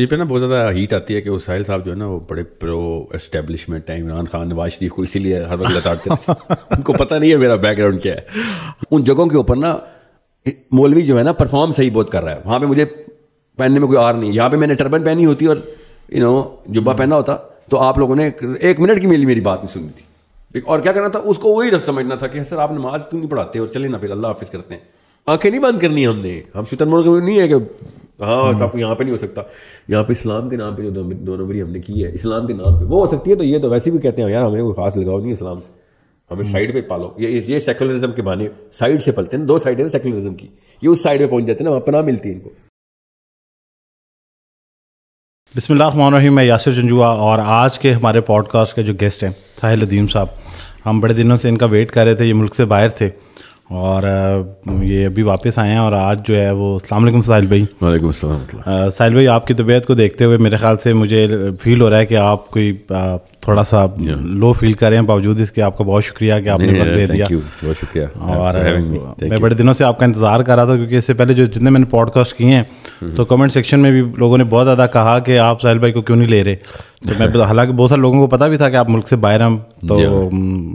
जी पे ना बहुत ज़्यादा हीट आती है कि उसाइल साहब जो है ना वो बड़े प्रो एस्टेब्लिशमेंट हैं इमरान खान नवाज शरीफ को इसीलिए हर वक्त लताड़ते हैं उनको पता नहीं है मेरा बैकग्राउंड क्या है उन जगहों के ऊपर ना मौलवी जो है ना परफॉर्म सही बहुत कर रहा है वहाँ पे मुझे पहनने में कोई आर नहीं यहाँ पे मैंने टर्बन पहनी होती और यू नो जुब्बा हम्म। पहना होता तो आप लोगों ने एक मिनट की मेरी मेरी बात नहीं सुनी थी और क्या करना था उसको वही समझना था कि सर आप नमाज क्यों नहीं पढ़ाते और चले ना फिर अल्लाह हाफिज़ करते हैं आंखें नहीं बंद करनी हमने हम शुतन मोड़ नहीं है कि हाँ हम्म। तो आपको यहाँ पे नहीं हो सकता यहाँ पे इस्लाम के नाम पे जो दो नंबरी हमने की है इस्लाम के नाम पे वो हो सकती है तो ये तो वैसे भी कहते हैं यार हमें कोई खास लगाव नहीं इस्लाम से हमें हम्म। साइड पे पालो ये ये सेकुलरिज्म के बहाने साइड से पलते हैं दो साइड है सेकुलरिज्म की ये उस साइड पे पहुंच जाते हैं ना वहाँ पनाह मिलती है इनको बिसमीम मैं यासिर जंजुआ और आज के हमारे पॉडकास्ट के जो गेस्ट हैं साहिल अदीम साहब हम बड़े दिनों से इनका वेट कर रहे थे ये मुल्क से बाहर थे और ये अभी वापस आए हैं और आज जो है वो अलैक्म साहिल भाई वालेकुम साहिल भाई आपकी तबीयत को देखते हुए मेरे ख्याल से मुझे फील हो रहा है कि आप कोई थोड़ा सा लो फील करें बावजूद इसके आपका बहुत शुक्रिया कि आपने वक्त दे दिया बहुत शुक्रिया और मैं बड़े दिनों से आपका इंतज़ार कर रहा था क्योंकि इससे पहले जो जितने मैंने पॉडकास्ट किए हैं हम्म। तो कमेंट सेक्शन में भी लोगों ने बहुत ज़्यादा कहा कि आप साहिल भाई को क्यों नहीं ले रहे तो मैं हालांकि बहुत सारे लोगों को पता भी था कि आप मुल्क से बाहर हम तो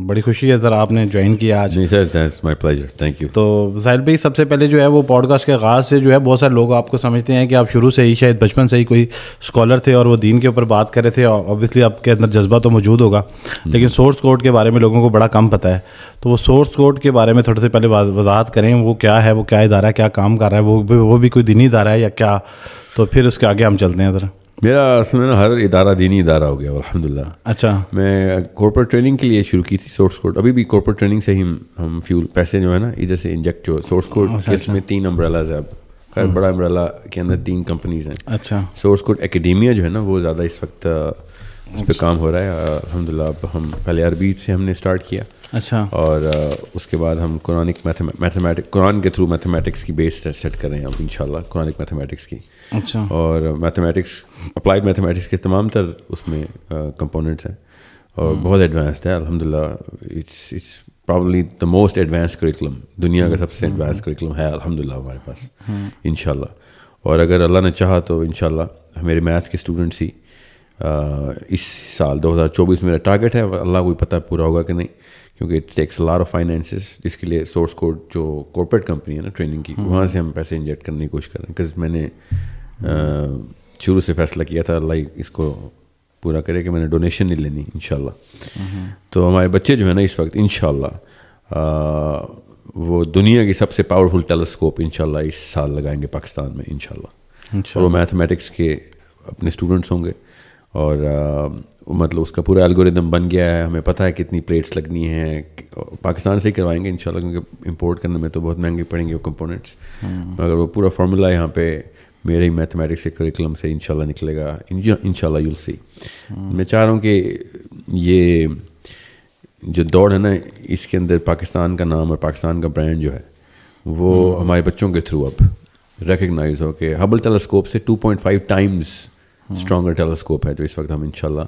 बड़ी खुशी है सर आपने ज्वाइन किया आज sir my pleasure thank you तो साहिल भाई सबसे पहले जो है वो पॉडकास्ट के आगाज से जो है बहुत सारे लोग आपको समझते हैं कि आप शुरू से ही शायद बचपन से ही कोई स्कॉलर थे और वो दीन के ऊपर बात करे थे ऑब्वियसली आपके अंदर जज्बा थोड़ा तो मौजूद होगा हम्म। लेकिन सोर्स कोड के बारे में लोगों को बड़ा कम पता है तो वो सोर्स कोड के बारे में थोड़े से पहले वजाहत करें वो क्या है वो क्या इदारा है क्या काम कर रहा है वो भी वो भी कोई दीनी इदारा है या क्या तो फिर उसके आगे हम चलते हैं ज़रा मेरा असल में ना हर इदारा दीनी इदारा हो गया अलहमदिल्ला अच्छा मैं कॉर्पोरेट ट्रेनिंग के लिए शुरू की थी सोर्स कोड अभी भी कॉर्पोरेट ट्रेनिंग से ही हम फ्यूल पैसे जो है ना इधर से इंजेक्ट जो सोर्स कोड इसमें तीन अम्ब्रेलाज है अब खैर हम्म। बड़ा अम्ब्रेला के अंदर तीन कंपनीज हैं अच्छा सोर्स कोड एकेडेमिया जो है ना वो ज़्यादा इस वक्त उस पर काम हो रहा है अलहमदिल्ला हम पहले अरबी से हमने स्टार्ट किया अच्छा और उसके बाद हम कुरानिक मैथमेटिक कुरान के थ्रू मैथमेटिक्स की बेस सेट कर रहे हैं अब इनशाला कुरानिक मैथमेटिक्स की अच्छा और मैथमेटिक्स अप्लाइड मैथमेटिक्स के तमाम तर उसमें कंपोनेंट्स हैं और हम्म। बहुत एडवांस्ड है अलहमदिल्ला it's it's probably the most advance curriculum दुनिया का सबसे एडवांस करिकुलम हम्म। है अलहमदिल्ला हमारे पास हम्म। इनशाला और अगर अल्लाह ने चाहा तो इनशाला मेरे मैथ्स के स्टूडेंट्स ही इस साल 2024 मेरा टारगेट है अल्लाह कोई पता पूरा होगा कि नहीं क्योंकि it takes lot of finance जिसके लिए सोर्स कोड जो कॉर्पोरेट कंपनी है ना ट्रेनिंग की हम्म। वहाँ से हम पैसे इंजेक्ट करने की कोशिश कर रहे हैं बिकॉज मैंने शुरू से फैसला किया था अल्लाह इसको पूरा करे कि मैंने डोनेशन नहीं लेनी इन हम्म। तो हमारे बच्चे जो है ना इस वक्त इन वो दुनिया की सबसे पावरफुल टेलीस्कोप इन इस साल लगाएंगे पाकिस्तान में इन और वो मैथमेटिक्स के अपने स्टूडेंट्स होंगे और आ, मतलब उसका पूरा एल्गोरिदम बन गया है हमें पता है कितनी प्लेट्स लगनी है पाकिस्तान से ही करवाएंगे इंशाल्लाह क्योंकि इम्पोर्ट करने में तो बहुत महंगे पड़ेंगे वो कंपोनेंट्स हम्म। मगर वो पूरा फार्मूला यहाँ पे मेरे ही मैथमेटिक्स के करिकुलम से इंशाल्लाह निकलेगा इंशाल्लाह यूल सी हम्म। मैं चाह रहा हूँ कि ये जो दौड़ है ना इसके अंदर पाकिस्तान का नाम और पाकिस्तान का ब्रांड जो है वो हम्म। हमारे बच्चों के थ्रू अब रिकगनाइज हो के हबल टेलीस्कोप से 2.5 टाइम्स स्ट्रॉगर टेलीस्कोप है जो इस वक्त हम इन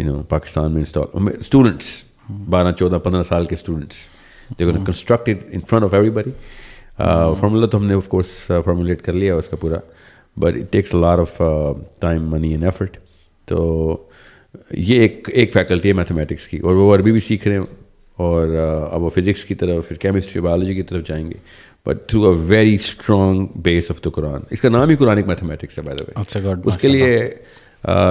यू नो पाकिस्तान में इंस्टॉल स्टूडेंट्स बारह चौदह पंद्रह साल के स्टूडेंट्स देखो constructed in front of everybody formula तो हमने ऑफकोर्स फार्मूलेट uh, कर लिया है उसका पूरा but it takes lot of time money and effort तो ये एक एक फैकल्टी है मैथमेटिक्स की और वो अरबी भी सीख रहे हैं और uh, अब वो फिज़िक्स की तरफ फिर केमिस्ट्री बायोलॉजी की तरफ जाएंगे but through a very strong base of the Quran इसका नाम ही कुरानिक मैथमेटिक्स है बाय द वे उसके लिए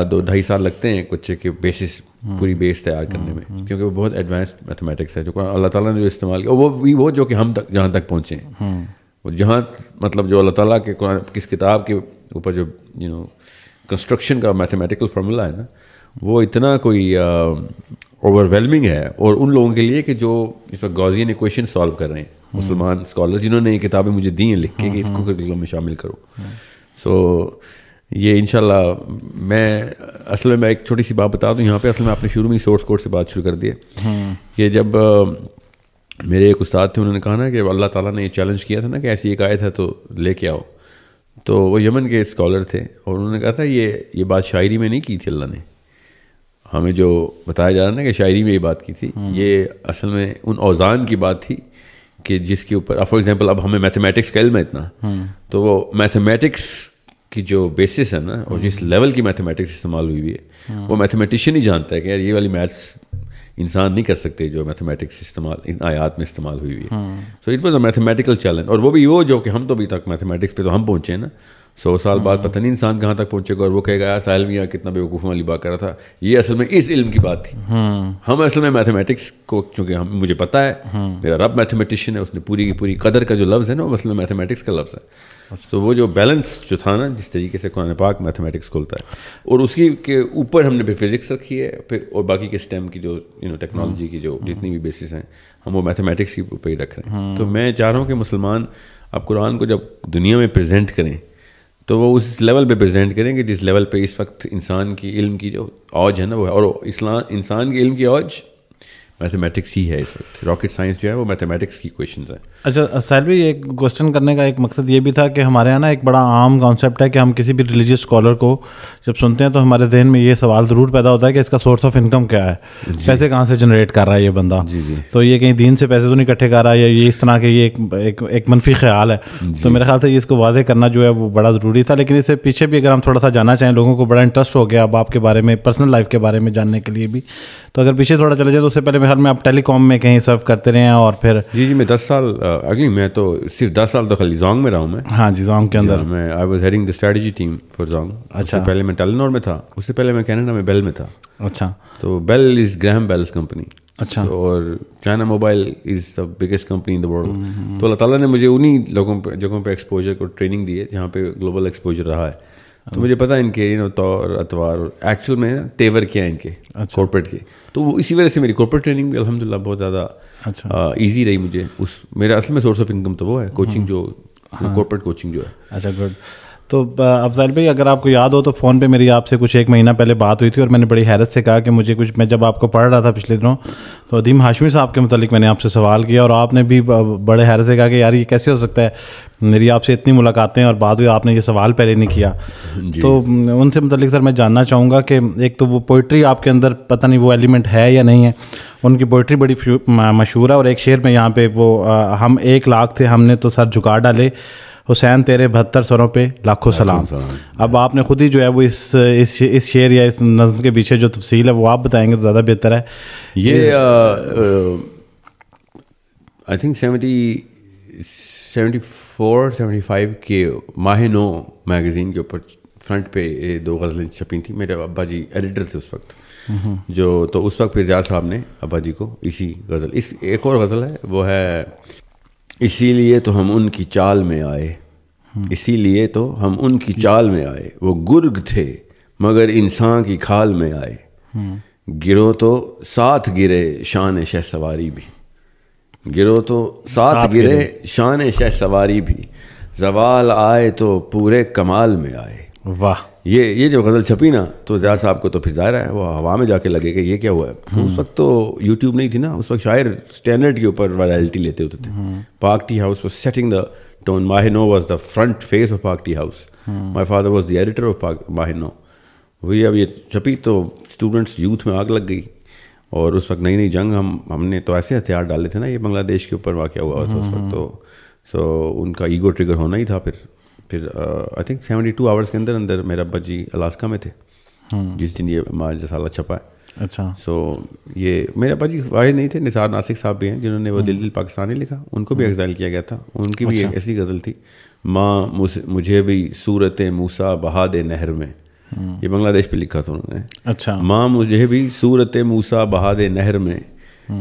दो ढाई साल लगते हैं कुछ के बेसिस हम्म। पूरी बेस तैयार करने हम्म, में हम्म। क्योंकि वो बहुत एडवांस्ड मैथमेटिक्स है जो अल्लाह ताला ने जो इस्तेमाल किया वो भी वो जो कि हम तक जहाँ तक पहुँचे जहाँ मतलब जो अल्लाह ताला के कुरान किस किताब के ऊपर जो यू नो कंस्ट्रक्शन का मैथमेटिकल फार्मूला है ना वो इतना कोई ओवरवेलमिंग है और उन लोगों के लिए कि जो इस वक्त गौजियन इक्वेशन सॉल्व कर रहे हैं मुसलमान स्कॉलर जिन्होंने ये किताबें मुझे दी हैं लिख के कि हम्म, इसको करिकुलम हम्म। में शामिल करो सो हम्म। ये इनशाला मैं असल में मैं एक छोटी सी बात बता दूँ यहाँ पे असल में आपने शुरू में ही सोर्स कोड से बात शुरू कर दी है कि जब मेरे एक उस्ताद थे उन्होंने कहा ना कि अल्लाह ताला ने ये चैलेंज किया था ना कि ऐसी एक आयत है तो लेके आओ तो वो यमन के स्कॉलर थे और उन्होंने कहा था ये ये बात शायरी में नहीं की थी अल्लाह ने हमें जो बताया जा रहा है ना कि शायरी में ये बात की थी ये असल में उन औजान की बात थी कि जिसके ऊपर फॉर एग्जांपल अब हमें मैथमेटिक्स का इल्म है इतना हम्म। तो वो मैथमेटिक्स की जो बेसिस है ना और जिस लेवल हम्म। की मैथमेटिक्स इस्तेमाल हुई हुई है हम्म। वो मैथमेटिशियन ही जानता है कि यार ये वाली मैथ्स इंसान नहीं कर सकते जो मैथमेटिक्स इस्तेमाल इन आयात में इस्तेमाल हुई हुई है so it was a mathematical challenge और वो भी वो जो कि हम तो अभी तक मैथमेटिक्स पे तो हम पहुँचे ना सौ साल बाद हाँ। पता नहीं इंसान कहाँ तक पहुँचेगा और वो कहेगा यार साहिल मियाँ कितना बेवकूफ़ वाली बात कर रहा था ये असल में इस इल्म की बात थी हाँ। हम असल में मैथमेटिक्स को क्योंकि हम मुझे पता है हाँ। मेरा रब मैथमेटिशियन है उसने पूरी की पूरी कदर का जो लफ्ज़ है ना वो असल में मैथमेटिक्स का लफ्ज़ है अच्छा। तो वो जो बैलेंस जो था ना जिस तरीके से कुरान पाक मैथमेटिक्स खोलता है और उसकी के ऊपर हमने फिर फिज़िक्स रखी है फिर और बाकी के स्टेम की जो यू नो टेक्नोलॉजी की जो जितनी भी बेसिस हैं हम वो मैथमेटिक्स के ऊपर ही रख रहे हैं तो मैं चाह रहा हूँ कि मुसलमान अब कुरान को जब दुनिया में प्रेजेंट करें तो वो उस लेवल पे प्रेजेंट करेंगे जिस लेवल पे इस वक्त इंसान की इल्म की जो औज है ना वो है और इस्लाम इंसान की इल्म की औज मैथमेटिक्स ही है इस वक्त रॉकेट साइंस जो है वो मैथमेटिक्स की क्वेश्चन है अच्छा सैलवी एक क्वेश्चन करने का एक मकसद ये भी था कि हमारे यहाँ ना एक बड़ा आम कॉन्सेप्ट है कि हम किसी भी रिलीजियस स्कॉलर को जब सुनते हैं तो हमारे जहन में ये सवाल ज़रूर पैदा होता है कि इसका सोर्स ऑफ इनकम क्या है पैसे कहाँ से जनरेट कर रहा है ये बंदा जी जी तो ये कहीं दीन से पैसे तो नहीं इकट्ठे कर रहा है या ये इस तरह के ये एक एक, एक मनफी ख्याल है तो मेरे ख्याल से इसको वाजे करना जो है वो बड़ा ज़रूरी था लेकिन इससे पीछे भी अगर हम थोड़ा सा जाना चाहें लोगों को बड़ा इंटरेस्ट हो गया अब आपके बारे में पर्सनल लाइफ के बारे में जानने के लिए भी तो अगर पीछे थोड़ा चले जाए तो उससे पहले मेरे ख्याल में आप टेलीकॉम में कहीं सर्व करते रहे हैं और फिर जी जी मैं दस साल अगली मैं तो सिर्फ दस साल तो खाली जोंग में रहा हूँ मैं हाँ जी जोंग के अंदर मैं I was heading the strategy team for Zong अच्छा पहले मैं टेलीनोर में था उससे पहले मैं कैनेडा में बेल में था अच्छा तो Bell is Graham Bell's company अच्छा तो और China Mobile is the biggest company in the world तो हम्म। अल्लाह ताला ने मुझे उन्हीं लोगों पे जगहों पे एक्सपोजर को ट्रेनिंग दी है जहाँ पे ग्लोबल एक्सपोजर रहा है तो मुझे पता है इनके यू नो तौर अतवार एक्चुअल में तेवर क्या है इनके कॉर्पोरेट अच्छा। के तो वो इसी वजह से मेरी कॉर्पोरेट ट्रेनिंग भी अलहमदिल्ला बहुत ज़्यादा ईजी अच्छा। रही मुझे उस मेरा असल में सोर्स ऑफ इनकम तो वो है कोचिंग हम्म। जो कॉर्पोरेट हाँ। कोचिंग जो है अच्छा गुड तो अफजाइल भाई अगर आपको याद हो तो फ़ोन पे मेरी आपसे कुछ एक महीना पहले बात हुई थी और मैंने बड़ी हैरत से कहा कि मुझे कुछ मैं जब आपको पढ़ रहा था पिछले दिनों तो अदीम हाशमी साहब के मतलब मैंने आपसे सवाल किया और आपने भी बड़े हैरत से कहा कि यार ये कैसे हो सकता है मेरी आपसे इतनी मुलाकातें और बात हुई आपने ये सवाल पहले नहीं किया तो उनसे मतलब सर मैं जानना चाहूँगा कि एक तो वो पोइट्री आपके अंदर पता नहीं वो एलिमेंट है या नहीं है उनकी पोइट्री बड़ी मशहूर है और एक शेर में यहाँ पे वो हम एक लाख थे हमने तो सर झुका डाले हुसैन तेरे बहत्तर सरों पे लाखों सलाम अब आपने ख़ुद ही जो है वो इस इस इस शेर या इस नज़म के पीछे जो तफसील है वो आप बताएंगे तो ज़्यादा बेहतर है ये I think seventy seventy four seventy five के माह नो मैगज़ीन के ऊपर फ्रंट पे दो गज़लें छपी थी मेरे अब्बा जी एडिटर थे उस वक्त जो तो उस वक्त फिर साहब ने अब्बा जी को इसी गज़ल इस एक और गज़ल है वो है इसीलिए तो हम उनकी चाल में आए हम्म। इसीलिए तो हम उनकी चाल में आए वो गुर्ग थे मगर इंसान की खाल में आए हम्म। गिरो तो साथ गिरे शान शह सवारी भी गिरो तो साथ, साथ गिरे शान शह सवारी भी जवाल आए तो पूरे कमाल में आए वाह ये ये जब गज़ल छपी ना तो ज़्यादा साहब को तो फिर ज़ाहिर है वो हवा में जाके लगे कि ये क्या हुआ है तो उस वक्त तो यूट्यूब नहीं थी ना उस वक्त शायर स्टैंडर्ड के ऊपर वायरलिटी लेते होते थे Pak tea house was setting the tone माहिनो was the front face of Pak tea house my father was the editor of Pak नो वही अब ये छपी तो स्टूडेंट्स यूथ में आग लग गई और उस वक्त नई नई जंग हम हमने तो ऐसे हथियार डाले थे ना ये बांग्लादेश के ऊपर वाक़ हुआ था उस वक्त तो सो उनका ईगो ट्रिगर होना ही था फिर फिर I think seventy two hours के अंदर अंदर मेरे अब्बा जी अलास्का में थे हम्म। जिस दिन ये माँ जसाला छपा है अच्छा सो so, ये मेरे अब्बा जी वाहिद नहीं थे निसार नासिक साहब भी हैं जिन्होंने वो हम्म। दिल दिल पाकिस्तानी लिखा उनको भी एग्जाइल हम्म। किया गया था उनकी भी अच्छा। एक ऐसी गज़ल थी माँ मुझे भी सूरत मूसा बहा दे नहर में ये बांग्लादेश पे लिखा था उन्होंने अच्छा माँ मुझे भी सूरत मूसा बहा दे नहर में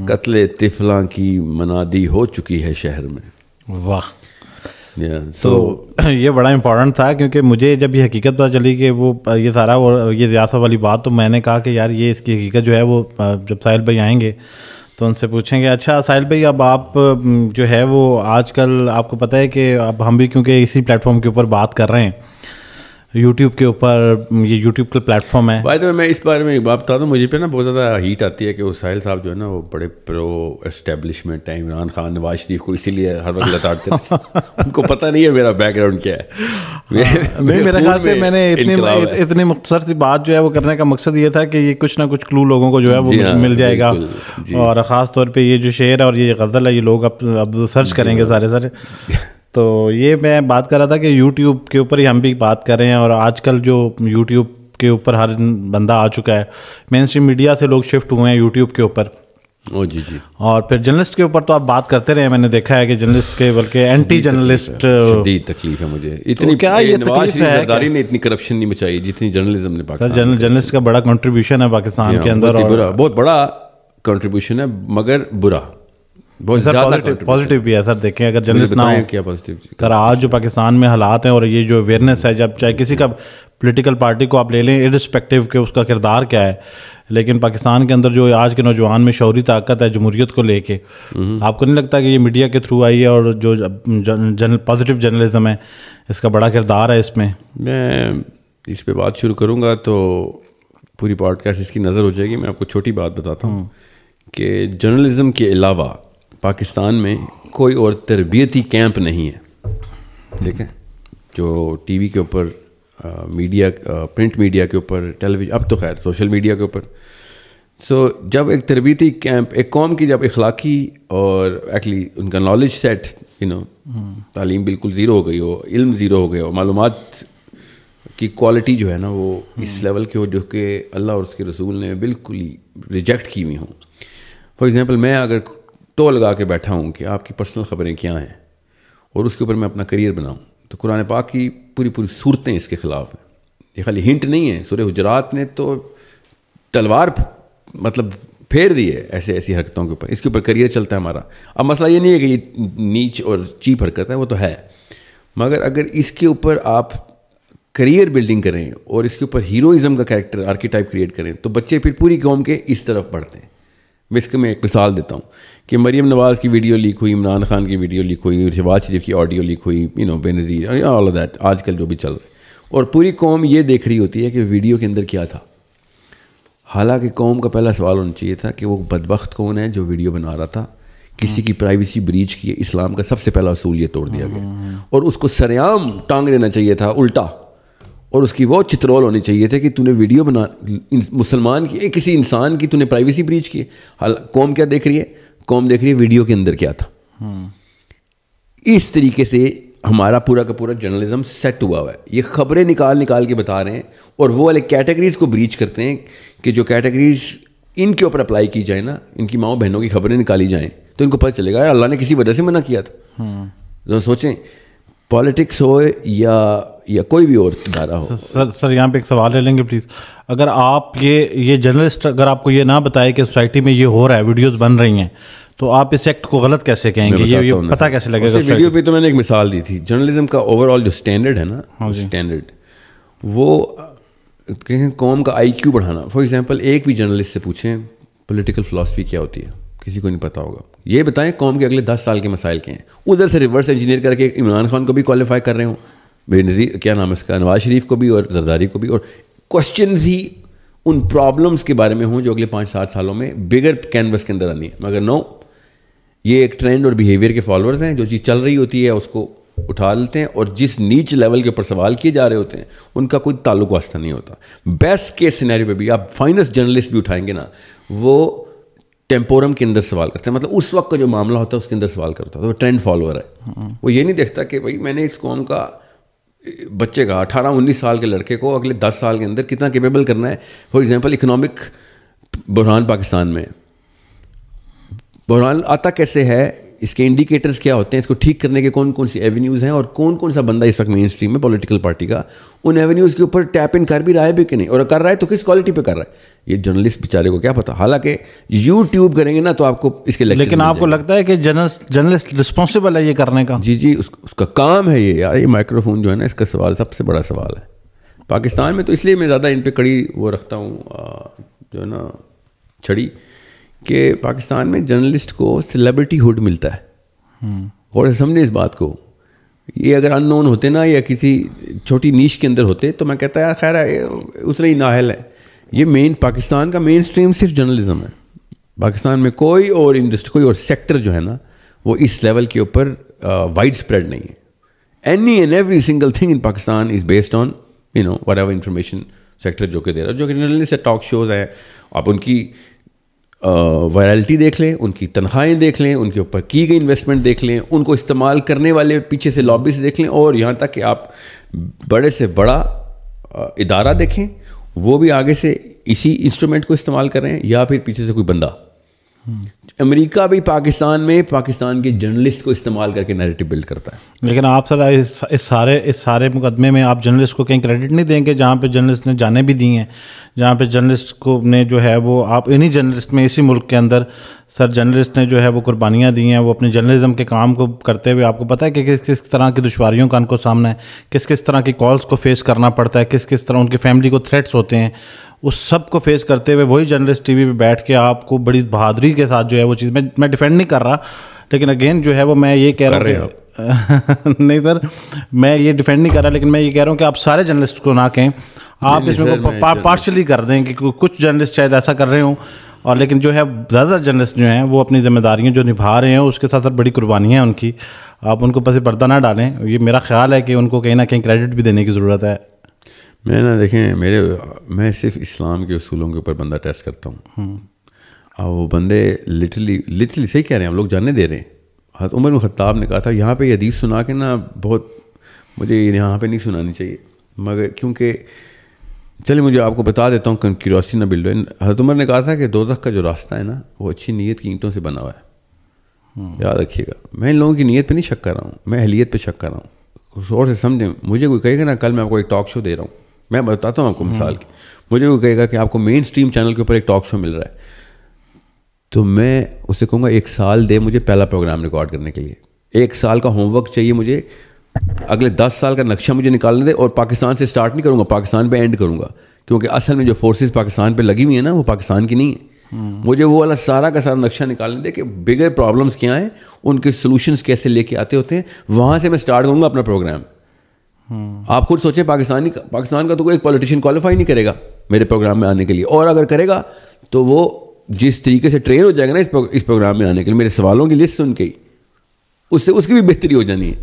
कत्ल तिफला की मनादी हो चुकी है शहर में वाह yeah, तो so, तो ये बड़ा इंपॉर्टेंट था क्योंकि मुझे जब ये हकीकत पता चली कि वो ये सारा और ये जियासा वाली बात तो मैंने कहा कि यार ये इसकी हकीकत जो है वो जब साहिल भाई आएंगे तो उनसे पूछेंगे अच्छा साहिल भाई अब आप जो है वो आजकल आपको पता है कि अब हम भी क्योंकि इसी प्लेटफॉर्म के ऊपर बात कर रहे हैं यूट्यूब के ऊपर ये यूट्यूब का प्लेटफॉर्म है भाई तो मैं इस बारे में एक बात बता दूँ मुझे पे ना बहुत ज़्यादा हीट आती है कि वो साहिल साहब जो है ना वो बड़े प्रो एस्टेब्लिशमेंट हैं इमरान खान नवाज शरीफ को इसीलिए हर वक्त लताड़ते हैं उनको पता नहीं है मेरा बैकग्राउंड क्या है हाँ, नहीं मेरे, ख्याल से मैंने इतनी इतनी मुख्तर सी बात जो है वो करने का मकसद ये था कि ये कुछ ना कुछ क्लू लोगों को जो है वो हाँ, मिल जाएगा और ख़ास तौर पर ये जो शेर है और ये गज़ल है ये लोग अब सर्च करेंगे हाँ। सारे सारे तो ये मैं बात कर रहा था कि यूट्यूब के ऊपर ही हम भी बात कर रहे हैं और आजकल जो यूट्यूब के ऊपर हर बंदा आ चुका है मेन स्ट्रीम मीडिया से लोग शिफ्ट हुए हैं यूट्यूब के ऊपर ओ जी जी और फिर जर्नलिस्ट के ऊपर तो आप बात करते रहे मैंने देखा है कि जर्नलिस्ट के बल्कि एंटी जर्नलिस्ट तकलीफ, तकलीफ है मुझे तो इतनी तो क्या ये तकलीफ है ने इतनी करप्शन नहीं मचाई जितनी जर्नलिज्म ने पाकिस्तान जर्नलिस्ट का बड़ा कंट्रीब्यूशन है पाकिस्तान हाँ, के अंदर बहुत बड़ा कंट्रीब्यूशन है मगर बुरा बहुत ज़्यादा पॉजिटिव भी है सर देखें अगर जर्नलिस्ट ना हो क्या पॉजिटिव सर आज जो पाकिस्तान में हालात हैं और ये जो अवेयरनेस है जब चाहे किसी का पॉलिटिकल पार्टी को आप ले लें इरिस्पेक्टिव के उसका किरदार क्या है लेकिन पाकिस्तान के अंदर जो आज के नौजवान में शौरी ताकत है जमहूरीत को लेके हम्म। आपको नहीं लगता कि ये मीडिया के थ्रू आई है और जो जनरल पॉजिटिव जर्नलिज्म है इसका बड़ा किरदार है इसमें मैं इस पर बात शुरू करूँगा तो पूरी पॉडकास्ट इसकी नज़र हो जाएगी मैं आपको छोटी बात बताता हूँ हम्म। कि जर्नलिज़म के अलावा पाकिस्तान में कोई और तरबियती कैंप नहीं है ठीक है जो टीवी के ऊपर मीडिया प्रिंट मीडिया के ऊपर टेलीविजन अब तो खैर सोशल मीडिया के ऊपर सो so, जब एक तरबियती कैंप एक कौम की जब इखलाकी और एक्चुअली उनका नॉलेज सेट यू नो तालीम बिल्कुल ज़ीरो हो गई हो इल्म ज़ीरो हो गया हो मालूम की क्वालिटी जो है ना वो इस लेवल हम्म। के हो जो कि अल्लाह और उसके रसूल ने बिल्कुल ही रिजेक्ट की हुई हूँ फॉर एग्ज़ाम्पल मैं अगर तो लगा के बैठा हूँ कि आपकी पर्सनल ख़बरें क्या हैं और उसके ऊपर मैं अपना करियर बनाऊँ तो कुरान पाक की पूरी पूरी सूरतें इसके ख़िलाफ़ हैं ये खाली हिंट नहीं है सूर्य हजरात ने तो तलवार मतलब फेर दी है ऐसे ऐसी हरकतों के ऊपर इसके ऊपर करियर चलता है हमारा अब मसला ये नहीं है कि ये नीच और चीप हरकत है वो तो है मगर अगर इसके ऊपर आप करियर बिल्डिंग करें और इसके ऊपर हीरोइज़म का कैरेक्टर आर्किटाइप क्रिएट करें तो बच्चे फिर पूरी कौम के इस तरफ बढ़ते हैं मैं इसके मैं एक मिसाल देता हूँ कि मरीम नवाज़ की वीडियो लीक हुई इमरान खान की वीडियो लीक हुई शहबाज शरीफ की ऑडियो लीक हुई you know Benazir all that आजकल जो भी चल रहा है और पूरी कौम ये देख रही होती है कि वीडियो के अंदर क्या था हालांकि कौम का पहला सवाल होना चाहिए था कि वो बदबख्त कौन है जो वीडियो बना रहा था किसी की प्राइवेसी ब्रीच की इस्लाम का सबसे पहला असूल ये तोड़ दिया गया और उसको सरेआम टांग देना चाहिए था उल्टा और उसकी वो चित्रोल होनी चाहिए थे कि तूने वीडियो बना मुसलमान की एक किसी इंसान की तूने प्राइवेसी ब्रीच की हाल कौम क्या देख रही है कौम देख रही है वीडियो के अंदर क्या था हम्म। इस तरीके से हमारा पूरा का पूरा जर्नलिज्म सेट हुआ हुआ है ये खबरें निकाल निकाल के बता रहे हैं और वो वाले कैटेगरीज को ब्रीच करते हैं कि जो कैटेगरीज इनके ऊपर अप्लाई की जाए ना इनकी माओ बहनों की खबरें निकाली जाएँ तो इनको पता चलेगा अल्लाह ने किसी वजह से मना किया था जो हम्म। तो सोचें पॉलिटिक्स हो या या कोई भी और धारा हो सर सर यहाँ पे एक सवाल ले लेंगे प्लीज़ अगर आप ये ये जर्नलिस्ट अगर आपको ये ना बताए कि सोसाइटी में ये हो रहा है वीडियोस बन रही हैं तो आप इस एक्ट को गलत कैसे कहेंगे ये, ये पता कैसे लगेगा वीडियो पे तो मैंने एक मिसाल दी थी जर्नलिज्म का ओवरऑल जो स्टैंडर्ड है ना स्टैंडर्ड हाँ वो कहें कौम का आई बढ़ाना फॉर एग्जाम्पल एक भी जर्नलिस्ट से पूछें पोलिटिकल फ़िलासफ़ी क्या होती है किसी को नहीं पता होगा ये बताएं कौम के अगले दस साल के मसाइल के हैं उधर से रिवर्स इंजीनियर करके इमरान खान को भी क्वालिफाई कर रहे हो बेनज़ीर नज़ीर क्या नाम है इसका नवाज शरीफ को भी और जरदारी को भी और क्वेश्चन ही उन प्रॉब्लम्स के बारे में हों जो अगले पाँच सात सालों में बिगर कैनवस के अंदर आनी है मगर नो ये एक ट्रेंड और बिहेवियर के फॉलोअर्स हैं जो चीज़ चल रही होती है उसको उठा लेते हैं और जिस नीच लेवल के ऊपर सवाल किए जा रहे होते हैं उनका कोई ताल्लुक वास्ता नहीं होता बेस्ट केस सिनेरियो पे भी आप फाइनेस्ट जर्नलिस्ट भी उठाएंगे ना वो टेम्पोरम के अंदर सवाल करते हैं मतलब उस वक्त का जो मामला होता है उसके अंदर सवाल करता है तो वो ट्रेंड फॉलोअर है हाँ। वो ये नहीं देखता कि भाई मैंने इस कॉम का बच्चे का अठारह उन्नीस साल के लड़के को अगले दस साल के अंदर कितना केपेबल करना है फॉर एग्जाम्पल इकोनॉमिक बहरान पाकिस्तान में बहरान आता कैसे है इसके इंडिकेटर्स क्या होते हैं इसको ठीक करने के कौन कौन सी एवेन्यूज़ हैं और कौन कौन सा बंदा इस वक्त मेन स्ट्रीम में पॉलिटिकल पार्टी का उन एवेन्यूज़ के ऊपर टैप इन कर भी रहा है भी कि नहीं और कर रहा है तो किस क्वालिटी पे कर रहा है ये जर्नलिस्ट बेचारे को क्या पता हालांकि यूट्यूब करेंगे ना तो आपको इसके लेकिन आपको लगता है कि जर्नलिस्ट रिस्पॉन्सिबल है ये करने का जी जी उस, उसका काम है ये यार ये माइक्रोफोन जो है ना इसका सवाल सबसे बड़ा सवाल है पाकिस्तान में तो इसलिए मैं ज़्यादा इन पर कड़ी वो रखता हूँ जो है ना छड़ी कि पाकिस्तान में जर्नलिस्ट को सेलिब्रिटी हुड मिलता है हम्म। और समझे इस बात को ये अगर अननोन होते ना या किसी छोटी नीच के अंदर होते तो मैं कहता यार खैर उतना ही नाहल है ये मेन पाकिस्तान का मेन स्ट्रीम सिर्फ जर्नलिज्म है पाकिस्तान में कोई और इंडस्ट्री कोई और सेक्टर जो है ना वो इस लेवल के ऊपर वाइड स्प्रेड नहीं है any and every single thing in Pakistan is based on you know whatever information sector जो कि दे रहा है जो कि जर्नलिस्ट टॉक शोज़ हैं आप उनकी वायरलिटी देख लें उनकी तनख्वाहें देख लें उनके ऊपर की गई इन्वेस्टमेंट देख लें उनको इस्तेमाल करने वाले पीछे से लॉबीज़ देख लें और यहाँ तक कि आप बड़े से बड़ा इदारा देखें वो भी आगे से इसी इंस्ट्रूमेंट को इस्तेमाल करें या फिर पीछे से कोई बंदा अमेरिका भी पाकिस्तान में पाकिस्तान के जर्नलिस्ट को इस्तेमाल करके नैरेटिव बिल्ड करता है लेकिन आप सर इस, सारे इस सारे मुकदमे में आप जर्नलिस्ट को कहीं क्रेडिट नहीं देंगे जहाँ पे जर्नलिस्ट ने जाने भी दी हैं जहाँ पे जर्नलिस्ट को ने जो है वो आप इन्हीं जर्नलिस्ट में इसी मुल्क के अंदर सर जर्नलिस्ट ने जो है वो कुर्बानियाँ दी हैं वो अपने जर्नलिज्म के काम को करते हुए आपको पता है कि किस किस तरह की दुशारियों का उनको सामना है किस किस तरह की कॉल्स को फेस करना पड़ता है किस किस तरह उनकी फैमिली को थ्रेट्स होते हैं उस सब को फेस करते हुए वही जर्नलिस्ट टीवी पे बैठ के आपको बड़ी बहादुरी के साथ जो है वो चीज़ मैं मैं डिफेंड नहीं कर रहा लेकिन अगेन जो है वो मैं ये कह रहा हूँ नहीं सर मैं ये डिफेंड नहीं कर रहा लेकिन मैं ये कह रहा हूँ कि आप सारे जर्नलिस्ट को ना कहें आप इसमें पार्शली कर दें कि कुछ जर्नलिस्ट शायद ऐसा कर रहे हों और लेकिन जो है ज़्यादातर जर्नलिस्ट जो हैं वो अपनी जिम्मेदारियाँ जो निभा रहे हैं उसके साथ साथ बड़ी कुर्बानियाँ हैं उनकी आप उनको पसे पर्दा ना डालें ये मेरा ख्याल है कि उनको कहीं ना कहीं क्रेडिट भी देने की ज़रूरत है मैं ना देखें मेरे मैं सिर्फ इस्लाम के असूलों के ऊपर बंदा टेस्ट करता हूँ और हम्म। वो बंदे लिटरली लिटरली सही कह रहे हैं हम लोग जानने दे रहे हैं उमर खत्ताब ने कहा था यहाँ पे यदीस सुना के ना बहुत मुझे यहाँ पे नहीं सुनानी चाहिए मगर क्योंकि चलिए मुझे आपको बता देता हूँ क्यूरोसिटी ना बिल्डो हजरत उमर ने कहा था कि दो का जो रास्ता है ना वो अच्छी नीयत की ईंटों से बना हुआ है हम्म। याद रखिएगा मैं इन लोगों की नीयत पे नहीं शक कर रहा हूँ मैं अहलीत पे शक कर रहा हूँ कुछ और से समझें मुझे कोई कहेगा ना कल मैं आपको एक टॉक शो दे रहा हूँ मैं बताता हूँ आपको मिसाल की मुझे वो कहेगा कि आपको मेन स्ट्रीम चैनल के ऊपर एक टॉक शो मिल रहा है तो मैं उसे कहूँगा एक साल दे मुझे पहला प्रोग्राम रिकॉर्ड करने के लिए एक साल का होमवर्क चाहिए मुझे अगले दस साल का नक्शा मुझे निकालने दे और पाकिस्तान से स्टार्ट नहीं करूँगा पाकिस्तान पर एंड करूँगा क्योंकि असल में जो फोर्सेज पाकिस्तान पर लगी हुई है ना वो पाकिस्तान की नहीं है हम्म। मुझे वो वाला सारा का सारा नक्शा निकालने दे कि बिगर प्रॉब्लम्स क्या हैं उनके सोल्यूशंस कैसे लेके आते होते हैं वहाँ से मैं स्टार्ट करूँगा अपना प्रोग्राम हम्म। आप खुद सोचें पाकिस्तानी पाकिस्तान का तो कोई एक पॉलिटिशियन क्वालिफाई नहीं करेगा मेरे प्रोग्राम में आने के लिए और अगर करेगा तो वो जिस तरीके से ट्रेन हो जाएगा ना इस इस प्रोग्राम में आने के लिए मेरे सवालों की लिस्ट सुन के ही उससे उसकी भी बेहतरी हो जानी है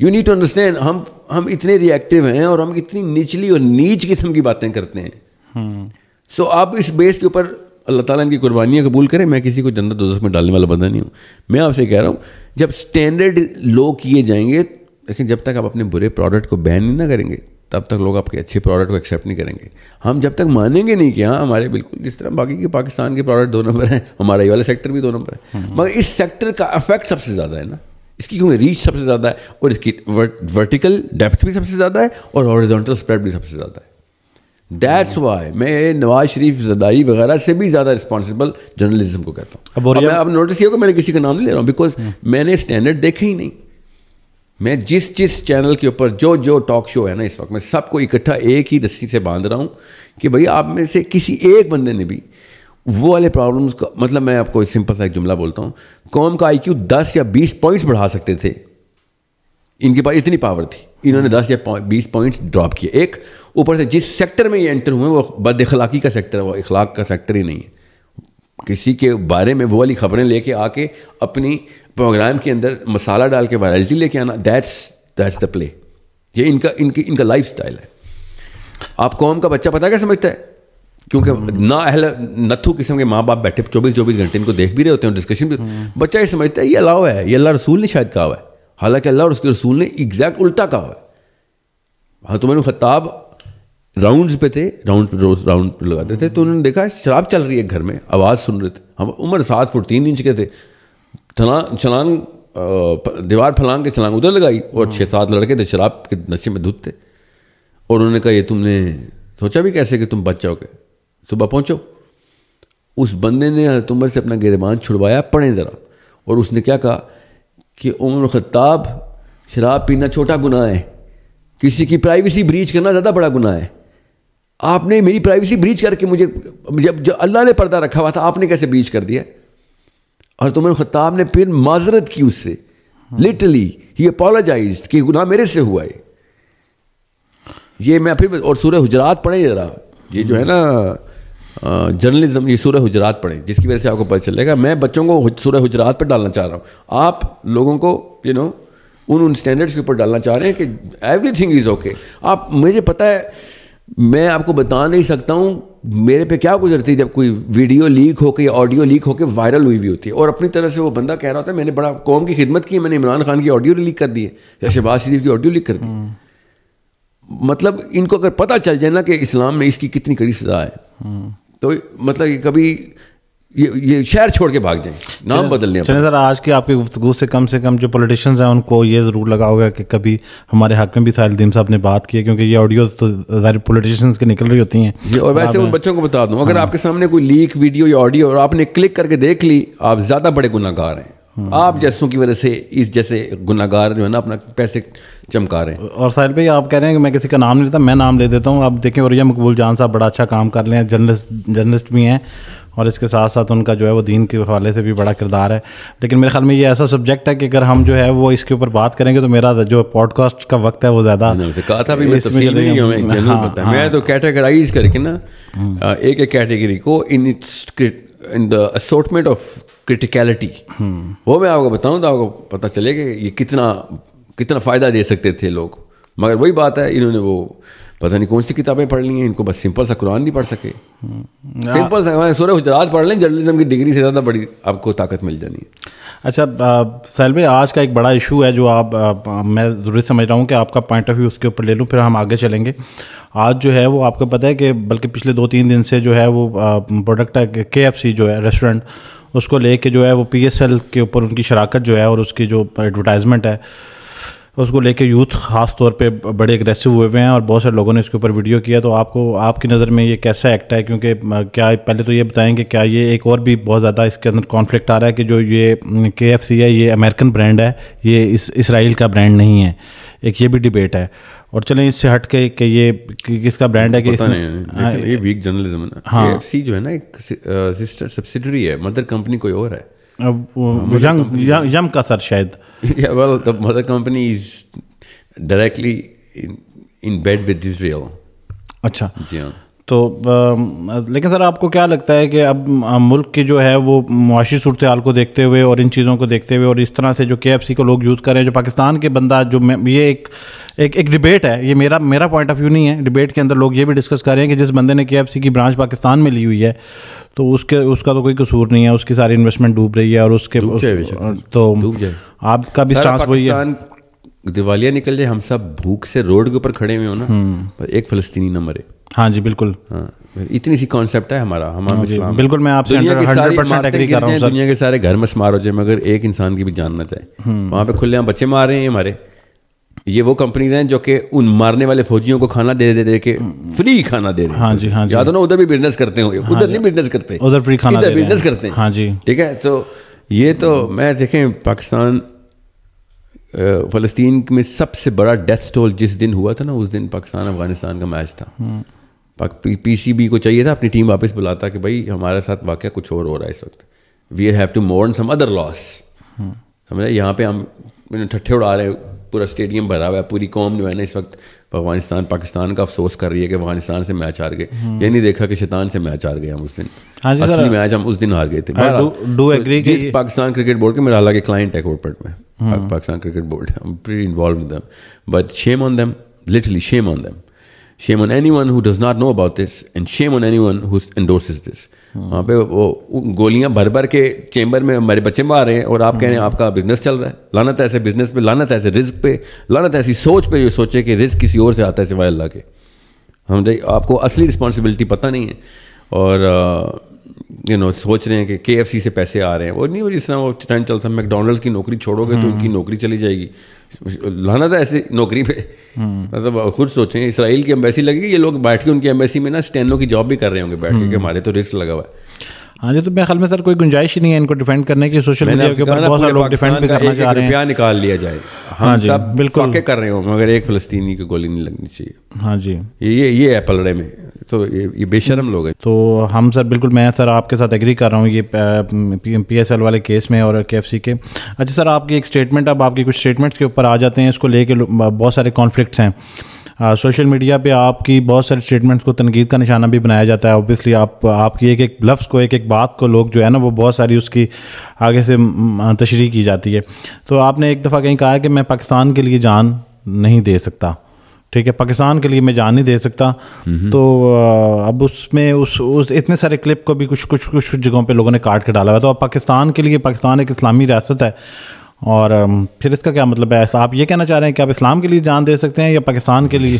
यू नीड टू अंडरस्टैंड हम हम इतने रिएक्टिव हैं और हम इतनी निचली और नीच किस्म की बातें करते हैं सो हम्म। आप इस बेस के ऊपर अल्लाह ताला इनकी कुर्बानियाँ कबूल करें मैं किसी को जन्नत दोजख में डालने वाला बंदा नहीं हूँ मैं आपसे कह रहा हूँ जब स्टैंडर्ड लो किए जाएंगे लेकिन जब तक आप अपने बुरे प्रोडक्ट को बैन नहीं ना करेंगे तब तक लोग आपके अच्छे प्रोडक्ट को एक्सेप्ट नहीं करेंगे हम जब तक मानेंगे नहीं कि हाँ हमारे बिल्कुल जिस तरह बाकी के पाकिस्तान के प्रोडक्ट दो नंबर हैं हमारा ये वाला सेक्टर भी दो नंबर है हम्म। मगर इस सेक्टर का अफेक्ट सबसे ज़्यादा है ना इसकी क्योंकि रीच सबसे ज़्यादा है और इसकी वर्टिकल डेप्थ भी सबसे ज़्यादा है और हॉरिजॉन्टल स्प्रेड भी सबसे ज़्यादा है दैट्स हम्म। वाई मैं नवाज शरीफ जदाई वगैरह से भी ज़्यादा रिस्पॉन्सिबल जर्नलिज्म को कहता हूँ अब, आप नोटिस किया कि मैंने किसी का नाम नहीं ले रहा हूँ बिकॉज हम्म। मैंने स्टैंडर्ड देखे ही नहीं मैं जिस जिस चैनल के ऊपर जो जो टॉक शो है ना इस वक्त मैं सबको इकट्ठा एक ही रस्सी से बांध रहा हूँ कि भाई आप में से किसी एक बंदे ने भी वो वाले प्रॉब्लम्स का मतलब मैं आपको सिंपल सा एक जुमला बोलता हूँ कौम का आई क्यू दस या बीस पॉइंट्स बढ़ा सकते थे इनके पास इतनी पावर थी इन्होंने दस या बीस पॉइंट्स ड्रॉप किए एक ऊपर से जिस सेक्टर में ये एंटर हुए वो बद अखलाकी का सेक्टर है वो अखलाक का सेक्टर ही नहीं है किसी के बारे में वो वाली खबरें लेके आके अपनी प्रोग्राम के अंदर मसाला डाल के वायरलिटी लेके आना दैट्स दैट्स द प्ले ये इनका इनकी इनका लाइफ स्टाइल है आप कौम का बच्चा पता क्या समझता है क्योंकि ना अहल नथु किस्म के माँ बाप बैठे चौबीस चौबीस घंटे इनको देख भी रहे होते हैं डिस्कशन भी बच्चा ये समझता है ये अलाव है ये अल्लाह रसूल ने शायद कहा हुआ है हालांकि अल्लाह और उसके रसूल ने एग्जैक्ट उल्टा कहा हुआ है हाँ तो मैंने खताब राउंड्स पे थे राउंड रोज राउंड पे लगाते थे तो उन्होंने देखा शराब चल रही है घर में आवाज़ सुन रहे थे हम उम्र सात फुट तीन इंच के थे छला छलांग दीवार फलांग के छलांग उधर लगाई और हाँ। छः सात लड़के थे शराब के नशे में धुत थे और उन्होंने कहा ये तुमने सोचा भी कैसे कि तुम बच जाओगे सुबह पहुँचो उस बंदे ने हतुमर से अपना गिरबान छुड़वाया पड़े ज़रा और उसने क्या कहा कि उम्र ख़त्ताब शराब पीना छोटा गुनाह है किसी की प्राइवेसी ब्रीच करना ज़्यादा बड़ा गुनाह है आपने मेरी प्राइवेसी ब्रीच करके मुझे जब जब अल्लाह ने पर्दा रखा हुआ था आपने कैसे ब्रीच कर दिया और तुमर तो खताब ने फिर माजरत की उससे लिटली ही अपोलोजाइज कि गुना मेरे से हुआ है ये मैं फिर और सूर्य हुजरात पढ़े जरा ये जो है ना जर्नलिज्म ये सूर्य हजरात पढ़े जिसकी वजह से आपको पता चलेगा मैं बच्चों को सूर्य हुजरात पर डालना चाह रहा हूँ आप लोगों को यू you नो know, उन उन स्टैंडर्ड्स के ऊपर डालना चाह रहे हैं कि एवरी थिंग इज़ ओके आप मुझे पता है मैं आपको बता नहीं सकता हूँ मेरे पे क्या गुजरती जब कोई वीडियो लीक होकर या ऑडियो लीक होकर वायरल हुई हुई होती है और अपनी तरह से वो बंदा कह रहा था मैंने बड़ा कौम की खिदमत की मैंने इमरान खान की ऑडियो लीक कर दी है या शहबाज शरीफ की ऑडियो लीक कर दी मतलब इनको अगर पता चल जाए ना कि इस्लाम में इसकी कितनी कड़ी सजा है हम्म। तो मतलब कभी ये ये शहर छोड़ के भाग जाए नाम बदलने चले सर आज की आपकी गुफ्तु से कम से कम जो पॉलिटिशियंस हैं उनको ये ज़रूर लगा होगा कि कभी हमारे हक में भी साहिल दीम साहब ने बात की है क्योंकि ये ऑडियो तो ज़ाहिर पॉलिटिशियंस की निकल रही होती हैं ये और वैसे उन बच्चों को बता दूँ अगर हाँ। आपके सामने कोई लीक वीडियो या ऑडियो और आपने क्लिक करके देख ली आप ज़्यादा बड़े गुनागार हैं हाँ। आप जैसों की वजह से इस जैसे गुनागार जो है ना अपना पैसे चमका रहे हैं और साहिल भाई आप कह रहे हैं कि मैं किसी का नाम नहीं लेता मैं नाम ले देता हूँ आप देखें और यह मकबूल जान साहब बड़ा अच्छा काम कर रहे हैं जर्नलिस्ट जर्नलिस्ट भी हैं और इसके साथ साथ उनका जो है वो दीन के हवाले से भी बड़ा किरदार है लेकिन मेरे ख्याल में ये ऐसा सब्जेक्ट है कि अगर हम जो है वो इसके ऊपर बात करेंगे तो मेरा जो पॉडकास्ट का वक्त है वो ज़्यादा कहा था भी मैं इसमें हाँ, हाँ, मैं तो कैटेगराइज करके ना हम्म। एक एक कैटेगरी को in its in the assortment of criticality वो मैं आपको बताऊँ तो आपको पता चले कि ये कितना कितना फ़ायदा दे सकते थे लोग मगर वही बात है इन्होंने वो पता नहीं कौन सी किताबें पढ़ ली हैं इनको बस सिंपल सा कुरान नहीं पढ़ सके हम्म। सिंपल सा हाँ, सोर हजरात पढ़ लें जर्नलिज्म की डिग्री से ज़्यादा बड़ी आपको ताकत मिल जानी है अच्छा सैल भाई आज का एक बड़ा इशू है जो आप आ, मैं ज़रूरी समझ रहा हूँ कि आपका पॉइंट ऑफ व्यू उसके ऊपर ले लूँ फिर हम आगे चलेंगे आज जो है वो आपको पता है कि बल्कि पिछले दो तीन दिन से जो है वो प्रोडक्ट है के एफ सी जो है रेस्टोरेंट उसको लेके जो है वो पी एस एल के ऊपर उनकी शराकत जो है और उसकी जो एडवर्टाइजमेंट है उसको लेके यूथ खास तौर पे बड़े एग्रेसिव हुए हुए हैं और बहुत सारे लोगों ने इसके ऊपर वीडियो किया तो आपको आपकी नज़र में ये कैसा एक्ट है क्योंकि क्या पहले तो ये बताएंगे क्या ये एक और भी बहुत ज़्यादा इसके अंदर कॉन्फ्लिक्ट आ रहा है कि जो ये के है ये अमेरिकन ब्रांड है ये इस इसराइल का ब्रांड नहीं है एक ये भी डिबेट है और चलें इससे हट के कि ये कि किसका ब्रांड है कि पता नहीं, हाँ, ये वीक जर्नलिज्म है हाँ सी जो है ना एक सिस्टर सब्सिडरी है मदर कंपनी कोई और है अब यंग यंग हाँ, का सर शायद yeah, well, the mother company is directly in, in bed with Israel. अच्छा जी हाँ तो लेकिन सर आपको क्या लगता है कि अब मुल्क की जो है वो मुआशी सूरत हाल को देखते हुए और इन चीज़ों को देखते हुए और इस तरह से जो के एफ सी को लोग यूज़ कर रहे हैं जो पाकिस्तान के बंदा जो ये एक एक एक डिबेट है ये मेरा मेरा पॉइंट ऑफ व्यू नहीं है डिबेट के अंदर लोग ये भी डिस्कस कर रहे हैं कि जिस बंदे ने के एफ सी की ब्रांच पाकिस्तान में ली हुई है तो उसके उसका तो कोई कसूर नहीं है उसकी सारी इन्वेस्टमेंट डूब रही है और उसके उस, तो आपका भी स्टांस वही है दिवालिया निकल जाए हम सब भूख से रोड के ऊपर खड़े हुए हो ना हम्म। पर एक फलस्तीनी ना मरे हाँ जी बिल्कुल हाँ इतनी सी कॉन्सेप्ट है हमारा हमारा हाँ इस्लाम बिल्कुल मैं आपसे दुनिया के सारे एग्री कर रहा दुनिया के सारे घर में मार हो जाए मगर एक इंसान की भी जान ना चाहे हम्म। वहाँ पे खुले बच्चे मार रहे हैं हमारे ये वो कंपनीज हैं जो कि उन मारने वाले फौजियों को खाना दे दे दे के फ्री हम्म। खाना दे रहे हाँ जी हाँ जी या ना उधर भी बिजनेस करते हो हाँ उधर नहीं बिजनेस करते उधर फ्री खाना बिजनेस करते हैं हाँ जी ठीक है तो ये तो मैं देखें पाकिस्तान फ़लस्तीन में सबसे बड़ा डेथ टोल जिस दिन हुआ था ना उस दिन पाकिस्तान अफगानिस्तान का मैच था हम्म। पी सी बी को चाहिए था अपनी टीम वापस बुलाता कि भाई हमारे साथ वाक़ कुछ और हो रहा है इस वक्त we have to mourn some other loss समझा यहाँ पे हम ठट्ठे उड़ा रहे पूरा स्टेडियम भरा हुआ है पूरी कौम जो है ना इस वक्त अफगानिस्तान पाकिस्तान का अफसोस कर रही है कि अफगानिस्तान से मैच हार गए हम्म। ये नहीं देखा कि शैतान से मैच हार गए हम उस दिन हाँ असली मैच हम उस दिन हार गए थे हाँ, पाकिस्तान क्रिकेट बोर्ड के मेरा हालांकि क्लाइंट है कॉर्पोरेट में हम्म। Pakistan cricket board I pre involve them but shame on them literally shame on them shame on anyone who does not know about this and shame on anyone who endorses this वहाँ पे वो गोलियाँ भर भर के chamber में हमारे बच्चे मार रहे हैं और आप कह रहे हैं आपका बिजनेस चल रहा है लानत ऐसे बिजनेस पे लानत ऐसे रिस्क पे लानत ऐसी सोच पे जो सोचे कि रिस्क किसी और से आता है सिवाय अल्लाह के हम आपको असली रिस्पॉन्सिबिलिटी पता नहीं है और यू नो सोच रहे हैं कि के से पैसे आ रहे हैं और नहीं वो जिस तरह वो ट्रेंड चलता है की नौकरी छोड़ोगे तो उनकी हम्म। नौकरी चली जाएगी लाना था ऐसे नौकरी पे मतलब खुद सोचें इसराइल की एम्बेसी लगी ये लोग बैठ के उनकी एम्बेसी में ना स्टेनो की जॉब भी कर रहे होंगे बैठ के हम्म। हमारे तो रिस्क लगा हुआ है हाँ जी तो मेरे ख्याल में सर कोई गुंजाइश ही नहीं है इनको डिफेंड करने की सोशल मीडिया के ऊपर बहुत सारे लोग डिफेंड भी करना चाह रहे हैं निकाल लिया जाए हाँ जी सब बिल्कुल कर रहे हो मगर एक फ़लस्तीनी की गोली नहीं लगनी चाहिए हाँ जी ये ये है पलड़े में तो ये, ये बेशरम लोग हैं तो हम सर बिल्कुल मैं सर आपके साथ एग्री कर रहा हूँ ये पी एस एल वाले केस में और के एफ सी के अच्छा सर आपकी एक स्टेटमेंट अब आपकी कुछ स्टेटमेंट्स के ऊपर आ जाते हैं इसको लेके बहुत सारे कॉन्फ्लिक्ट हैं सोशल मीडिया पे आपकी बहुत सारे स्टेटमेंट्स को तनकीद का निशाना भी बनाया जाता है ऑब्वियसली आप आपकी एक एक लफ्ज़ को एक एक बात को लोग जो है ना वो बहुत सारी उसकी आगे से तशरी की जाती है तो आपने एक दफ़ा कहीं कहा है कि मैं पाकिस्तान के लिए जान नहीं दे सकता ठीक है पाकिस्तान के लिए मैं जान नहीं दे सकता तो अब उसमें उस उस इतने सारे क्लिप को भी कुछ कुछ कुछ जगहों पे लोगों ने काट के डाला हुआ तो अब पाकिस्तान के लिए पाकिस्तान एक इस्लामी रियासत है और फिर इसका क्या मतलब है ऐसा आप ये कहना चाह रहे हैं कि आप इस्लाम के लिए जान दे सकते हैं या पाकिस्तान के लिए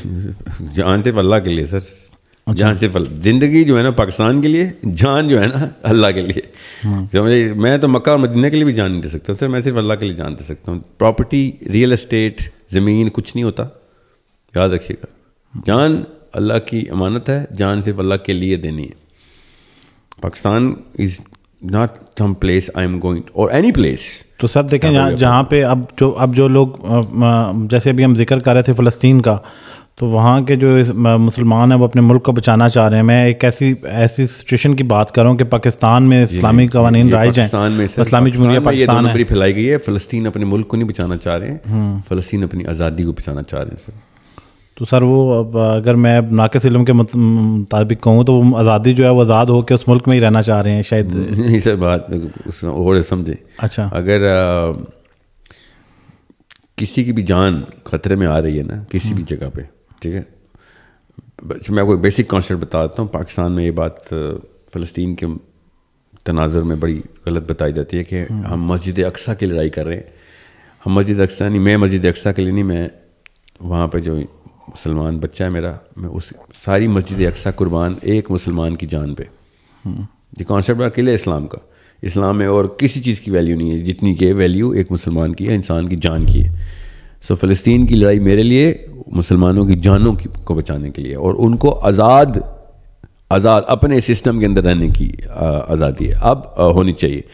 जान सिर्फ अल्लाह के लिए सर अच्छा। जान सिर्फ ज़िंदगी जो है ना पाकिस्तान के लिए जान जो है ना अल्लाह के लिए जो हाँ। तो मैं तो मक्का और मदीना के लिए भी जान नहीं दे सकता सर मैं सिर्फ अल्लाह के लिए जान दे सकता हूँ प्रॉपर्टी रियल इस्टेट ज़मीन कुछ नहीं होता याद रखिएगा जान अल्लाह की अमानत है जान सिर्फ अल्लाह के लिए देनी है Pakistan is not some place I am going और एनी प्लेस तो सर देखें जहाँ पे अब जो अब जो लोग जैसे अभी हम जिक्र कर रहे थे फ़लस्तीन का तो वहाँ के जो मुसलमान हैं वो अपने मुल्क को बचाना चाह रहे हैं मैं एक ऐसी ऐसी सिचुएशन की बात कर रहा हूँ कि पाकिस्तान में इस्लामी कवानीन राइज हैं इस्लामी जमहूरिया पाकिस्तान फैलाई गई है फ़लस्तीन अपने मुल्क को नहीं बचाना चाह रहे हैं हम्म। फ़लस्तीन अपनी आज़ादी को बचाना चाह रहे हैं सर तो सर वो अब अगर मैं अब इलम के मुताबिक कहूँ तो वो आज़ादी जो है वो आज़ाद होकर उस मुल्क में ही रहना चाह रहे हैं शायद नहीं सर बात तो और समझे अच्छा अगर आ, किसी की भी जान खतरे में आ रही है ना किसी भी हम्म। जगह पे ठीक है मैं कोई बेसिक कॉन्सेप्ट बता देता हूँ पाकिस्तान में ये बात फ़लस्तीन के तनाजर में बड़ी गलत बताई जाती है कि हम्म। हम मस्जिद अक्सा की लड़ाई कर रहे हैं हम मस्जिद अक्सा नहीं मैं मस्जिद अक्सा के लिए नहीं मैं वहाँ पर जो मुसलमान बच्चा है मेरा मैं उस सारी मस्जिद अक्सा कुर्बान एक मुसलमान की जान पे हम्म। ये कॉन्सेप्ट अकेले इस्लाम का इस्लाम में और किसी चीज़ की वैल्यू नहीं है जितनी की वैल्यू एक मुसलमान की है इंसान की जान की है सो फ़लस्तीन की लड़ाई मेरे लिए मुसलमानों की जानों की को बचाने के लिए और उनको आज़ाद आज़ाद अपने सिस्टम के अंदर रहने की आज़ादी है अब होनी चाहिए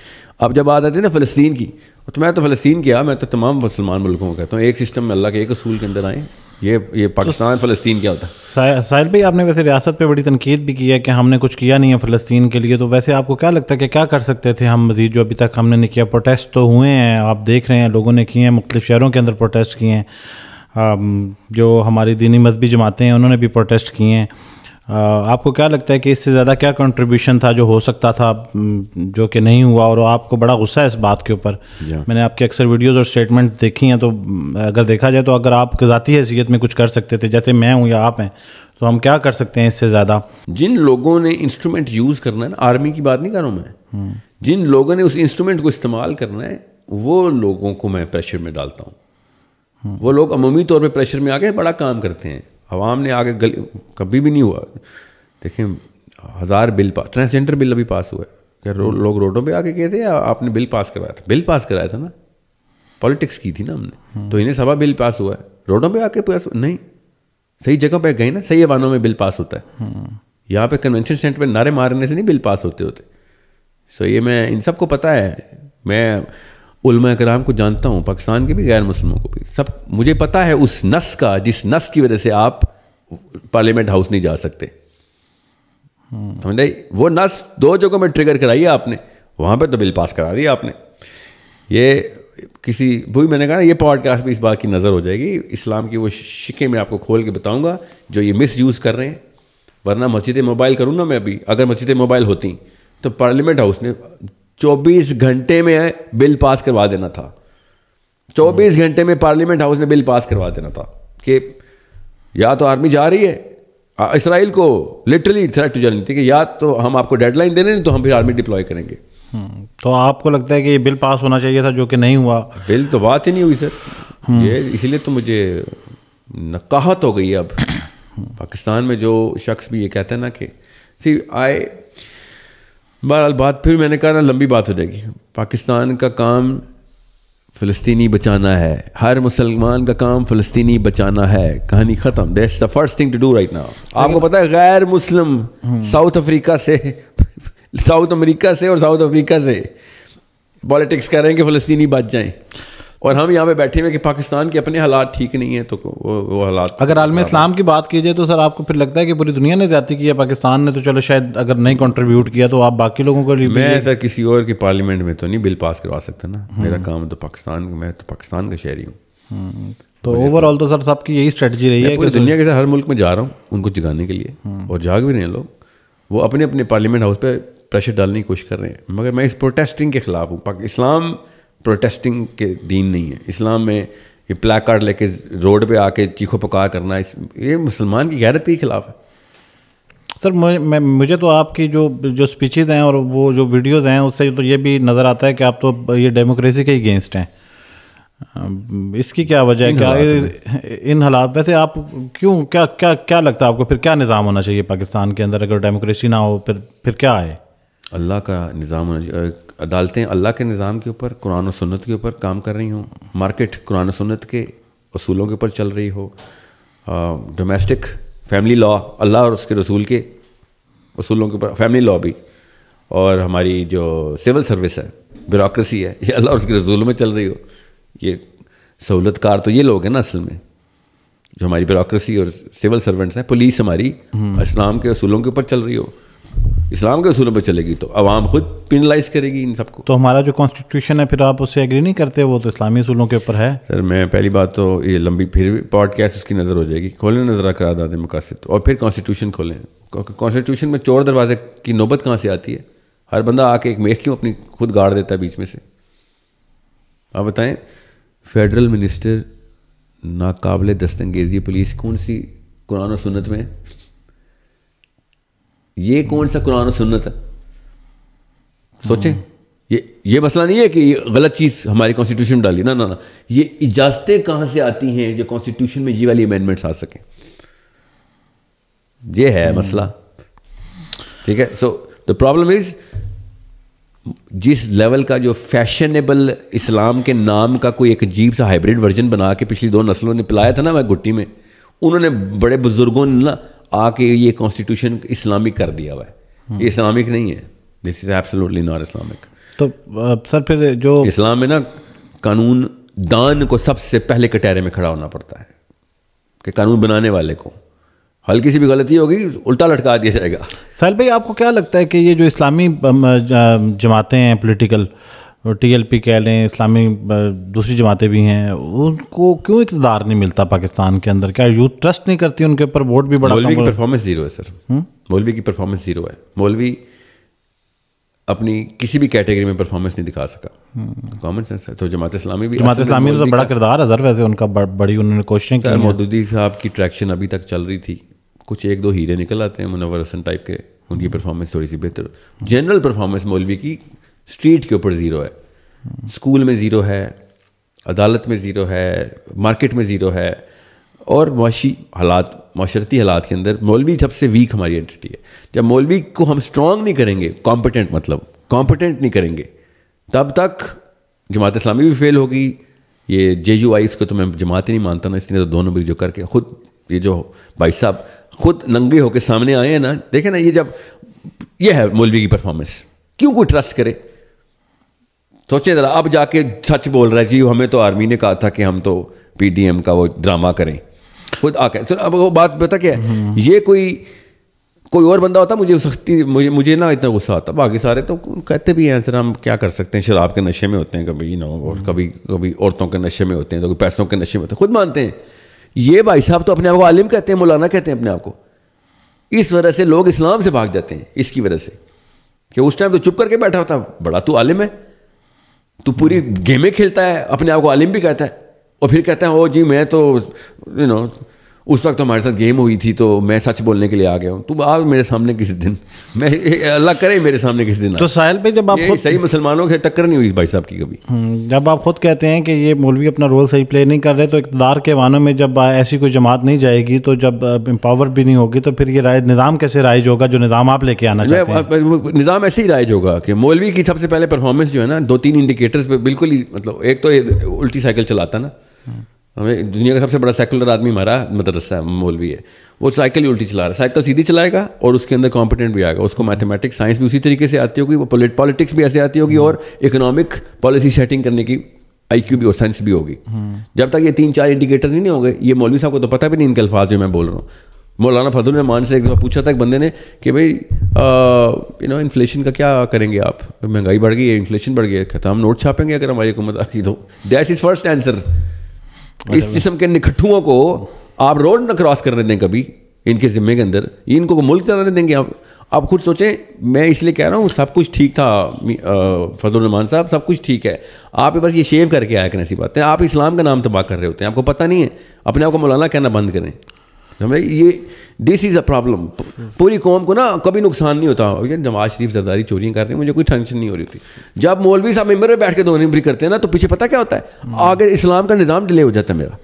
अब जब आ जाती है ना फ़लस्तीन की तो मैं तो फ़लस्तीन किया मैं तो तमाम मुसलमान मुल्कों को कहता हूँ एक सिस्टम में अल्लाह के एक असूल के अंदर आएँ ये ये तो पाकिस्तान तो फ़लस्तीन क्या होता है साहिल भाई आपने वैसे रियासत पे बड़ी तनकीद भी की है कि हमने कुछ किया नहीं है फ़लस्तीन के लिए तो वैसे आपको क्या लगता है कि क्या कर सकते थे हम मजीद जो अभी तक हमने नहीं किया प्रोटेस्ट तो हुए हैं आप देख रहे हैं लोगों ने किए हैं मुख्तु शहरों के अंदर प्रोटेस्ट किए हैं जो हमारी दीनी मजहबी जमातें हैं उन्होंने भी प्रोटेस्ट किए हैं आपको क्या लगता है कि इससे ज़्यादा क्या कंट्रीब्यूशन था जो हो सकता था जो कि नहीं हुआ और आपको बड़ा गुस्सा है इस बात के ऊपर मैंने आपके अक्सर वीडियोस और स्टेटमेंट देखी हैं तो अगर देखा जाए तो अगर आप ज़ाती हैसीत में कुछ कर सकते थे जैसे मैं हूँ या आप हैं तो हम क्या कर सकते हैं इससे ज़्यादा जिन लोगों ने इंस्ट्रूमेंट यूज़ करना है ना आर्मी की बात नहीं कर रहा हूँ मैं हम्म। जिन लोगों ने उस इंस्ट्रूमेंट को इस्तेमाल करना है वो लोगों को मैं प्रेशर में डालता हूँ हम्म। वो लोग अमूमी तौर पर प्रेशर में आके बड़ा काम करते हैं आवाम ने आगे गल कभी भी नहीं हुआ देखें हज़ार बिल पास ट्रांसजेंडर बिल अभी पास हुआ है क्या रो, लोग रोडों पे आके गए थे या आपने बिल पास करवाया था बिल पास कराया था ना पॉलिटिक्स की थी ना हमने तो इन्हें सभा बिल पास हुआ है रोडों पे आके पास नहीं सही जगह पे गए ना सही आवानों में बिल पास होता है यहाँ पे कन्वेंशन सेंटर पे नारे मारने से नहीं बिल पास होते होते सो ये मैं इन सबको पता है मैं उलमा कराम को जानता हूँ पाकिस्तान के भी गैर मुसलमों को भी सब मुझे पता है उस नस का जिस नस की वजह से आप पार्लियामेंट हाउस नहीं जा सकते समझ वो नस दो जगहों में ट्रिगर कराई है आपने वहाँ पर तो बिल पास करा दिया आपने ये किसी वही मैंने कहा ना ये पॉडकास्ट भी इस बात की नज़र हो जाएगी इस्लाम की वो शिके में आपको खोल के बताऊँगा जो ये मिस यूज़ कर रहे हैं वरना मस्जिद मोबाइल करूँ ना मैं अभी अगर मस्जिद मोबाइल होती तो पार्लियामेंट हाउस ने 24 घंटे में बिल पास करवा देना था 24 घंटे में पार्लियामेंट हाउस ने बिल पास करवा देना था कि या तो आर्मी जा रही है इसराइल को लिटरली थ्रेट टू जानी थी कि या तो हम आपको डेडलाइन देने नहीं तो हम फिर आर्मी डिप्लॉय करेंगे हम्म, तो आपको लगता है कि ये बिल पास होना चाहिए था जो कि नहीं हुआ बिल तो बात ही नहीं हुई सर हम्म। ये इसीलिए तो मुझे नकाहत हो गई अब हम्म। पाकिस्तान में जो शख्स भी ये कहते हैं ना कि सी आई बहरहाल बात फिर मैंने कहा ना लंबी बात हो जाएगी पाकिस्तान का काम फ़लस्तनी बचाना है हर मुसलमान का काम फ़लस्तनी बचाना है कहानी ख़त्म that's the first thing to do right now आपको पता है गैर मुस्लिम हम्म। साउथ अफ्रीका से साउथ अमेरिका से और साउथ अफ्रीका से पॉलिटिक्स कर रहे हैं कि फ़लस्तनी बच जाएं और हम यहाँ पे बैठे हुए कि पाकिस्तान के अपने हालात ठीक नहीं है तो वो, वो हालात अगर आलम इस्लाम की बात की जाए तो सर आपको फिर लगता है कि पूरी दुनिया ने ज्यादा की है पाकिस्तान ने तो चलो शायद अगर नहीं कंट्रीब्यूट किया तो आप बाकी लोगों को मैं सर किसी और की पार्लियामेंट में तो नहीं बिल पास करवा सकता ना हम्म। मेरा काम तो पाकिस्तान मैं तो पाकिस्तान का शहरी हूँ हम्म। तो ओवरऑल तो-, तो सर सबकी यही स्ट्रेटजी रही है पूरी दुनिया के सर हर मुल्क में जा रहा हूँ उनको जगाने के लिए हम्म। और जाग भी रहे हैं लोग वो अपने अपने पार्लियामेंट हाउस पर प्रेशर डालने की कोशिश कर रहे हैं मगर मैं इस प्रोटेस्टिंग के खिलाफ हूँ इस्लाम प्रोटेस्टिंग के दीन नहीं है इस्लाम में ये प्लैक कार्ड लेके रोड पे आके चीखो पकार करना इस ये मुसलमान की गैरत के खिलाफ है सर मैं मुझे तो आपकी जो जो स्पीचेज हैं और वो जो वीडियोस हैं उससे तो ये भी नज़र आता है कि आप तो ये डेमोक्रेसी के अगेंस्ट हैं इसकी क्या वजह है क्या इन हालात वैसे आप क्यों क्या क्या क्या लगता है आपको फिर क्या निज़ाम होना चाहिए पाकिस्तान के अंदर अगर डेमोक्रेसी ना हो फिर फिर क्या है अल्लाह का निज़ाम होना चाहिए अदालतें अल्लाह के निज़ाम के ऊपर कुरान और सुन्नत के ऊपर काम कर रही हों मार्केट कुरान सुन्नत के असूलों के ऊपर चल रही हो डोमेस्टिक फैमिली लॉ अल्लाह और उसके रसूल के असूलों के ऊपर फैमिली लॉ भी और हमारी जो सिविल सर्विस है ब्यूरोसी है ये अल्लाह और उसके रसूल में चल रही हो ये सहूलतकार तो ये लोग हैं ना असल में जो हमारी ब्यूरोसी और सिविल सर्वेंट्स हैं पुलिस हमारी हम्म। इस्लाम के असूलों के ऊपर चल रही हो इस्लाम के असूलों पर चलेगी तो आवाम खुद पिनलाइज करेगी इन सबको तो हमारा जो कॉन्स्टिट्यूशन है फिर आप उससे एग्री नहीं करते वो तो इस्लामी असूलों के ऊपर है सर मैं पहली बात तो ये लंबी फिर पॉडकास्ट इसकी नज़र हो जाएगी खोलें नज़र करा दादे मुकासद और फिर कॉन्स्टिट्यूशन खोलें कॉन्स्टिट्यूशन में चोर दरवाजे की नौबत कहाँ से आती है हर बंदा आके एक मेख क्यों अपनी खुद गाड़ देता है बीच में से आप बताएं फेडरल मिनिस्टर नाकबले दस्तंगेजी पुलिस कौन सी कुरान और सुनत में ये कौन सा कुरान और सुन्नत है सोचें ये ये मसला नहीं है कि ये गलत चीज़ हमारी कॉन्स्टिट्यूशन में डाली ना ना ना ये इजाज़तें कहाँ से आती हैं जो कॉन्स्टिट्यूशन में ये वाली अमेंडमेंट्स आ सकें ये है हम्म। मसला ठीक है सो द प्रॉब्लम इज़ जिस लेवल का जो फैशनेबल इस्लाम के नाम का कोई एक अजीब सा हाइब्रिड वर्जन बना के पिछली दो नस्लों ने पिलाया था ना वह गुट्टी में उन्होंने बड़े बुजुर्गों ने ना आके ये कॉन्स्टिट्यूशन इस्लामिक कर दिया हुआ है ये इस्लामिक नहीं है this is absolutely not Islamic तो सर फिर जो इस्लाम में ना कानून दान को सबसे पहले कटहरे में खड़ा होना पड़ता है कि कानून बनाने वाले को हल्की सी भी गलती होगी उल्टा लटका दिया जाएगा साहिल भाई आपको क्या लगता है कि ये जो इस्लामी जमातें हैं पोलिटिकल टीएलपी कह लें इस्लामी दूसरी जमातें भी हैं उनको क्यों इकतदार नहीं मिलता पाकिस्तान के अंदर क्या यूथ ट्रस्ट नहीं करती उनके ऊपर वोट भी बढ़ा हम्म? मौलवी की परफॉर्मेंस जीरो है सर मौलवी की परफॉर्मेंस जीरो है मौलवी अपनी किसी भी कैटेगरी में परफॉर्मेंस नहीं दिखा सका कॉमन हम्म। सेंस है तो जमात इस्लामी भी जमात इस्लामी तो बड़ा किरदार है सर वैसे उनका बड़ी उन्होंने कोशिशें की मौदूदी साहब की ट्रैक्शन अभी तक चल रही थी कुछ एक दो हीरे निकल आते हैं मुनवर हसन टाइप के उनकी परफॉर्मेंस हम्म। थोड़ी सी बेहतर जनरल परफॉर्मेंस मौलवी की स्ट्रीट के ऊपर ज़ीरो है स्कूल में ज़ीरो है अदालत में ज़ीरो है मार्केट में ज़ीरो है और माशी हालात माशरती हालात के अंदर मौलवी सबसे वीक हमारी एंटिटी है जब मौलवी को हम स्ट्रॉन्ग नहीं करेंगे कॉम्पिटेंट मतलब कॉम्पिटेंट नहीं करेंगे तब तक जमात इस्लामी भी फेल होगी ये जे यू आई इसको तो मैं जमात ही नहीं मानता ना इसलिए तो दो नंबरी जो करके खुद ये जो भाई साहब खुद नंगे होकर सामने आए हैं ना देखें ना ये जब ये है मौलवी की परफॉर्मेंस क्यों कोई ट्रस्ट करे सोचें ज़रा अब जाके सच बोल रहा है जी हमें तो आर्मी ने कहा था कि हम तो पीडीएम का वो ड्रामा करें खुद आके सुन तो अब वो बात पता क्या है हम्म। ये कोई कोई और बंदा होता मुझे सख्ती मुझे मुझे ना इतना गुस्सा आता बाकी सारे तो कहते भी हैं सर हम क्या कर सकते हैं शराब के नशे में होते हैं कभी ना और हम्म। कभी कभी औरतों के नशे में होते हैं तो कभी पैसों के नशे में होते हैं खुद मानते हैं ये भाई साहब तो अपने आप को आलिम कहते हैं मौलाना कहते हैं अपने आप को इस वजह से लोग इस्लाम से भाग जाते हैं इसकी वजह से कि उस टाइम तो चुप करके बैठा होता बड़ा तू आलिम है तो पूरी गेमें खेलता है अपने आप को अलिम भी कहता है और फिर कहता है ओ जी मैं तो यू नो उस वक्त हमारे साथ गेम हुई थी तो मैं सच बोलने के लिए आ गया हूँ तुम आओ मेरे सामने किसी दिन मैं अल्लाह करे मेरे सामने किसी दिन तो साहिल भाई जब आप खुद सही मुसलमानों के टक्कर नहीं हुई इस भाई साहब की कभी हम्म, जब आप खुद कहते हैं कि ये मौलवी अपना रोल सही प्ले नहीं कर रहे तो इकतदार के वानों में जब ऐसी कोई जमात नहीं जाएगी तो जब पावर भी नहीं होगी तो फिर ये राय निज़ाम कैसे राइज होगा जो निज़ाम आप लेके आना चाहते हैं निज़ाम ऐसे ही राइज होगा कि मौलवी की सबसे पहले परफॉर्मेंस जो है ना दो तीन इंडिकेटर्स पर बिल्कुल ही मतलब एक तो उल्टी साइकिल चलाता ना हमें दुनिया का सबसे बड़ा सेकुलर आदमी हमारा मदरसा मौलवी है वो साइकिल ही उल्टी चला रहा है साइकिल सीधी चलाएगा और उसके अंदर कॉम्पिटेंट भी आएगा उसको मैथमेटिक्स साइंस भी उसी तरीके से आती होगी वो पॉलिटिक्स भी ऐसे आती होगी हम्म। और इकोनॉमिक पॉलिसी सेटिंग करने की आई क्यू भी और साइंस भी होगी हम्म। जब तक ये तीन चार इंडिकेटर्स नहीं होंगे ये मौलवी साहब को तो पता भी नहीं इनके अल्फाज जो मैं बोल रहा हूँ मौलाना फजल मान से एक बार पूछा था एक बंदे ने कि भाई यू नो इन्फ्लेशन का क्या करेंगे आप महंगाई बढ़ गई है इन्फ्लेशन बढ़ गई है कहता हम नोट छापेंगे अगर हमारी हुकूमत आखिर दो तो दैट इज़ फर्स्ट आंसर इस जिसम के निकटुओं को आप रोड न क्रॉस करने दें कभी इनके जिम्मे के अंदर इनको मुल्क चलाने देंगे आप आप खुद सोचें मैं इसलिए कह रहा हूँ सब कुछ ठीक था फजलरहमान साहब सब कुछ ठीक है आप बस ये शेव करके आया करें ऐसी बातें आप इस्लाम का नाम तबाह कर रहे होते हैं आपको पता नहीं है अपने आप को मौलाना कहना बंद करें समझे ये दिस इज़ अ प्रॉब्लम पूरी कौम को ना कभी नुकसान नहीं होता ये नवाज शरीफ जरदारी चोरियाँ कर रहे हैं मुझे कोई टेंशन नहीं हो रही थी जब मौलवी साहब मेम्बर में बैठ के दो नंबरी करते हैं ना तो पीछे पता क्या होता है हम्म। आगे इस्लाम का निज़ाम डिले हो जाता है मेरा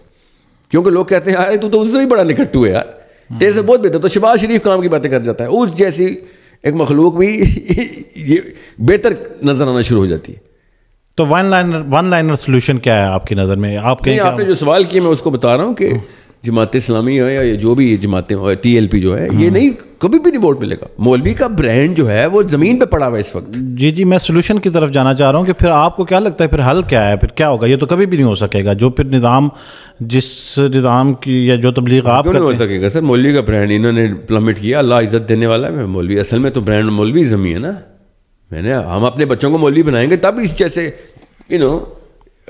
क्योंकि लोग कहते हैं अरे तू तो उससे भी बड़ा निकट हुए यार हम्म। तेरे से बहुत बेहतर तो शबाज शरीफ काम की बातें कर जाता है उस जैसी एक मखलूक भी ये बेहतर नज़र आना शुरू हो जाती है तो one liner one liner solution क्या है आपकी नज़र में आपके आपने जो सवाल किए मैं उसको बता रहा हूँ कि हम्म। जमात इस्लामी है या जो भी जमातें टी एल पी जो है ये हाँ। नहीं कभी भी नहीं वोट मिलेगा मौलवी का ब्रांड जो है वो ज़मीन पे पड़ा हुआ है इस वक्त जी जी मैं सोल्यूशन की तरफ जाना चाह रहा हूँ कि फिर आपको क्या लगता है फिर हल क्या है फिर क्या होगा ये तो कभी भी नहीं हो सकेगा जो फिर निज़ाम जिस निज़ाम की या जो तबलीग आप नहीं हो सकेगा सर मौलवी का ब्रांड इन्होंने प्लमिट किया अल्लाह इज़्ज़त देने वाला है मौलवी असल में तो ब्रांड मौलवी ज़मी है ना मैंने हम अपने बच्चों को मौलवी बनाएंगे तब इस जैसे यू नो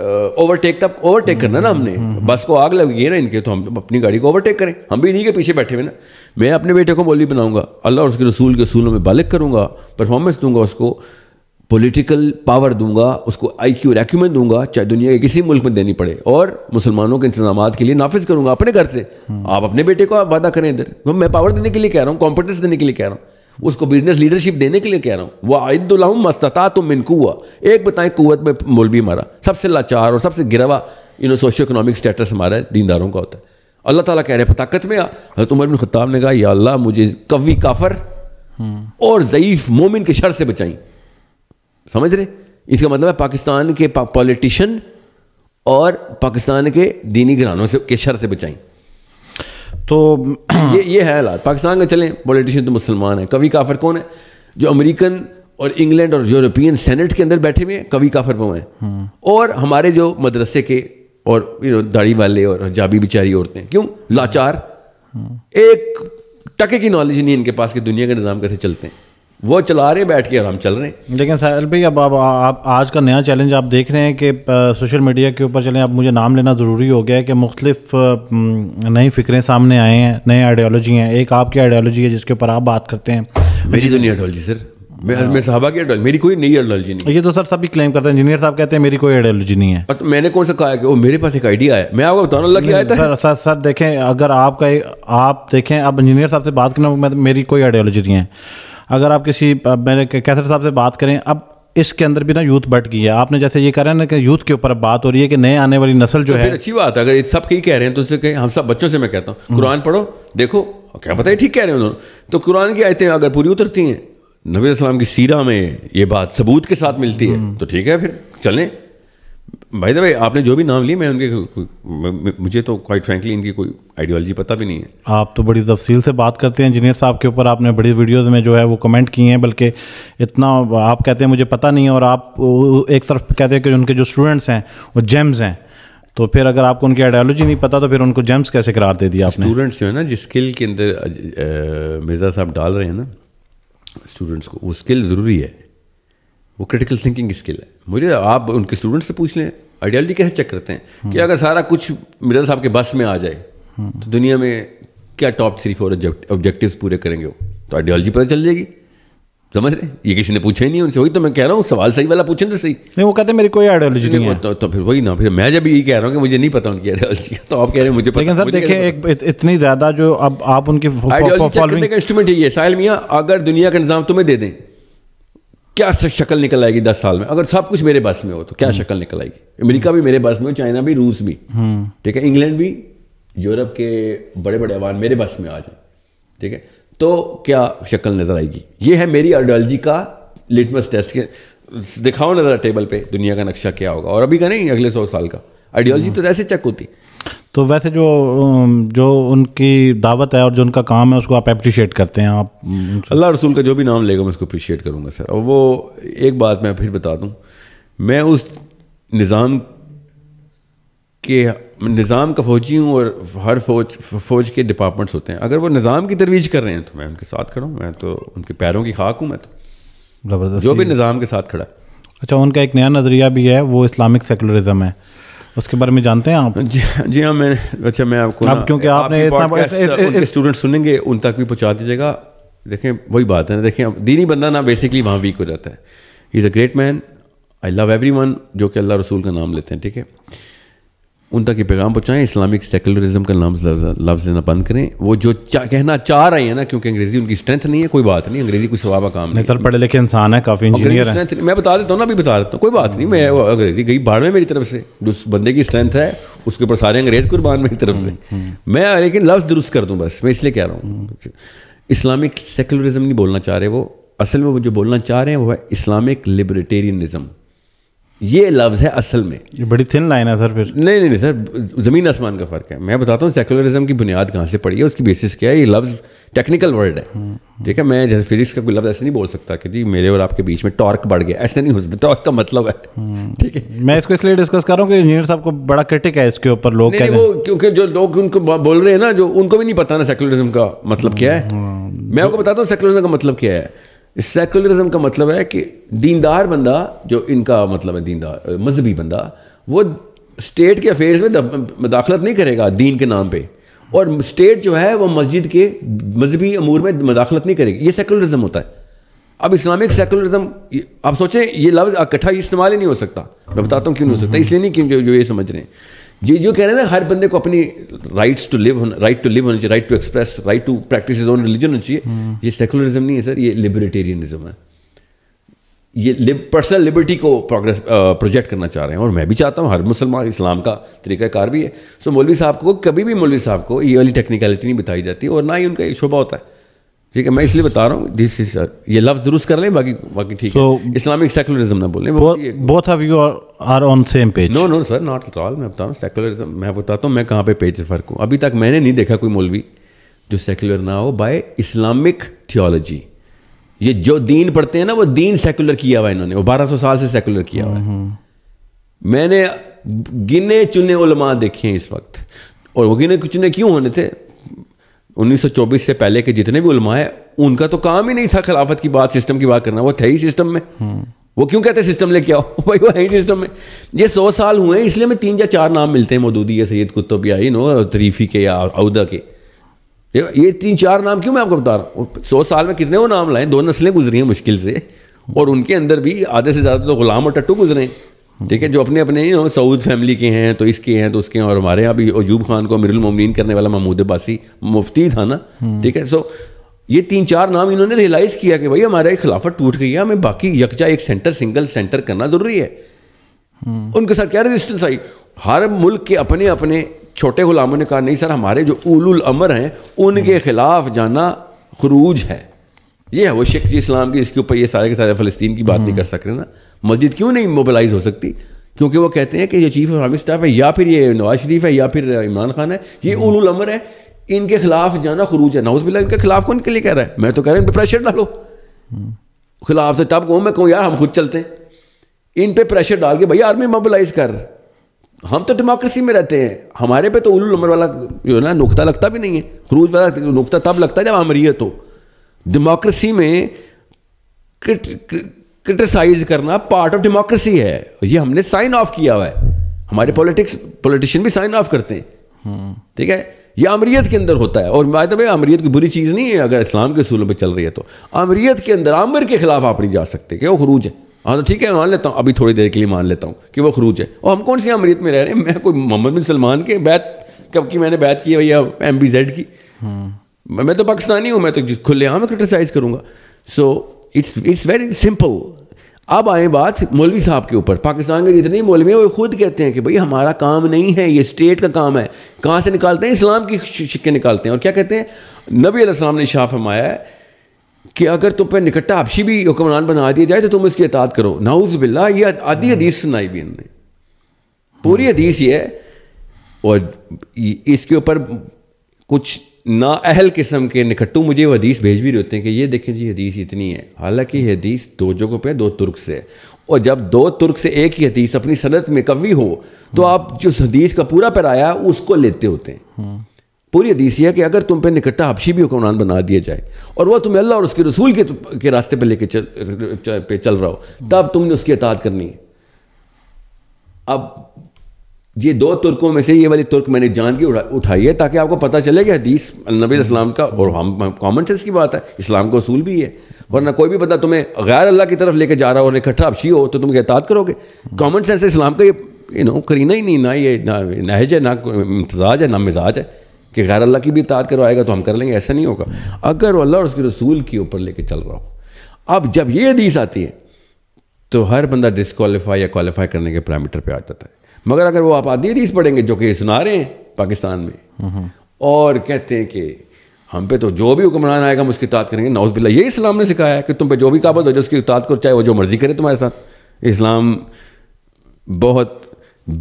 ओवरटेक तब ओवरटेक करना ना हमने हम्म, हम्म, बस को आग लगी है ना इनके तो हम अपनी गाड़ी को ओवरटेक करें हम भी इन्हीं के पीछे बैठे हुए ना मैं अपने बेटे को बोली बनाऊंगा अल्लाह और उसके रसूल के रसूलों में बालक करूंगा परफॉर्मेंस दूंगा उसको पॉलिटिकल पावर दूंगा उसको आई क्यू रैक्यूमेंट दूंगा चाहे दुनिया के किसी मुल्क में देनी पड़े और मुसलमानों के इंतजाम के लिए नाफिज करूंगा अपने घर से हम्म। आप अपने बेटे को आप वादा करें इधर तो मैं पावर देने के लिए कह रहा हूँ कॉम्पिटेंस देने के लिए कह रहा हूँ उसको बिजनेस लीडरशिप देने के लिए कह रहा हूँ वह आयदुल्लाम मस्तता तुम मिनकुआ कुआ एक बताएं कुत में मौलवी हमारा सबसे लाचार और सबसे गिरवा इन सोशो इकोनॉमिक स्टेटस हमारा दीनदारों का होता है अल्लाह ताला कह रहे हैं ताकत में आज उमर बिन खत्ताब ने कहा या अल्लाह मुझे कवि काफर और ज़यीफ़ मोमिन के शर से बचाई समझ रहे इसका मतलब है पाकिस्तान के पॉलिटिशन और पाकिस्तान के दीनी घरानों से के शर से बचाई तो ये ये है हालात पाकिस्तान का चलें पॉलिटिशियन तो मुसलमान है कवि काफर कौन है जो अमेरिकन और इंग्लैंड और यूरोपियन सेनेट के अंदर बैठे हुए हैं कवि काफर वो हैं हम्म। और हमारे जो मदरसे के और यू नो दाढ़ी वाले और जाबी बेचारी औरतें क्यों लाचार हम्म। एक टके की नॉलेज नहीं इनके पास कि दुनिया के निज़ाम कैसे चलते हैं वो चला रहे बैठ के और हम चल रहे हैं लेकिन साहिल भाई अब आप, आप आज का नया चैलेंज आप देख रहे हैं कि सोशल मीडिया के ऊपर चलें अब मुझे नाम लेना ज़रूरी हो गया है कि मुख्तलिफ नई फिक्रें सामने आए हैं नए आइडियालॉजी हैं एक आपकी आइडियालॉजी है जिसके ऊपर आप बात करते हैं मेरी तो नहीं आइडियोलॉजी सर मैं हाँ। मैं साहबा की आइडियोलॉजी मेरी कोई नई आइडियोलॉजी नहीं ये तो सर सभी क्लेम करते हैं इंजीनियर साहब कहते हैं मेरी कोई आइडियोलॉजी नहीं है तो मैंने कौन सा कहा है कि वो मेरे पास एक आइडिया है मैं आपको बताऊँ अल्लाह की सर सर सर देखें अगर आपका आप देखें आप इंजीनियर साहब से बात करना मेरी कोई आइडियोलॉजी नहीं है अगर आप किसी मैंने कैसर साहब से बात करें अब इसके अंदर भी ना यूथ बट गई है आपने जैसे ये कह रहे हैं ना कि यूथ के ऊपर बात हो रही है कि नए आने वाली नस्ल तो जो तो है अच्छी बात है अगर सब कही कह रहे हैं तो उससे कहें हम सब बच्चों से मैं कहता हूँ हम्म। कुरान पढ़ो देखो क्या पता है ठीक कह रहे हैं उन्होंने तो कुरान की आयतें अगर पूरी उतरती हैं नबी की सीरा में ये बात सबूत के साथ मिलती है हम्म। तो ठीक है फिर चलें भाई भाई आपने जो भी नाम लिए मैं उनके मुझे तो क्वाइट फ्रैंकली इनकी कोई आइडियोलॉजी पता भी नहीं है आप तो बड़ी तफसील से बात करते हैं इंजीनियर साहब के ऊपर आपने बड़ी वीडियोस में जो है वो कमेंट किए हैं बल्कि इतना आप कहते हैं मुझे पता नहीं है और आप एक तरफ कहते हैं कि उनके जो स्टूडेंट्स हैं वो जेम्स हैं तो फिर अगर आपको उनकी आइडियोलॉजी नहीं पता तो फिर उनको जेम्स कैसे करार दे दिया आपने स्टूडेंट्स जो है ना जिस स्किल के अंदर मिर्ज़ा साहब डाल रहे हैं ना स्टूडेंट्स को वो स्किल ज़रूरी है वो क्रिटिकल थिंकिंग स्किल है मुझे आप उनके स्टूडेंट से पूछ लें आइडियोलॉजी कैसे चेक करते हैं कि अगर सारा कुछ मिर्जा साहब के बस में आ जाए तो दुनिया में क्या टॉप थ्री फोर ऑब्जेक्टिव पूरे करेंगे वो तो आइडियोलॉजी पता चल जाएगी समझ रहे ये किसी ने पूछा ही नहीं उनसे वही तो मैं कह रहा हूँ सवाल सही वाला पूछें तो सही नहीं वो कहते मेरी कोई आइडियोलॉजी नहीं, नहीं है तो, तो फिर वही ना फिर मैं जब यही कह रहा हूँ कि मुझे नहीं पता उनकी आइडियोलॉजी तो आप कह रहे हैं मुझे पता, लेकिन सर एक इतनी ज़्यादा जो अब आप उनकी आइडियोलॉजी का इंस्ट्रूमेंट ही साहिल मियाँ अगर दुनिया का निज़ाम तुम्हें दे दें क्या शक्ल निकल आएगी दस साल में अगर सब कुछ मेरे बस में हो तो क्या हम्म। शक्ल निकल आएगी अमेरिका भी मेरे बस में हो चाइना भी रूस भी हम्म। ठीक है इंग्लैंड भी यूरोप के बड़े बड़े अवान मेरे बस में आ जाए ठीक है तो क्या शक्ल नज़र आएगी ये है मेरी आइडियोलॉजी का लिटमस टेस्ट के दिखाओ नज़र टेबल पे दुनिया का नक्शा क्या होगा और अभी का नहीं अगले सौ साल का आइडियोलॉजी हम्म। तो ऐसे चेक होती है तो वैसे जो जो उनकी दावत है और जो उनका काम है उसको आप अप्रिशिएट करते हैं आप अल्लाह रसूल का जो भी नाम लेगा मैं उसको अप्रिशिएट करूँगा सर और वो एक बात मैं फिर बता दूँ मैं उस निज़ाम के निज़ाम का फौजी हूँ और हर फौज फौज के डिपार्टमेंट्स होते हैं अगर वो निज़ाम की तरवीज कर रहे हैं तो मैं उनके साथ खड़ा हूँ मैं तो उनके पैरों की खाक हूँ मैं तो ज़बरदस्त जो भी निज़ाम के साथ खड़ा अच्छा उनका एक नया नज़रिया भी है वो इस्लामिक सेकुलरिज़म है उसके बारे में जानते हैं आप जी जी हाँ मैं अच्छा मैं आपको आप क्योंकि आपने स्टूडेंट सुनेंगे उन तक भी पहुँचा दीजिएगा देखें वही बात है ना देखें अब दीनी बंदा ना बेसिकली वहाँ वीक हो जाता है is a great man I love everyone जो कि अल्लाह रसूल का नाम लेते हैं ठीक है उन तक ये पैगाम पहुँचाएं इस्लामिक सेकुलरिज्म का नाम लफ्ज़ लेना बंद करें वो जो चा, कहना चाह रहे हैं ना क्योंकि अंग्रेज़ी उनकी स्ट्रेंथ नहीं है कोई बात नहीं अंग्रेज़ी कोई सवाबा काम नहीं सर पढ़े लिखे इंसान है काफ़ी इंजीनियर नहीं मैं बता देता हूँ ना अभी बता देता हूँ कोई बात नहीं मैं हम्म। अंग्रेज़ी गई भाड़ में मेरी तरफ से जो बंदे की स्ट्रेंथ है उसके ऊपर सारे अंग्रेज़ कुर्बान मेरी तरफ से हम्म, हम्म। मैं लेकिन लफ्ज़ दुरुस्त कर दूँ बस मैं इसलिए कह रहा हूँ इस्लामिक सेकुलरिज्म नहीं बोलना चाह रहे वो असल में वो जो बोलना चाह रहे हैं वो है इस्लामिक लिबरेटेरियनिज्म ये लफ्ज है असल में ये बड़ी थिन लाइन है सर फिर नहीं नहीं नहीं सर ज़मीन आसमान का फ़र्क है मैं बताता हूँ सेकुलरिज्म की बुनियाद कहाँ से पड़ी है उसकी बेसिस क्या है ये लफ्ज़ टेक्निकल वर्ड है हम्म, हम्म। ठीक है मैं जैसे फिजिक्स का कोई लफ्ज़ ऐसे नहीं बोल सकता कि जी मेरे और आपके बीच में टॉर्क बढ़ गया ऐसे नहीं हो सकता टॉर्क का मतलब है हम्म। ठीक है मैं इसको इसलिए डिस्कस कर रहा हूँ कि इंजीनियर साहब को बड़ा क्रिटिक है इसके ऊपर लोग नहीं, वो क्योंकि जो लोग उनको बोल रहे हैं ना जो उनको भी नहीं पता ना सेकुलरिज्म का मतलब क्या है मैं आपको बताता हूँ सेकुलरिज्म का मतलब क्या है सेकुलरिज्म का मतलब है कि दीनदार बंदा जो इनका मतलब है दीनदार मजहबी बंदा वो स्टेट के अफेयर्स में मदाखलत नहीं करेगा दीन के नाम पे और स्टेट जो है वो मस्जिद के मजहबी अमूर में मदाखलत नहीं करेगी ये सेकुलरिज्म होता है अब इस्लामिक सेकुलरिज्म आप सोचें ये लफ्ज़ इकट्ठा इस्तेमाल ही नहीं हो सकता मैं बताता हूँ क्यों नहीं हो सकता इसलिए नहीं क्योंकि जो ये समझ रहे हैं ये जो कह रहे हैं ना हर बंदे को अपनी rights to live right to live होना चाहिए right to express right to practice is own religion होना चाहिए हम्म। ये सेकुलरिज्म नहीं है सर ये लिबरेटेरियनिज्म है ये पर्सनल लिबर्टी को प्रोग्रेस प्रोजेक्ट करना चाह रहे हैं और मैं भी चाहता हूँ हर मुसलमान इस्लाम का तरीक़ाकार भी है सो मौलवी साहब को कभी भी मौलवी साहब को ये वाली टेक्निकलिटी नहीं बताई जाती और ना ही उनका एक शोभा होता है ठीक है मैं इसलिए बता रहा हूँ दिस इज ये लफ्ज दुरुस्त कर लें बाकी बाकी ठीक so, है इस्लामिक सेकुलरिज्म ना बोलें both of you are on same page no no sir not at all मैं बता रहा हूँ सेकुलरिज्म मैं बताता हूँ मैं कहाँ पे पेज से फ़र्क हूँ अभी तक मैंने नहीं देखा कोई मौलवी जो सेकुलर ना हो बाय इस्लामिक थियोलॉजी ये जो दीन पढ़ते हैं ना वो दीन सेकुलर किया हुआ इन्होंने वो बारह साल से सेकुलर किया हुआ है हम्म, हम्म। मैंने गिने चुने उलमा देखे हैं इस वक्त और वो गिने चुने क्यों होने थे 1924 से पहले के जितने भी उलमा है उनका तो काम ही नहीं था खिलाफत की बात सिस्टम की बात करना वो थे ही सिस्टम में हम्म। वो क्यों कहते सिस्टम लेके आओ भाई वो है सिस्टम में ये सौ साल हुए हैं इसलिए मैं तीन या चार नाम मिलते हैं मौदूदी या सैद कुतुब या नो तरीफ़ी के या अहदा के ये तीन चार नाम क्यों मैं आपको बता रहा हूँ सौ साल में कितने वो नाम लाए दो नस्लें गुजरी हैं मुश्किल से और उनके अंदर भी आधे से ज़्यादा तो गुलाम और टट्टू गुजरे हैं ठीक है जो अपने अपने ही सऊद फैमिली के हैं तो इसके हैं तो उसके हैं और हमारे यहाँ भी अयूब खान को अमीरुल करने वाला महमूद बासी मुफ्ती था ना ठीक है सो ये तीन चार नाम इन्होंने रियलाइज़ किया कि भाई हमारा एक खिलाफत टूट गई है हमें बाकी यकजा एक सेंटर सिंगल सेंटर करना ज़रूरी है उनके साथ क्या रेजिस्टेंस आई हर मुल्क के अपने अपने छोटे गुलामों ने कहा नहीं सर हमारे जो उल अमर हैं उनके खिलाफ जाना खरूज है ये है वो शिक्ष इस्लाम की इसके ऊपर ये सारे के सारे फ़लस्तीन की बात नहीं हम्म। कर सक रहे ना मस्जिद क्यों नहीं मोबिलाइज हो सकती क्योंकि वो कहते हैं कि ये चीफ ऑफ आर्मी स्टाफ है या फिर ये नवाज शरीफ है या फिर इमरान खान है ये उल हम्म। अमर है इनके खिलाफ जाना खरूज है नाउजबिल्ला इनके खिलाफ कौन के लिए कह रहा है मैं तो कह रहा हूँ इन पर प्रेशर डालो हम्म। खिलाफ से तब कहूँ मैं कहूँ यार हम खुद चलते हैं इन पर प्रेशर डाल के भैया आर्मी मोबिलाइज कर हम तो डेमोक्रेसी में रहते हैं हमारे पे तो उल उमर वाला जो है ना नुकता लगता भी नहीं है खरूज वाला नुकता तब लगता है जब अमरीत हो डेमोक्रेसी में क्रिटिसाइज करना पार्ट ऑफ डेमोक्रेसी है ये हमने साइन ऑफ किया हुआ है हमारे पॉलिटिक्स पॉलिटिशियन भी साइन ऑफ करते हैं ठीक है यह अमरीत के अंदर होता है और मैं तो भाई अमरीत की बुरी चीज़ नहीं है अगर इस्लाम के असूलों पर चल रही है तो अमरीत के अंदर आमिर के खिलाफ आप नहीं जा सकते कि वो खरूज है हाँ तो ठीक है मान लेता हूँ अभी थोड़ी देर के लिए मान लेता हूँ कि वो खरूज है और हम कौन सी अमरीत में रह रहे हैं मैं कोई मोहम्मद बिन सलमान के बैत कब की मैंने बैत की भैया एम बी जेड की हम्म। मैं तो पाकिस्तानी हूँ मैं तो खुलेआम क्रिटिसाइज़ करूँगा so it's it's very simple अब आए बात मौलवी साहब के ऊपर पाकिस्तान के जितने मौलवी हैं वो खुद कहते हैं कि भाई हमारा काम नहीं है ये स्टेट का काम है कहाँ से निकालते हैं इस्लाम की शिक्के निकालते हैं और क्या कहते हैं नबी सलाम ने शाह फरमाया है कि अगर तुम पर निकट्टा आपसी भी हुक्मरान बना दिया जाए तो तुम इसकी अतात करो नाउज बिल्ला ये आधी हम्म। हदीस सुनाई भी इनने पूरी हदीस ये है और इसके ऊपर कुछ अहल किस्म के निकट्टू मुझे वो हदीस भेज भी रहते हैं कि ये देखें जी हदीस इतनी है हालांकि ये हदीस दो जगहों पे दो तुर्क से और जब दो तुर्क से एक ही हदीस अपनी सनत में कवी हो तो हम्म। आप जिस हदीस का पूरा पैराया उसको लेते होते हैं हम्म। पूरी हदीस यह कि अगर तुम पे निकट्टा हबशी भी हुक्मरान बना दिया जाए और वह तुम्हें अल्लाह और उसके रसूल के के रास्ते पर लेके चल पे चल रहा हो तब तुमने उसकी अतात करनी है अब ये दो तुर्कों में से ये वाली तुर्क मैंने जान की उठाई है ताकि आपको पता चले कि हदीस नबी इस्लाम का और हम कॉमन सेंस की बात है इस्लाम का असूल भी है वरना कोई भी बंदा तुम्हें गैर अल्लाह की तरफ लेके जा रहा हो और इकट्ठा अपशी हो तो तुम एहतात करोगे कॉमन सेंस इस्लाम का ये यू नो करीना ही नहीं ना ये ना नहज है ना इम्तजाज है ना मिजाज है कि गैर अल्लाह की भी इतात करवाएगा तो हम कर लेंगे ऐसा नहीं होगा अगर वो अल्लाह और उसके रसूल के ऊपर लेके चल रहा हो अब जब ये हदीस आती है तो हर बंदा डिसकॉलीफाई या क्वालिफाई करने के पैरामीटर पर आ जाता है मगर अगर वो आप आदीदीस पढ़ेंगे जो कि सुना रहे हैं पाकिस्तान में और कहते हैं कि हम पे तो जो भी हुक्मरान आएगा हम उसकी ताद करेंगे नौज बिल्ला यही इस्लाम ने सिखाया है कि तुम पे जो भी काबल हो जाए उसकी ताद करो चाहे वो जो मर्जी करे तुम्हारे साथ इस्लाम बहुत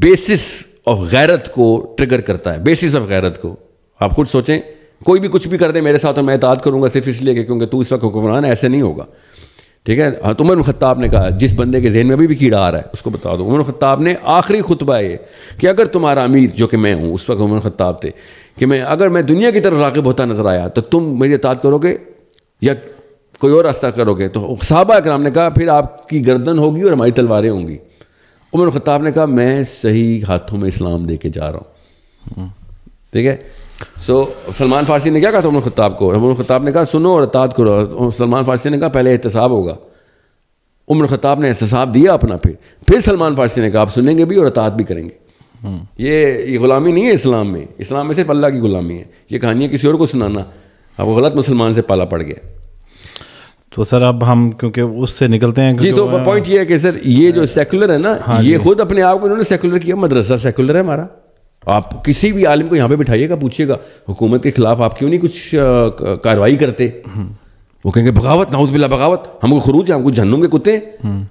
बेसिस ऑफ गैरत को ट्रिगर करता है बेसिस ऑफ गैरत को आप खुद सोचें कोई भी कुछ भी कर दे मेरे साथ और मैं इतात करूँगा सिर्फ इसलिए कि क्योंकि तू इस वक्त हुक्मरान ऐसे नहीं होगा ठीक है हाँ तो उमर खत्ताब ने कहा जिस बंदे के जहन में अभी भी कीड़ा आ रहा है उसको बता दो उमर खत्ताब ने आखिरी खुतबा ये कि अगर तुम्हारा अमीर जो कि मैं हूँ उस वक्त उमर खत्ताब थे कि मैं अगर मैं दुनिया की तरफ राकब होता नजर आया तो तुम मेरी अतात करोगे या कोई और रास्ता करोगे तो साहबा कराम ने कहा फिर आपकी गर्दन होगी और हमारी तलवारें होंगी उमर खत्ताब ने कहा मैं सही हाथों में इस्लाम दे के जा रहा हूँ ठीक है सो so, सलमान फारसी ने क्या कहा था उमर खुताब को उमर खुताब ने कहा सुनो और अतात करो सलमान फारसी ने कहा पहले एहतसाब होगा उमर खुताब ने एहतसाब दिया अपना फिर फिर सलमान फारसी ने कहा आप सुनेंगे भी और अतात भी करेंगे हम्म। ये ये ग़ुलामी नहीं है इस्लाम में इस्लाम में सिर्फ अल्लाह की ग़ुलामी है ये कहानियाँ किसी और को सुनाना अब गलत मुसलमान से पाला पड़ गया तो सर अब हम क्योंकि उससे निकलते हैं जी तो पॉइंट ये है कि सर ये जो सेकुलर हाँ है ना हाँ ये खुद अपने आप को इन्होंने सेकुलर किया मदरसा सेकुलर है हमारा आप किसी भी आलिम को यहाँ पे बिठाइएगा पूछिएगा हुकूमत के खिलाफ आप क्यों नहीं कुछ कार्रवाई करते वो कहेंगे बगावत नाउज बिला बगावत हमको खरूज है हमको जहनुम के कुत्ते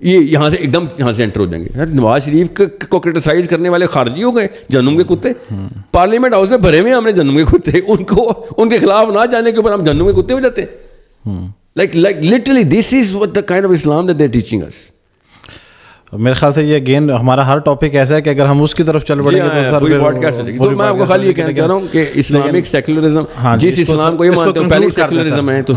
ये यहाँ से एकदम यहाँ से एंटर हो जाएंगे नवाज शरीफ को क्रिटिसाइज करने वाले खारजी हो गए जहनुम के कुत्ते पार्लियामेंट हाउस में भरे हुए हमने जहनुम के कुत्ते उनको उनके खिलाफ ना जाने के ऊपर हम जहनुम के कुत्ते हो जाते like like literally this is what the kind of Islam that they teaching us तो मेरे ख्याल से ये गेंद हमारा हर टॉपिक ऐसा है कि अगर हम उसकी तरफ चल पड़े हाँ तो सर पूरी पॉडकास्ट तो मैं आपको खाली ये कहना चाह रहा हूँ कि इस्लामिक सेकुलरिज्म हाँ, जिस इस्लाम को ये मानते हैं पहले सेकुलरिज्म है तो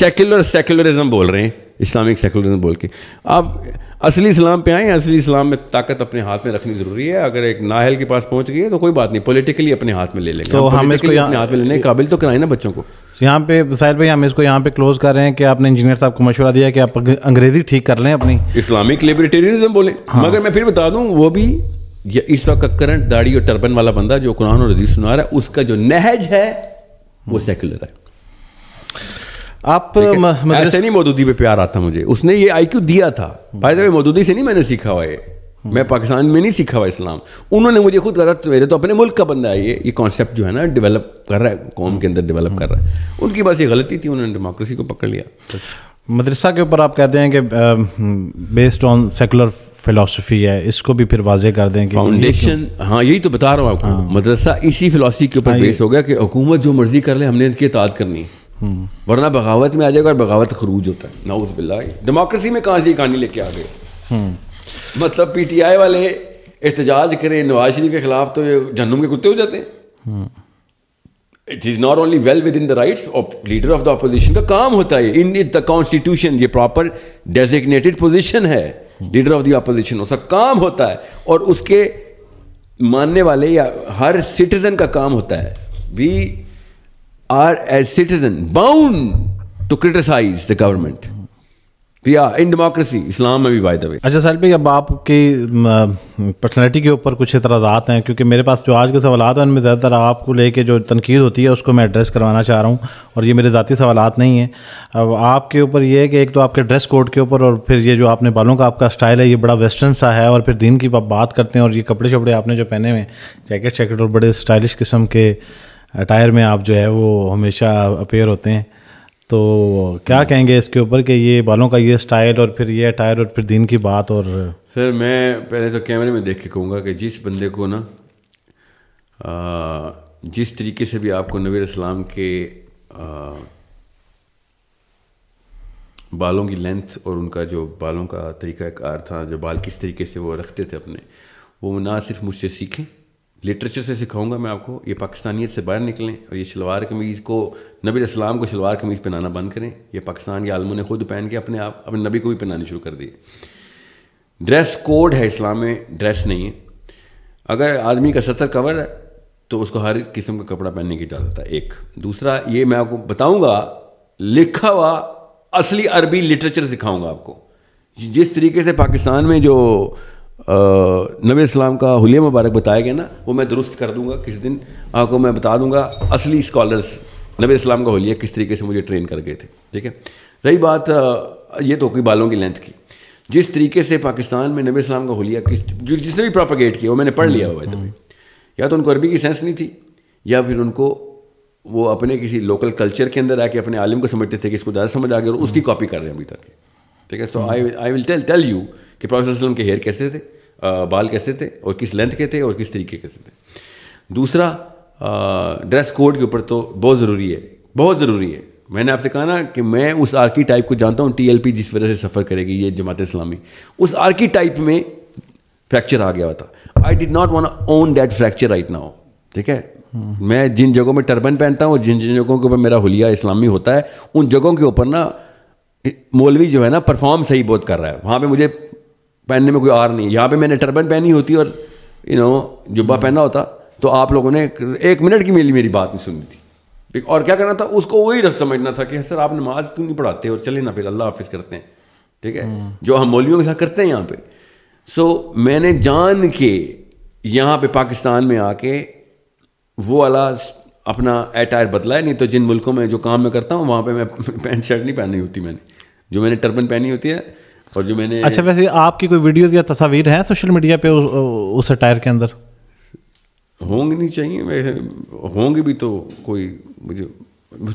सेकुलर सेकुलरिज्म हाँ। बोल रहे हैं इस्लामिक सेकुलरिज्म बोल के आप असली इस्लाम पे आएँ असली इस्लाम में ताकत अपने हाथ में रखनी ज़रूरी है अगर एक नाहल के पास पहुंच गई है तो कोई बात नहीं पॉलिटिकली अपने हाथ में ले लेंगे तो हम इसको अपने हाथ में लेने काबिल तो कराएं ना बच्चों को तो यहाँ पे साहिल भाई हम इसको यहाँ पे क्लोज कर रहे हैं कि आपने इंजीनियर साहब को मशवरा दिया कि आप अंग्रेज़ी ठीक कर लें अपनी इस्लामिक लिबरेटेरियनिज्म बोलें हाँ। मगर मैं फिर बता दूँ वो भी या इस वक्त का करंट दाढ़ी और टर्बन वाला बंदा जो कुरान और हदीस सुना रहा है उसका जो नहज है वो सेकुलर है आप मदरस... मतलब ऐसे नहीं मोदूदी पे प्यार आता मुझे उसने ये क्यू दिया था भाई देखिए मोदूदी से नहीं मैंने सीखा हुआ ये मैं पाकिस्तान में नहीं सीखा हुआ इस्लाम उन्होंने मुझे खुद कहा था तो मेरे तो अपने मुल्क का बंदा है ये ये कॉन्सेप्ट जो है ना डेवलप कर रहा है कौम के अंदर डेवलप कर रहा है उनकी बस ये गलती थी उन्होंने डेमोक्रेसी को पकड़ लिया मदरसा के ऊपर आप कहते हैं कि बेस्ड ऑन सेकुलर फिलासफी है इसको भी फिर वाजे कर दें कि फाउंडेशन हाँ यही तो बता रहा हूँ आपको हाँ। मदरसा इसी फिलासफी के ऊपर बेस हाँ, हो गया कि हुकूमत जो मर्जी कर ले हमने इनकी इतात करनी है वरना बगावत में आ जाएगा और बगावत खरूज होता है बिल्ला डेमोक्रेसी में कहाँ से कहानी लेके आ गए हम्म। मतलब पीटीआई वाले एहतजाज करें नवाज शरीफ के खिलाफ तो ये जहनुम के कुत्ते हो जाते हैं it is not only well within the right of leader of the opposition का काम होता है इन द कॉन्स्टिट्यूशन ये प्रॉपर डेजिग्नेटेड पोजिशन है लीडर ऑफ द अपोजिशन उसका काम होता है और उसके मानने वाले या हर सिटीजन का काम होता है we are as citizen bound to criticize the government या इन डेमोक्रेसी इस्लाम में भी वायदा अच्छा सर भाई अब आपकी पर्सनैलिटी के ऊपर कुछ इतराज़ात हैं क्योंकि मेरे पास जो आज के सवाल हैं उनमें ज़्यादातर आपको लेके जो तनकीद होती है उसको मैं एड्रेस करवाना चाह रहा हूँ और ये मेरे ज़ाती सवाल नहीं हैं अब आपके ऊपर ये है कि एक तो आपके ड्रेस कोड के ऊपर और फिर ये जो आपने बालों का आपका स्टाइल है ये बड़ा वेस्टर्न सा है और फिर दिन की बात करते हैं और ये कपड़े शपड़े आपने जो पहने हुए हैं जैकेट शैकेट और बड़े स्टाइलिश किस्म के अटायर में आप जो है वो हमेशा अपेयर होते हैं तो क्या हम्म। कहेंगे इसके ऊपर कि ये बालों का ये स्टाइल और फिर ये अटायर और फिर दिन की बात और सर मैं पहले तो कैमरे में देख के कहूँगा कि जिस बंदे को ना जिस तरीके से भी आपको नबी इस्लाम के आ, बालों की लेंथ और उनका जो बालों का तरीका कार था जो बाल किस तरीके से वो रखते थे अपने वो ना सिर्फ मुझसे सीखें लिटरेचर से सिखाऊंगा मैं आपको ये पाकिस्तानियत से बाहर निकलें और ये शलवार कमीज़ को नबी इस्लाम को शलवार कमीज़ पहनाना बंद करें ये पाकिस्तान के आलमों ने खुद पहन के अपने आप अपने नबी को भी पहनानी शुरू कर दिए ड्रेस कोड है इस्लाम में ड्रेस नहीं है अगर आदमी का सतर कवर है तो उसको हर किस्म का कपड़ा पहनने की इजाज़त है एक दूसरा ये मैं आपको बताऊँगा लिखा हुआ असली अरबी लिटरेचर सिखाऊँगा आपको जिस तरीके से पाकिस्तान में जो नबी इस्लाम का हुलिया मुबारक बताया गया ना वो मैं दुरुस्त कर दूंगा किस दिन आपको मैं बता दूंगा असली स्कॉलर्स नबी इस्लाम का हुलिया किस तरीके से मुझे ट्रेन कर गए थे ठीक है रही बात ये तो कोई बालों की लेंथ की जिस तरीके से पाकिस्तान में नबी इस्लाम का हुलिया किस जो जिसने भी प्रोपागेट किया वो मैंने पढ़ लिया हुआ है तभी या तो उनको अरबी की सेंस नहीं थी या फिर उनको वो अपने किसी लोकल कल्चर के अंदर आके अपने आलिम को समझते थे कि इसको ज़्यादा समझ आ गया और उसकी कॉपी हम्म। कर रहे हैं अभी तक ठीक है so I I will tell tell you कि प्रोफेसर के हेयर कैसे थे बाल कैसे थे और किस लेंथ के थे और किस तरीके के थे दूसरा ड्रेस कोड के ऊपर तो बहुत ज़रूरी है बहुत ज़रूरी है मैंने आपसे कहा ना कि मैं उस आर्की टाइप को जानता हूँ टी जिस वजह से सफ़र करेगी ये जमात इस्लामी उस आर्की टाइप में फ्रैक्चर आ गया था I did not want own that fracture right now ठीक है मैं जिन जगहों में टर्बन पहनता हूँ जिन जिन जगहों के ऊपर मेरा हुलिया इस्लामी होता है उन जगहों के ऊपर ना मौलवी जो है ना परफॉर्म सही बहुत कर रहा है वहाँ पे मुझे पहनने में कोई आर नहीं यहाँ पे मैंने टर्बन पहनी होती और यू नो जुब्बा पहना होता तो आप लोगों ने एक मिनट की मेरी मेरी बात नहीं सुनी थी ठीक और क्या करना था उसको वही समझना था कि सर आप नमाज क्यों नहीं पढ़ाते और चले ना फिर अल्लाह हाफिज़ करते हैं ठीक है हम्म। जो हम मौलवियों के साथ करते हैं यहाँ पे सो मैंने जान के यहाँ पे पाकिस्तान में आके वो वाला अपना अटायर बदला है नहीं तो जिन मुल्कों में जो काम मैं करता हूँ वहाँ पे मैं पैंट शर्ट नहीं पहनी होती मैंने जो मैंने टर्बन पहनी होती है और जो मैंने अच्छा वैसे आपकी कोई वीडियो या तस्वीर है सोशल मीडिया पे उस, अटायर के अंदर होंगी नहीं चाहिए वैसे होंगे भी तो कोई मुझे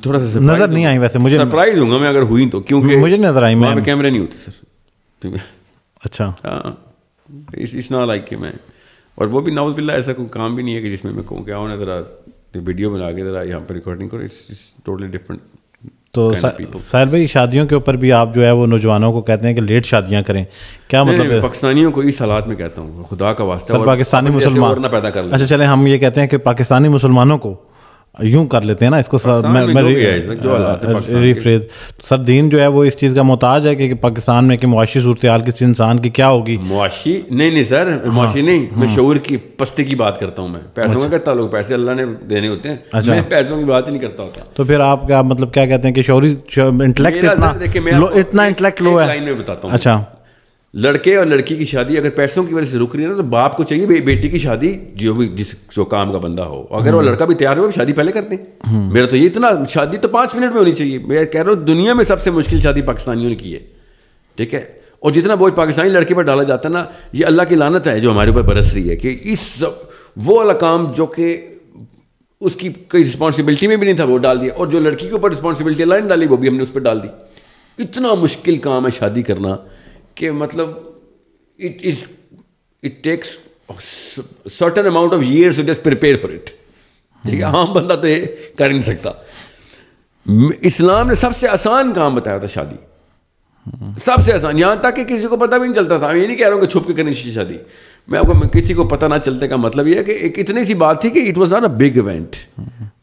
थोड़ा सा नजर नहीं आई वैसे मुझे सरप्राइज होगा मैं अगर हुई तो क्योंकि मुझे नजर आई मैं कैमरे नहीं होते सर अच्छा हाँ इट्स नॉट लाइक के मैं और वो भी नाउज बिल्ला ऐसा कोई काम भी नहीं है कि जिसमें मैं कहूँ कि आओ ना ज़रा वीडियो बना के ज़रा यहाँ पर रिकॉर्डिंग करो इट्स टोटली डिफरेंट तो सर भाई शादियों के ऊपर भी आप जो है वो नौजवानों को कहते हैं कि लेट शादियां करें क्या मतलब नहीं, पाकिस्तानियों को इस हालात में कहता हूँ खुदा का वास्ता पाकिस्तानी मुसलमान पैदा कर अच्छा चले हम ये कहते हैं कि पाकिस्तानी मुसलमानों को यूं कर लेते हैं ना इसको सर मैं, मैं रिफ्रेज तो सर दीन जो है वो इस चीज़ का मोहताज है कि, पाकिस्तान में कि मुआशी सूरत हाल किसी इंसान की क्या होगी मुआशी नहीं नहीं सर हाँ, मुआशी नहीं हाँ, मैं शूर की पस्ती की बात करता हूँ मैं पैसों अच्छा। का का लोग पैसे अल्लाह ने देने होते हैं अच्छा, मैं पैसों की बात ही नहीं करता होता तो फिर आप क्या मतलब क्या कहते हैं कि शोरी इंटेलेक्ट इतना इंटेलेक्ट लो है बताता हूँ अच्छा लड़के और लड़की की शादी अगर पैसों की वजह से रुक रही है ना तो बाप को चाहिए बे, बेटी की शादी जो भी जिस जो काम का बंदा हो अगर वो हम्म। लड़का भी तैयार हो शादी पहले कर दें हम्म। मेरा तो ये इतना शादी तो पाँच मिनट में होनी चाहिए मैं कह रहा हूँ दुनिया में सबसे मुश्किल शादी पाकिस्तानियों ने की है ठीक है और जितना बोझ पाकिस्तानी लड़के पर डाला जाता है ना ये अल्लाह की लानत है जो हमारे ऊपर बरस रही है कि इस वो वाला काम जो कि उसकी कई रिस्पॉन्सिबिलिटी में भी नहीं था वो डाल दिया और जो लड़की के ऊपर रिस्पॉन्सिबिलिटी अल्लाह ने डाली वो भी हमने उस पर डाल दी इतना मुश्किल काम है शादी करना कि मतलब it is it takes certain amount of years to just prepare for it ठीक है आम बंदा तो ये कर नहीं सकता इस्लाम ने सबसे आसान काम बताया था शादी सबसे आसान यहाँ तक कि किसी को पता भी नहीं चलता था मैं ये नहीं कह रहा हूँ कि छुप के करनी चाहिए शादी मैं आपको किसी को पता ना चलने का मतलब ये है कि एक इतनी सी बात थी कि it was not a big event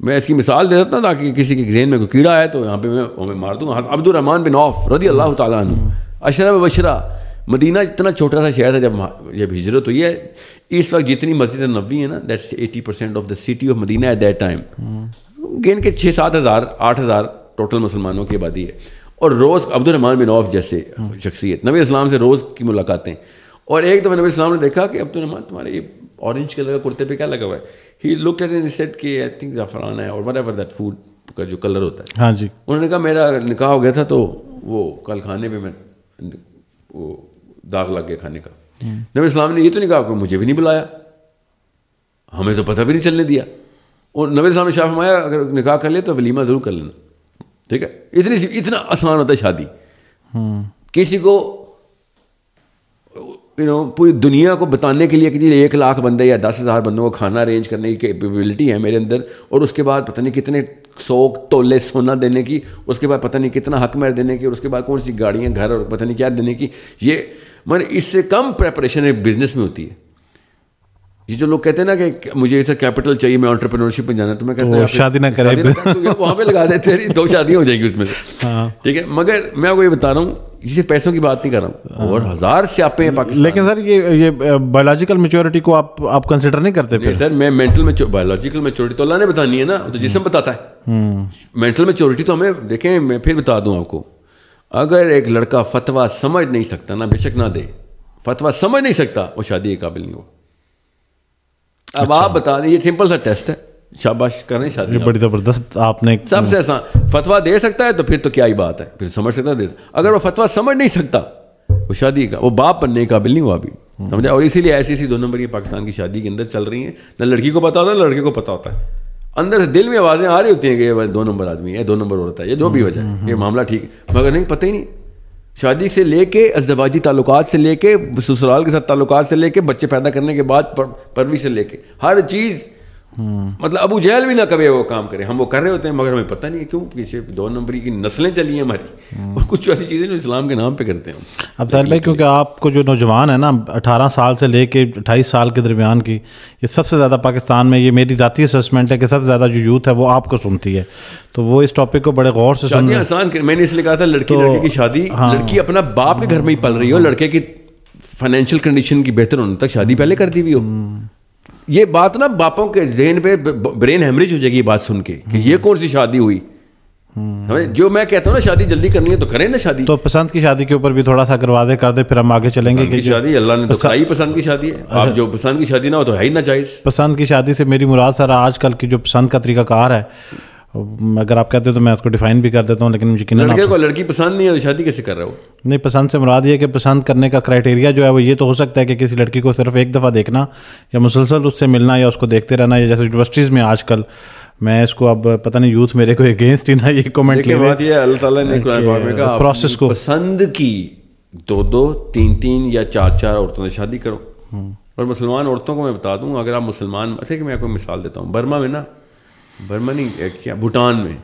मैं इसकी मिसाल दे देता हूँ ताकि किसी के ग्रेन में कोई कीड़ा है तो यहाँ पे मैं मार दूँ अब्दुलरहमान बिन ऑफ रदी अल्लाह तुम अशरा बशरा मदीना इतना छोटा सा शहर था जब जब हिजरत हुई है इस वक्त जितनी मस्जिद नबी है ना that's eighty percent of the city of Medina at that time गेन के छः सात हज़ार आठ हज़ार टोटल मुसलमानों की आबादी है और रोज़ अब्दुलरहमान बिन औफ जैसे शख्सियत नबी इस्लाम से रोज़ की मुलाकातें और एक दफ़ा नबी इस्लाम ने देखा कि अब्दुलरहमान तुम्हारे ये ऑरेंज कलर का कुर्ते पे क्या लगा हुआ है he look at and set कि आई थिंक ज़ाफ़रान है और वट एवर दैट फूड का जो कलर होता है हाँ जी उन्होंने कहा मेरा निकाह हो गया था तो वो कल खाने पर मैं वो दाग लग गया खाने का नबी इस्लाम ने ये तो नहीं कहा कि मुझे भी नहीं बुलाया हमें तो पता भी नहीं चलने दिया और नबी इस्लाम ने शाह फरमाया अगर निकाह कर ले तो वलीमा ज़रूर कर लेना ठीक है इतनी सी इतना आसान होता है शादी hmm. किसी को यू नो पूरी दुनिया को बताने के लिए कि एक लाख बंदे या दस हज़ार बंदों को खाना अरेंज करने की कैपेबिलिटी है मेरे अंदर और उसके बाद पता नहीं कितने सौ तोले सोना देने की उसके बाद पता नहीं कितना हक मैर देने की और उसके बाद कौन सी गाड़ियाँ घर और पता नहीं क्या देने की ये मैंने इससे कम प्रेपरेशन एक बिजनेस में होती है ये जो लोग कहते हैं ना कि मुझे ऐसा कैपिटल चाहिए मैं ऑन्टरप्रेन्योरशिप में जाना तो मैं कहता हूँ शादी ना करें तो वहाँ पे लगा देते हैं दो शादियाँ हो जाएगी उसमें हाँ। ठीक है मगर मैं आपको ये बता रहा हूँ जिसे पैसों की बात नहीं कर रहा हूँ और हजार से आप लेकिन सर ये ये बायोलॉजिकल मेच्योरिटी को आप आप कंसिडर नहीं करते फिर सर मैं मेंटल में बायोलॉजिकल मेच्योरिटी तो अल्लाह ने बतानी है ना तो जिसम बताता है मेंटल हम्म। मेच्योरिटी तो हमें देखें मैं फिर बता दूँ आपको अगर एक लड़का फतवा समझ नहीं सकता ना बेशक ना दे फतवा समझ नहीं सकता वो शादी के काबिल नहीं हुआ अब अच्छा। आप बता दें ये सिंपल सा टेस्ट है शाबाश करें शादी बड़ी ज़बरदस्त आपने सबसे हम्म। आसान फतवा दे सकता है तो फिर तो क्या ही बात है फिर समझ सकता दे अगर वो फतवा समझ नहीं सकता वो शादी का वो बाप बनने का बिल नहीं हुआ अभी हम्म। समझा और इसीलिए ऐसी ऐसी दो नंबर ये पाकिस्तान की शादी के अंदर चल रही है ना लड़की को पता होता है ना लड़के को पता होता है अंदर से दिल में आवाज़ें आ रही होती हैं कि दो नंबर आदमी है दो नंबर औरत है ये जो भी हम्म, वजह है ये मामला ठीक है मगर नहीं पता ही नहीं शादी से लेके अजदवाजी ताल्लुक से लेके ससुराल के साथ ताल्लुक से लेके बच्चे पैदा करने के बाद परवी से लेके हर चीज़ मतलब अबू जहल भी ना कभी वो काम करे हम वो कर रहे होते हैं मगर हमें पता नहीं है क्यों पीछे दो नंबरी की नस्लें चली हैं हमारी और कुछ ऐसी चीज़ें जो इस्लाम के नाम पे करते हैं अब सर भाई क्योंकि आपको जो नौजवान है ना अठारह साल से लेके अट्ठाईस साल के दरमियान की ये सबसे ज़्यादा पाकिस्तान में ये मेरी ज़ाती असमेंट है कि सबसे ज़्यादा जो यूथ है वो आपको सुनती है तो वो इस टॉपिक को बड़े गौर से सुनती आसान मैंने इसलिए कहा था लड़की तो लड़के की शादी हाँ। लड़की अपना बाप के घर में ही पल रही हो लड़के की फाइनेंशियल कंडीशन की बेहतर होने तक शादी पहले कर दी हुई हो हम्म। ये बात ना बापों के जहन पे ब्रेन हेमरेज हो जाएगी बात सुन के कि ये कौन सी शादी हुई जो मैं कहता हूँ ना शादी जल्दी करनी है तो करें ना शादी तो पसंद की शादी के ऊपर भी थोड़ा सा करवा दे कर दे फिर हम आगे चलेंगे कि शादी अल्लाह ने तो पसंद की शादी है आप जो पसंद की शादी ना हो तो है ही ना चाहिए पसंद की शादी से मेरी मुराद सर आजकल की जो पसंद का तरीका कार है अगर आप कहते हो तो मैं उसको डिफाइन भी कर देता हूँ लेकिन यकीन लड़के को लड़की पसंद नहीं है तो शादी कैसे कर रहे हो नहीं पसंद से मुराद ये कि पसंद करने का क्राइटेरिया जो है वो ये तो हो सकता है कि किसी लड़की को सिर्फ एक दफ़ा देखना या मुसलसल उससे मिलना या उसको देखते रहना या जैसे यूनिवर्सिटीज़ में आजकल मैं इसको अब पता नहीं यूथ मेरे को अगेंस्ट ही ना ये कॉमेंट ने प्रोसेस को पसंद की दो दो तीन तीन या चार चार औरतों से शादी करो हम्म। और मुसलमान औरतों को मैं बता दूँ अगर आप मुसलमान ठीक मैं आपको मिसाल देता हूँ बर्मा में ना बर्मा नहीं क्या भूटान में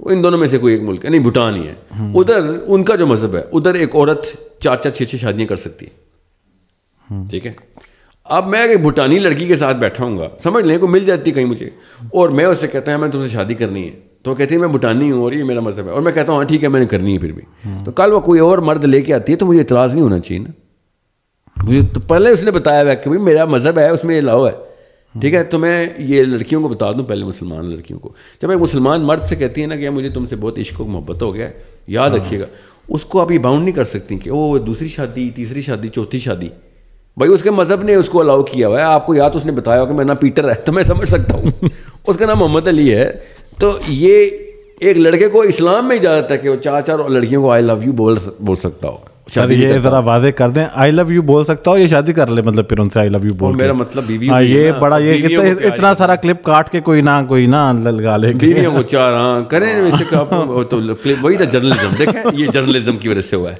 वो इन दोनों में से कोई एक मुल्क है नहीं भूटान ही है उधर उनका जो मजहब है उधर एक औरत चार चार छः छः शादियाँ कर सकती है ठीक है अब मैं एक भूटानी लड़की के साथ बैठा हूँ समझ लें को मिल जाती कहीं मुझे और मैं उससे कहता हूँ मैंने तुमसे शादी करनी है तो कहती है मैं भूटानी हूँ और ये मेरा मजहब है और मैं कहता हूँ हाँ ठीक है मैंने करनी है फिर भी तो कल वो कोई और मर्द लेके आती है तो मुझे इतराज़ नहीं होना चाहिए ना मुझे तो पहले उसने बताया हुआ कि भाई मेरा मजहब है उसमें ये लाओ है ठीक है तो मैं ये लड़कियों को बता दूं पहले मुसलमान लड़कियों को जब एक मुसलमान मर्द से कहती है ना कि मुझे तुमसे बहुत इश्क मोहब्बत हो गया याद हाँ। रखिएगा उसको आप ये बाउंड नहीं कर सकती कि वो दूसरी शादी तीसरी शादी चौथी शादी भाई उसके मजहब ने उसको अलाउ किया हुआ है आपको या तो उसने बताया कि मेरा नाम पीटर है तो मैं समझ सकता हूँ उसका नाम मोहम्मद अली है तो ये एक लड़के को इस्लाम में इजाज़त है कि वो चार चार लड़कियों को आई लव यू बोल बोल सकता हो शादी ये जरा वादे कर दें आई लव यू बोल सकता हूँ ये शादी कर ले मतलब फिर उनसे आई लव यू बोल मेरा मतलब बीवी हाँ ये बड़ा ये इतना, इतना सारा क्लिप काट के कोई ना कोई ना लगा ले हाँ, करें तो वही था जर्नलिज्म देखें ये जर्नलिज्म की वजह से हुआ है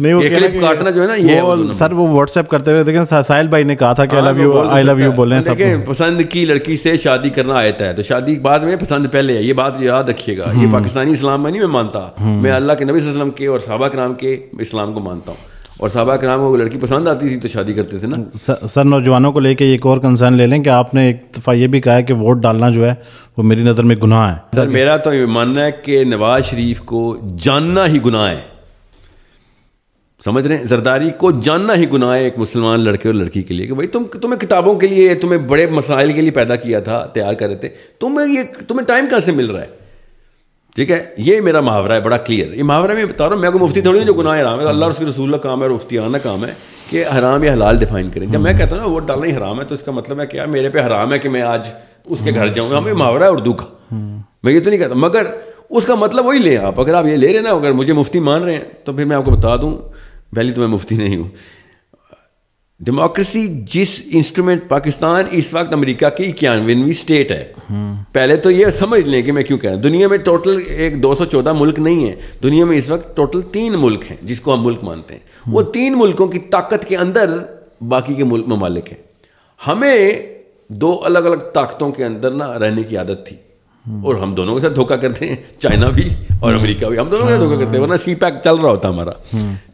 नहीं वो क्लिप काटना जो है ना ये सर वो व्हाट्सएप करते हुए देखें साहिल भाई ने कहा था कि I love you I love you बोले देखें पसंद की लड़की से शादी करना आयता है तो शादी बाद में पसंद पहले है ये बात याद रखिएगा ये हम्म। पाकिस्तानी इस्लाम में नहीं मैं मानता हम्म। मैं अल्लाह के नबी वसल्लम के और साहबा के नाम के इस्लाम को मानता हूँ और साहबा के नाम को लड़की पसंद आती थी तो शादी करते थे ना सर, सर नौजवानों को लेके एक और कंसर्न ले लें कि आपने एक दफ़ा ये भी कहा है कि वोट डालना जो है वो मेरी नज़र में गुनाह है सर मेरा तो ये मानना है कि नवाज शरीफ को जानना ही गुनाह है समझ रहे हैं जरदारी को जानना ही गुनाह है एक मुसलमान लड़के और लड़की के लिए कि भाई तुम तुम्हें किताबों के लिए तुम्हें बड़े मसाइल के लिए पैदा किया था तैयार कर रहे थे तुम्हें ये तुम्हें टाइम कहाँ से मिल रहा है ठीक है ये मेरा मुहावरा है बड़ा क्लियर ये मुहावरा मैं बता रहा हूँ मैं को मुफ्ती थोड़ी जो जो गुनाह हराम है तो अल्लाह उसके रसूल का काम है और आना काम है कि हराम या हलाल डिफाइन करें जब मैं कहता हूँ ना वोट डालना ही हराम है तो इसका मतलब है क्या मेरे पे हराम है कि मैं आज उसके घर जाऊँगा हमें हाँ, मुहावरा है उर्दू का मैं ये तो नहीं कहता मगर उसका मतलब वही लें आप अगर आप ये ले रहे ना अगर मुझे मुफ्ती मान रहे हैं तो फिर मैं आपको बता दूँ पहली तो मैं मुफ्ती नहीं हूँ डेमोक्रेसी जिस इंस्ट्रूमेंट पाकिस्तान इस वक्त अमेरिका की इक्यानवेवीं स्टेट है पहले तो ये समझ लें कि मैं क्यों कह रहा हूँ दुनिया में टोटल एक 214 मुल्क नहीं है दुनिया में इस वक्त टोटल तीन मुल्क हैं जिसको हम मुल्क मानते हैं वो तीन मुल्कों की ताकत के अंदर बाकी के मुल्क ममालिक हैं हमें दो अलग अलग ताकतों के अंदर ना रहने की आदत थी और हम दोनों के साथ धोखा करते हैं चाइना भी और अमेरिका भी हम दोनों के साथ धोखा करते हैं वरना सी पैक चल रहा होता हमारा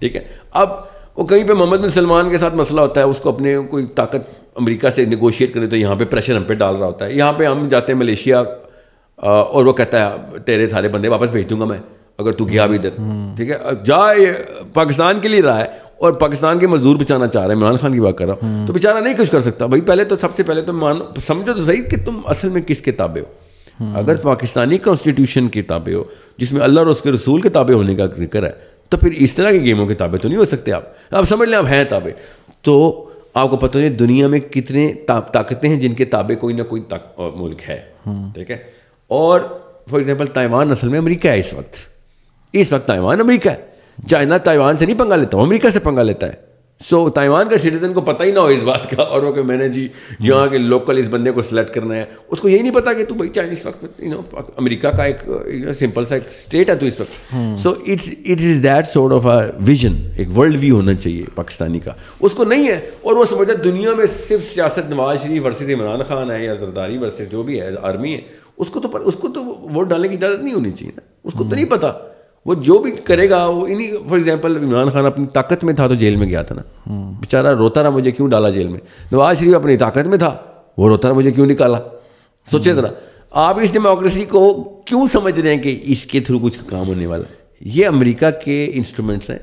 ठीक है अब और कहीं पे मोहम्मद बिन सलमान के साथ मसला होता है उसको अपने कोई ताकत अमेरिका से निगोशिएट करे तो यहाँ पे प्रेशर हम पे डाल रहा होता है यहाँ पे हम जाते हैं मलेशिया और वो कहता है तेरे सारे बंदे वापस भेज दूंगा मैं अगर तू गया भी इधर हम्म। ठीक है जा पाकिस्तान के लिए रहा है और पाकिस्तान के मजदूर बचाना चाह रहे हैं इमरान खान की बात कर रहा हूँ हम्म। तो बेचारा नहीं कुछ कर सकता भाई पहले तो सबसे पहले तो मानो समझो तो सही कि तुम असल में किस किताबे हो हम्म। अगर पाकिस्तानी कॉन्स्टिट्यूशन किताबे हो जिसमें अल्लाह और उसके रसूल के ताबे होने का जिक्र है तो फिर इस तरह के गेमों के ताबे तो नहीं हो सकते आप आप समझ लें आप हैं ताबे तो आपको पता नहीं दुनिया में कितने ताकतें हैं जिनके ताबे कोई ना कोई मुल्क है हम्म। ठीक है और फॉर एग्जाम्पल ताइवान असल में अमरीका है इस वक्त इस वक्त ताइवान अमरीका है चाइना ताइवान से नहीं पंगा लेता अमरीका से पंगा लेता है सो so, ताइवान का सिटीजन को पता ही ना हो इस बात का और वो कि मैंने जी यहाँ के लोकल इस बंदे को सिलेक्ट करना है उसको यही नहीं पता कि तू भाई चाइनीज वक्त यू नो अमेरिका का एक सिंपल सा एक स्टेट है तू इस वक्त so it's it is that sort of our vision एक वर्ल्ड व्यू होना चाहिए पाकिस्तानी का उसको नहीं है और वो समझता दुनिया में सिर्फ सियासत नवाज शरीफ वर्सेज इमरान खान है या जरदारी वर्सेज जो भी है आर्मी है उसको तो उसको तो वोट डालने की इजाज़त नहीं होनी चाहिए ना उसको तो नहीं पता वो जो भी करेगा वो इन्हीं फॉर एग्जाम्पल इमरान खान अपनी ताकत में था तो जेल में गया था ना बेचारा रोता रहा मुझे क्यों डाला जेल में नवाज तो शरीफ अपनी ताकत में था वो रोता रहा मुझे क्यों निकाला सोचे ज़रा आप इस डेमोक्रेसी को क्यों समझ रहे हैं कि इसके थ्रू कुछ काम होने वाला है ये अमेरिका के इंस्ट्रूमेंट्स हैं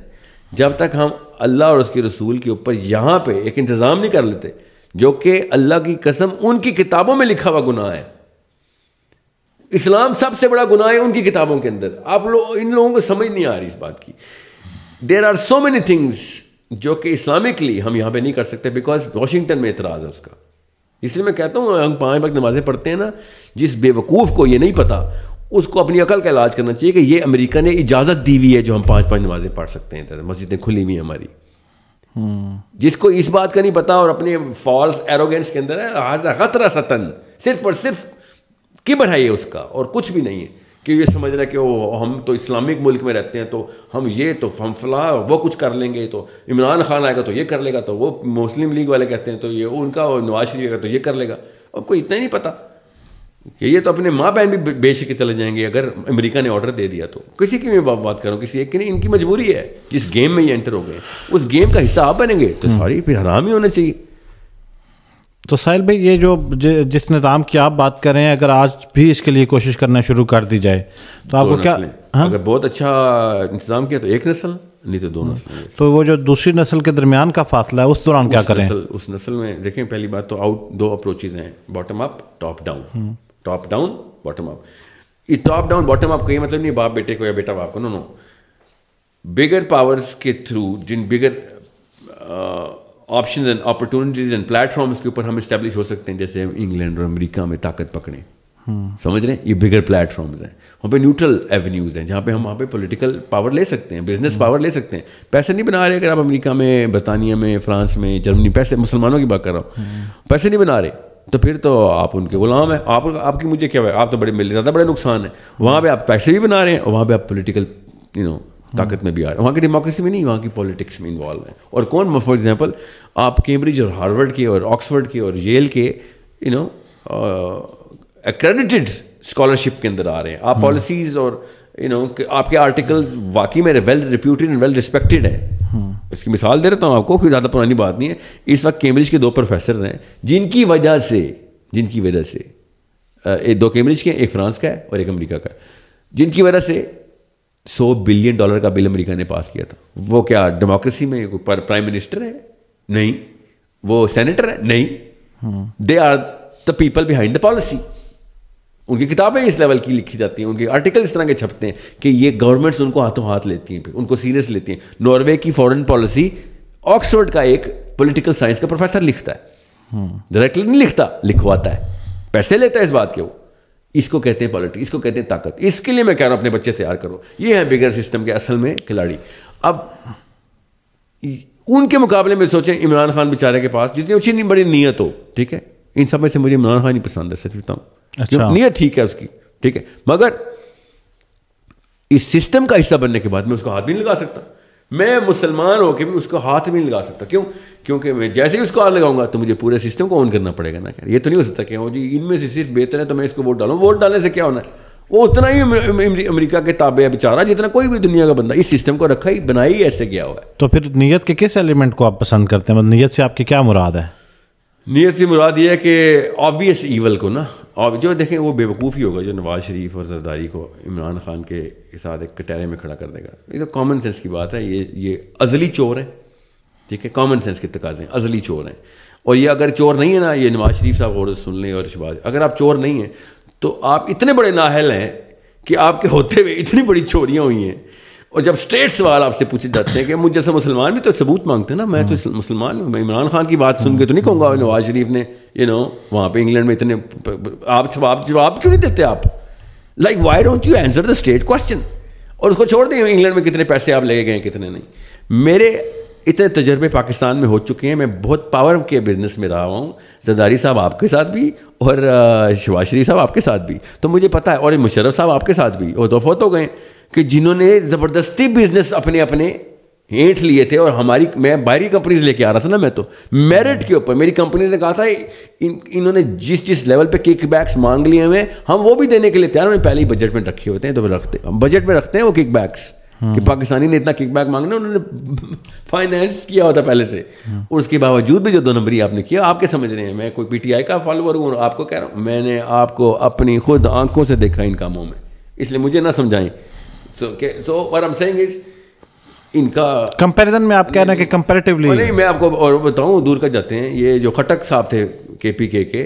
जब तक हम अल्लाह और उसके रसूल के ऊपर यहाँ पे एक इंतज़ाम नहीं कर लेते जो कि अल्लाह की कसम उनकी किताबों में लिखा हुआ गुनाह है इस्लाम सबसे बड़ा गुनाह है उनकी किताबों के अंदर आप लोग इन लोगों को समझ नहीं आ रही इस बात की there are so many things जो कि इस्लामिकली हम यहाँ पे नहीं कर सकते बिकॉज वाशिंगटन में इतराज़ है उसका इसलिए मैं कहता हूँ हम पाँच वक्त नमाज़ें पढ़ते हैं ना जिस बेवकूफ़ को ये नहीं पता उसको अपनी अकल का इलाज करना चाहिए कि ये अमेरिका ने इजाज़त दी हुई है जो हम पाँच पाँच नमाज़ें पढ़ सकते हैं इधर मस्जिदें खुली हुई हमारी हम्म। जिसको इस बात का नहीं पता और अपने फॉल्स एरोगेंस के अंदर है खतरा सतन सिर्फ और सिर्फ बढ़ाई है उसका और कुछ भी नहीं है कि ये समझ रहा है कि वो हम तो इस्लामिक मुल्क में रहते हैं तो हम ये तो हम फला वो कुछ कर लेंगे तो इमरान खान आएगा तो ये कर लेगा तो वो मुस्लिम लीग वाले कहते हैं तो ये उनका नवाज शरीफ आएगा तो ये कर लेगा अब कोई इतना ही नहीं पता कि ये तो अपने माँ बहन भी बेच के चले जाएंगे अगर अमेरिका ने ऑर्डर दे दिया तो किसी की मैं बात बात करूँ किसी एक की नहीं इनकी मजबूरी है जिस गेम में ये एंटर हो गए उस गेम का हिस्सा आप बनेंगे तो हम्म। सॉरी फिर हराम ही होना चाहिए तो साहिल भाई ये जो जिस निज़ाम की आप बात कर रहे हैं अगर आज भी इसके लिए कोशिश करना शुरू कर दी जाए तो आपको क्या हाँ? अगर बहुत अच्छा इंतज़ाम किया तो एक नस्ल नहीं तो दो हाँ। नस्ल तो वो जो दूसरी नस्ल के दरमियान का फासला है उस दौरान क्या करें नसल, उस नस्ल में देखें पहली बात तो आउट दो अप्रोचेज हैं bottom up top down top down bottom up ये टॉप डाउन बॉटम अप कहीं मतलब नहीं बाप बेटे को या बेटा बाप को नो नो बिगर पावर्स के थ्रू जिन bigger option and opportunities and platforms के ऊपर हम इस्टेब्लिश हो सकते हैं जैसे इंग्लैंड और अमेरिका में ताकत पकड़ें समझ रहे हैं ये बिगर प्लेटफॉर्म्स हैं वहाँ पे न्यूट्रल एवेन्यूज़ हैं जहाँ पे हम वहाँ पे पॉलिटिकल पावर ले सकते हैं बिजनेस पावर ले सकते हैं पैसे नहीं बना रहे अगर आप अमेरिका में बरतानिया में फ्रांस में जर्मनी पैसे मुसलमानों की बात कर रहा हूँ पैसे नहीं बना रहे तो फिर तो आप उनके गुलाम हैं आप आपकी मुझे क्या है आप तो बड़े मिले ज़्यादा बड़े नुकसान है वहाँ पर आप पैसे भी बना रहे हैं वहाँ पर आप पोलिटिकल यू नो ताकत में भी आ रहा है वहाँ की डेमोक्रेसी में नहीं वहाँ की पॉलिटिक्स में इन्वॉल्व है और कौन फॉर एग्जाम्पल आप कैम्ब्रिज और हार्वर्ड के और ऑक्सफर्ड के और येल के यू नो एक्रेडिटेड स्कॉलरशिप के अंदर आ रहे हैं आप पॉलिसीज hmm. और यू you नो know, आपके आर्टिकल्स वाकई में well reputed and well respected है इसकी मिसाल दे रहता हूँ आपको कोई ज़्यादा पुरानी बात नहीं है इस वक्त कैम्ब्रिज के दो प्रोफेसर हैं जिनकी वजह से जिनकी वजह से एक दो कैम्ब्रिज के एक फ्रांस का है और एक अमेरिका का है जिनकी वजह से सौ बिलियन डॉलर का बिल अमेरिका ने पास किया था वो क्या डेमोक्रेसी में प्राइम मिनिस्टर है नहीं वो सेनेटर है नहीं they are the people behind the policy उनकी किताबें इस लेवल की लिखी जाती हैं उनके आर्टिकल इस तरह के छपते हैं कि ये गवर्नमेंट्स उनको हाथों हाथ लेती हैं उनको सीरियस लेती हैं नॉर्वे की फॉरेन पॉलिसी ऑक्सफोर्ड का एक पॉलिटिकल साइंस का प्रोफेसर लिखता है डायरेक्टली हम्म। नहीं लिखता लिखवाता है पैसे लेता है इस बात के वो इसको कहते हैं पॉलिटिक्स इसको कहते हैं ताकत इसके लिए मैं कह रहा हूँ अपने बच्चे तैयार करो ये है बिगर सिस्टम के असल में खिलाड़ी अब उनके मुकाबले में सोचें इमरान खान बेचारे के पास जितनी अच्छी बड़ी नीयत हो ठीक है इन सब में से मुझे इमरान खान ही पसंद है सच हूँ अच्छा। नीयत ठीक है उसकी ठीक है मगर इस सिस्टम का हिस्सा बनने के बाद मैं उसको हाथ भी नहीं लगा सकता मैं मुसलमान होकर भी उसको हाथ भी नहीं लगा सकता क्यों क्योंकि मैं जैसे ही उसको हाथ लगाऊंगा तो मुझे पूरे सिस्टम को ऑन करना पड़ेगा ना क्या ये तो नहीं हो सकता कि हो हाँ जी इनमें से सिर्फ बेहतर है तो मैं इसको वोट डालू वोट डालने से क्या होना है वो उतना ही अमेरिका के ताबे है बेचारा जितना कोई भी दुनिया का बंदा इस सिस्टम को रखा ही बनाई ही ऐसे गया हुआ है तो फिर नीयत के किस एलिमेंट को आप पसंद करते हैं मतलब नीयत से आपकी क्या मुराद है नीयत की मुराद ये है कि ऑब्वियस ईवल को ना और जो देखें वो बेवकूफ़ी होगा जो नवाज़ शरीफ और जरदारी को इमरान खान के साथ एक कटहरे में खड़ा कर देगा ये तो कॉमन सेंस की बात है ये ये अजली चोर है ठीक है कॉमन सेंस के तकाजे हैं अजली चोर हैं और ये अगर चोर नहीं है ना ये नवाज़ शरीफ साहब और सुन लें और शबाज अगर आप चोर नहीं हैं तो आप इतने बड़े नाहल हैं कि आपके होते हुए इतनी बड़ी चोरियाँ हुई हैं और जब स्टेट सवाल आपसे पूछे जाते हैं कि मुझ जैसा मुसलमान भी तो सबूत मांगते हैं ना मैं तो मुसलमान मैं इमरान खान की बात सुन के तो नहीं कहूँगा नवाज शरीफ ने यू नो वहाँ पे इंग्लैंड में इतने आप जवाब जवाब क्यों नहीं देते आप like why don't you answer the state question और उसको छोड़ दें इंग्लैंड में कितने पैसे आप लगे गए कितने नहीं मेरे इतने तजर्बे पाकिस्तान में हो चुके हैं मैं बहुत पावर के बिजनेस में रहा हूँ जरदारी साहब आपके साथ भी और uh, शबाज शरीफ साहब आपके साथ भी तो मुझे पता है और मुशरफ साहब आपके साथ भी और तो फोत हो गए कि जिन्होंने ज़बरदस्ती बिजनेस अपने अपने हेठ लिए थे और हमारी मैं बाहरी कंपनीज लेके आ रहा था ना मैं तो मेरिट के ऊपर मेरी कंपनीज ने कहा था इन इन्होंने जिस जिस लेवल पे बैक्स मांग लिए हुए हम वो भी देने के लिए तैयार उन्होंने पहले ही बजट में रखे होते हैं तो रखते हैं बजट में रखते हैं वो किक बैक्स हाँ। कि पाकिस्तानी ने इतना किकबैक मांगना उन्होंने फाइनेंस किया होता पहले से और हाँ। उसके बावजूद भी जो दो नंबरी आपने किया आपके समझ रहे हैं मैं कोई पीटीआई का फॉलोअर हूँ आपको कह रहा हूँ मैंने आपको अपनी खुद आंखों से देखा इन कामों में इसलिए मुझे ना समझाएं सो okay, so what am saying is इनका कंपैरिजन में आप कह रहे हैं कि कंपैरेटिवली नहीं मैं आपको और बताऊं दूर का जाते हैं ये जो खटक साहब थे के पी के के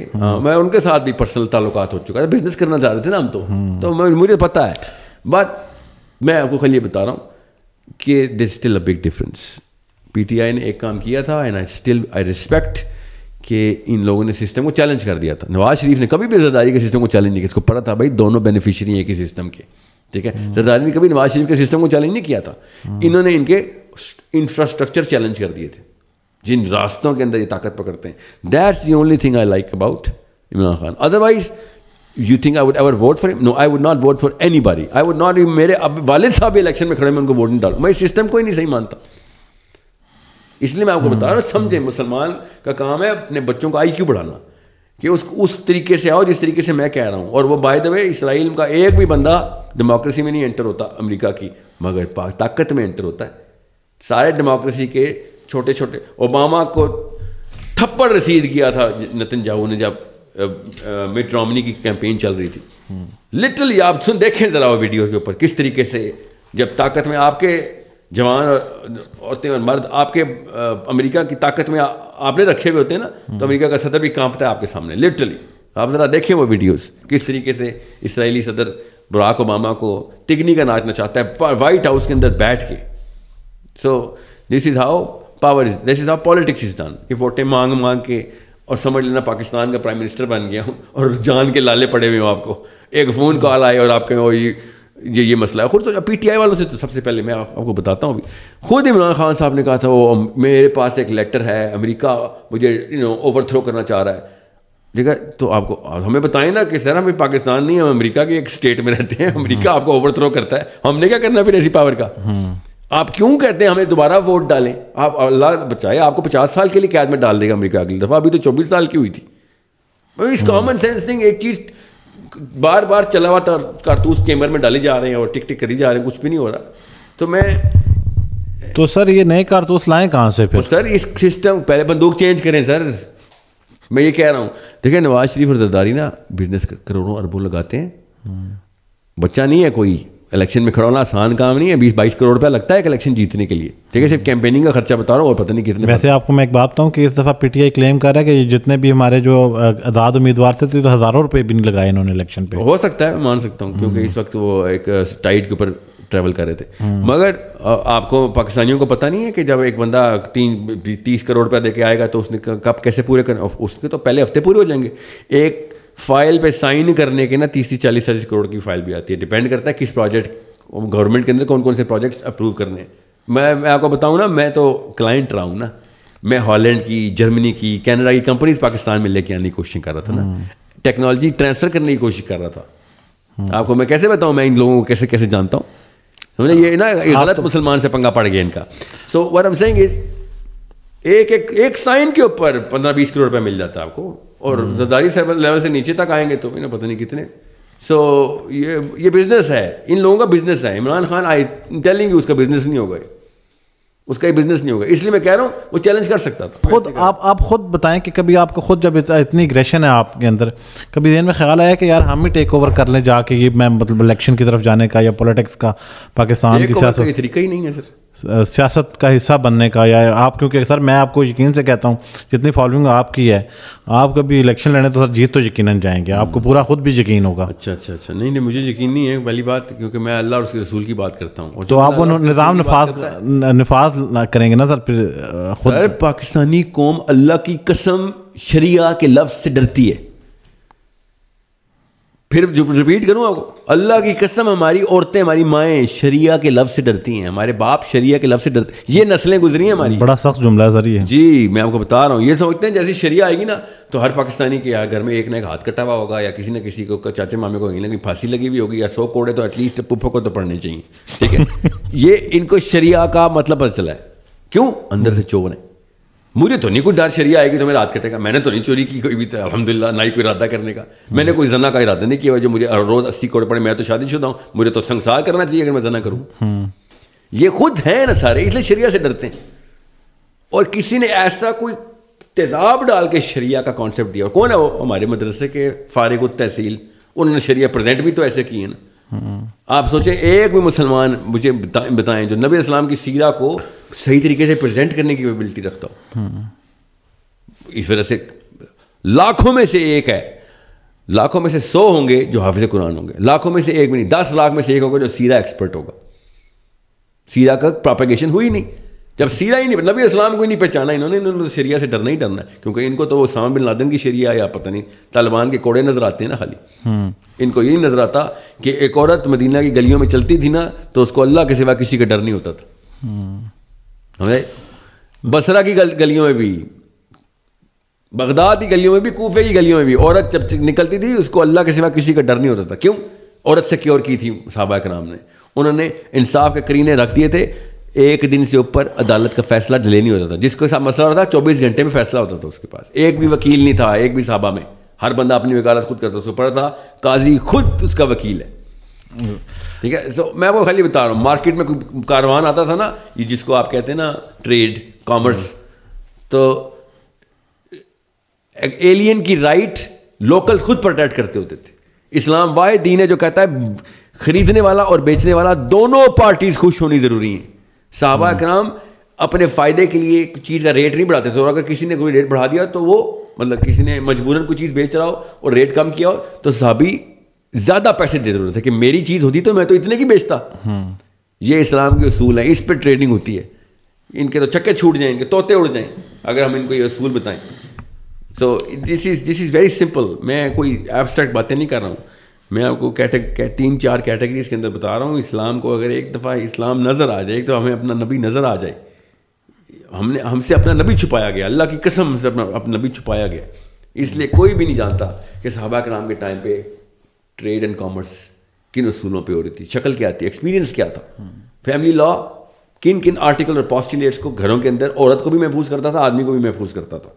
मैं उनके साथ भी पर्सनल ताल्लुकात हो चुका था बिजनेस करना चाह रहे थे ना हम तो हाँ। तो मुझे पता है बट मैं आपको खाली बता रहा हूँ कि this still a big difference PTI ने एक काम किया था and I still I respect कि इन लोगों ने सिस्टम को चैलेंज कर दिया था नवाज शरीफ ने कभी भी आज़ादारी के सिस्टम को चैलेंज नहीं किया इसको पढ़ा था भाई दोनों बेनिफिशियरी एक ही सिस्टम के ठीक है सरदारी ने कभी नवाज शरीफ के सिस्टम को चैलेंज नहीं किया था इन्होंने इनके इंफ्रास्ट्रक्चर चैलेंज कर दिए थे जिन रास्तों के अंदर ये ताकत पकड़ते हैं that's the only thing I like about Imran Khan otherwise you think I would ever vote for no I would not vote for any बारी आई वुड नॉट मेरे अब वालिद साहब इलेक्शन में खड़े मैं उनको वोट नहीं डालू मैं इस सिस्टम को ही नहीं सही मानता इसलिए मैं आपको बता रहा हूँ समझे मुसलमान का काम है अपने बच्चों का आई बढ़ाना कि उस उस तरीके से आओ जिस तरीके से मैं कह रहा हूँ और वो बाय द वे इसराइल का एक भी बंदा डेमोक्रेसी में नहीं एंटर होता अमेरिका की मगर ताकत में एंटर होता है सारे डेमोक्रेसी के छोटे छोटे ओबामा को थप्पड़ रसीद किया था नितिन जाहू ने जब मिट रॉमनी की कैंपेन चल रही थी लिटरली हम्म। आप सुन देखें ज़रा वो वीडियो के ऊपर किस तरीके से जब ताकत में आपके जवान औरतें और मर्द आपके अमेरिका की ताकत में आपने रखे हुए होते हैं ना तो हम्म। अमेरिका का सदर भी कांपता है आपके सामने लिटरली आप ज़रा देखें वो वीडियोस किस तरीके से इसराइली सदर बराक ओबामा को तिगनी का नाचना चाहता है वाइट हाउस के अंदर बैठ के so this is how power is this is how politics is done ये वोटें मांग मांग के और समझ लेना पाकिस्तान का प्राइम मिनिस्टर बन गया हूँ और जान के लाले पड़े हुए हूँ आपको एक फ़ोन कॉल आए और आपके वो ये ये मसला है खुद तो पी टी आई वालों से तो सबसे पहले मैं आप, आपको बताता हूँ अभी खुद इमरान खान साहब ने कहा था वो मेरे पास एक लेटर है अमेरिका मुझे यू नो थ्रो करना चाह रहा है ठीक है तो आपको हमें बताएं ना कि सर हम पाकिस्तान नहीं हम अमेरिका के एक स्टेट में रहते हैं अमेरिका आपको ओवर थ्रो करता है हमने क्या करना फिर ऐसी पावर का हम्म। आप क्यों कहते हैं हमें दोबारा वोट डालें आप अल्लाह बचाए आपको पचास साल के लिए कैद में डाल देगा अमरीका अगली दफ़ा अभी तो चौबीस साल की हुई थी इस कॉमन सेंस थिंग एक चीज़ बार बार था कारतूस कैमरे में डाले जा रहे हैं और टिक टिक करी जा रहे हैं कुछ भी नहीं हो रहा तो मैं तो सर ये नए कारतूस लाएं कहाँ से फिर तो सर इस सिस्टम पहले बंदूक चेंज करें सर मैं ये कह रहा हूँ देखिए नवाज शरीफ और जरदारी ना बिजनेस करोड़ों अरबों लगाते हैं बच्चा नहीं है कोई इलेक्शन में खड़ा होना आसान काम नहीं है बीस बाईस करोड़ रुपया लगता है इलेक्शन जीतने के लिए ठीक है सिर्फ कैंपेनिंग का खर्चा बता रहा हूँ और पता नहीं कितने वैसे आपको मैं एक बात बताऊँ कि इस दफ़ा पीटीआई क्लेम कर रहा है कि जितने भी हमारे जो आज़ाद उम्मीदवार थे तो, तो हज़ारों रुपये भी नहीं लगाए इन्होंने इलेक्शन पे हो सकता है मान सकता हूँ क्योंकि हम्म। इस वक्त वो एक टाइट के ऊपर ट्रैवल कर रहे थे हम्म। मगर आपको पाकिस्तानियों को पता नहीं है कि जब एक बंदा तीन तीस करोड़ रुपया दे के आएगा तो उसने कब कैसे पूरे करना उसके तो पहले हफ्ते पूरे हो जाएंगे एक फाइल पे साइन करने के ना तीस तीस चालीस चालीस करोड़ की फाइल भी आती है डिपेंड करता है किस प्रोजेक्ट गवर्नमेंट के अंदर कौन कौन से प्रोजेक्ट्स अप्रूव करने मैं मैं आपको बताऊँ ना मैं तो क्लाइंट रहा हूँ ना मैं हॉलैंड की जर्मनी की कैनेडा की कंपनीज पाकिस्तान में लेके आने की कोशिश कर रहा था ना टेक्नोलॉजी हम्म। ट्रांसफर करने की कोशिश कर रहा था हम्म। आपको मैं कैसे बताऊँ मैं इन लोगों को कैसे कैसे जानता हूँ समझे ये ना हाँ, गलत तो- मुसलमान से पंगा पड़ गया इनका so what I'm saying is एक एक एक साइन के ऊपर पंद्रह बीस करोड़ रुपया मिल जाता है आपको और जरदारी हम्म। लेवल से नीचे तक आएंगे तो इन्हें पता नहीं कितने सो so, ये ये बिजनेस है इन लोगों का बिजनेस है Imran Khan I telling you उसका बिजनेस नहीं होगा उसका ही बिजनेस नहीं होगा इसलिए मैं कह रहा हूँ वो चैलेंज कर सकता था खुद आप आप खुद बताएं कि कभी आपको खुद जब इतनी ग्रेशन है आपके अंदर कभी दिन में ख्याल आया कि यार हम ही टेक ओवर कर लें जाके ये मैं मतलब इलेक्शन की तरफ जाने का या पॉलिटिक्स का पाकिस्तान की तरीका ही नहीं है सर सियासत का हिस्सा बनने का या आप क्योंकि सर मैं आपको यकीन से कहता हूँ जितनी फॉलोइंग आपकी है आप कभी इलेक्शन लड़ें तो सर जीत तो यकीन जाएंगे हम्म। आपको पूरा खुद भी यकीन होगा अच्छा अच्छा अच्छा नहीं नहीं मुझे यकीन नहीं है पहली बात क्योंकि मैं अल्लाह और उसके रसूल की बात करता हूँ तो आप निज़ाम नफाज नफाज करेंगे ना सर फिर खुद पाकिस्तानी कौम अल्लाह की कसम शरिया के लफ्ज़ से डरती है फिर रिपीट करूँ आपको अल्लाह की कसम हमारी औरतें हमारी माएँ शरिया के लफ्ज़ से डरती हैं हमारे बाप शरिया के लफ्ज़ से डरते ये नस्लें गुजरी हैं हमारी बड़ा सख्त जुमला सर ये जी मैं आपको बता रहा हूँ ये सोचते हैं जैसे शरिया आएगी ना तो हर पाकिस्तानी के यार घर में एक ना एक हाथ कटा हुआ होगा या किसी न किसी को चाचे मामे को कहीं ना कहीं फांसी लगी हुई होगी या सौ कोड़े तो एटलीस्ट पुप्पो को तो पढ़ने चाहिए ठीक है ये इनको शरिया का मतलब पता चला है क्यों अंदर से चोर है मुझे तो नहीं कोई डर शरिया आएगी तो मेरा हाथ कटेगा मैंने तो नहीं चोरी की कोई भी अलहमदिल्ला ना ही कोई इरादा करने का मैंने कोई जना का इरादा नहीं किया जो मुझे रोज़ अस्सी करोड़ पड़े मैं तो शादीशुदा हूँ मुझे तो संसार करना चाहिए अगर मैं जना करूँ हम्म। ये खुद है ना सारे इसलिए शरिया से डरते हैं और किसी ने ऐसा कोई तेजाब डाल के शरिया का कॉन्सेप्ट दिया और कौन है वो हमारे मदरसे के फारिग तहसील उन्होंने शरिया प्रेजेंट भी तो ऐसे किए ना आप सोचें एक भी मुसलमान मुझे बता, बताएं जो नबी इस्लाम की सीरा को सही तरीके से प्रेजेंट करने की कैपेबिलिटी रखता हो इस वजह से लाखों में से एक है लाखों में से सौ होंगे जो हाफिज कुरान होंगे लाखों में से एक भी नहीं दस लाख में से एक होगा जो सीरा एक्सपर्ट होगा सीरा का प्रोपेगेशन हुई नहीं जब सीरा ही नहीं नबी इस्लाम को ही नहीं पहचाना इन्होंने इन्होंने तो शरिया से डरना ही डरना क्योंकि इनको तो उसामा बिन लादन की शरिया या पता नहीं तालिबान के कोड़े नजर आते हैं ना खाली हम्म। इनको यही नजर आता कि एक औरत मदीना की गलियों में चलती थी ना तो उसको अल्लाह के सिवा किसी का डर नहीं होता था हमें हम्म। बसरा की गल, गलियों में भी बगदाद की गलियों में भी कूफे की गलियों में भी औरत जब निकलती थी उसको अल्लाह के सिवा किसी का डर नहीं होता था क्यों औरत सिक्योर की थी साहबा नाम ने उन्होंने इंसाफ के करीने रख दिए थे एक दिन से ऊपर अदालत का फैसला डिले नहीं होता था जिसके साथ मसला होता था चौबीस घंटे में फैसला होता था उसके पास एक भी वकील नहीं था एक भी साहबा में हर बंदा अपनी वकालत खुद करता उसको पढ़ा था काजी खुद उसका वकील है ठीक है सो मैं वो खाली बता रहा हूँ मार्केट में कोई कारवान आता था ना ये जिसको आप कहते हैं ना ट्रेड कॉमर्स तो एलियन की राइट लोकल खुद प्रोटेक्ट करते होते थे इस्लाम वाह दीन है जो कहता है खरीदने वाला और बेचने वाला दोनों पार्टीज खुश होनी ज़रूरी हैं साहबा हाँ। कराम अपने फ़ायदे के लिए चीज़ का रेट नहीं बढ़ाते थे और अगर किसी ने कोई रेट बढ़ा दिया तो वो मतलब किसी ने मजबूरन कोई चीज़ बेच रहा हो और रेट कम किया हो तो साहबी ज़्यादा पैसे दे देते थे कि मेरी चीज़ होती तो मैं तो इतने की बेचता हाँ। ये इस्लाम के असूल हैं इस पर ट्रेडिंग होती है इनके तो छक्के छूट जाएंगे तोते उड़ जाएं अगर हम इनको ये असूल बताएं so this is this is very simple मैं कोई एब्स्ट्रैक्ट बातें नहीं कर रहा हूँ मैं आपको कैटे तीन चार कैटेगरीज के अंदर बता रहा हूँ इस्लाम को अगर एक दफ़ा इस्लाम नज़र आ जाए तो हमें अपना नबी नज़र आ जाए हमने हमसे अपना नबी छुपाया गया अल्लाह की कसम हमसे अपना अपना नबी छुपाया गया इसलिए कोई भी नहीं जानता कि साहबा नाम के टाइम पे ट्रेड एंड कॉमर्स किन असूलों पे हो रही थी शक्ल क्या थी एक्सपीरियंस क्या था फैमिली लॉ किन किन आर्टिकल और पॉस्टिलेट्स को घरों के अंदर औरत को भी महफूज करता था आदमी को भी महफूज करता था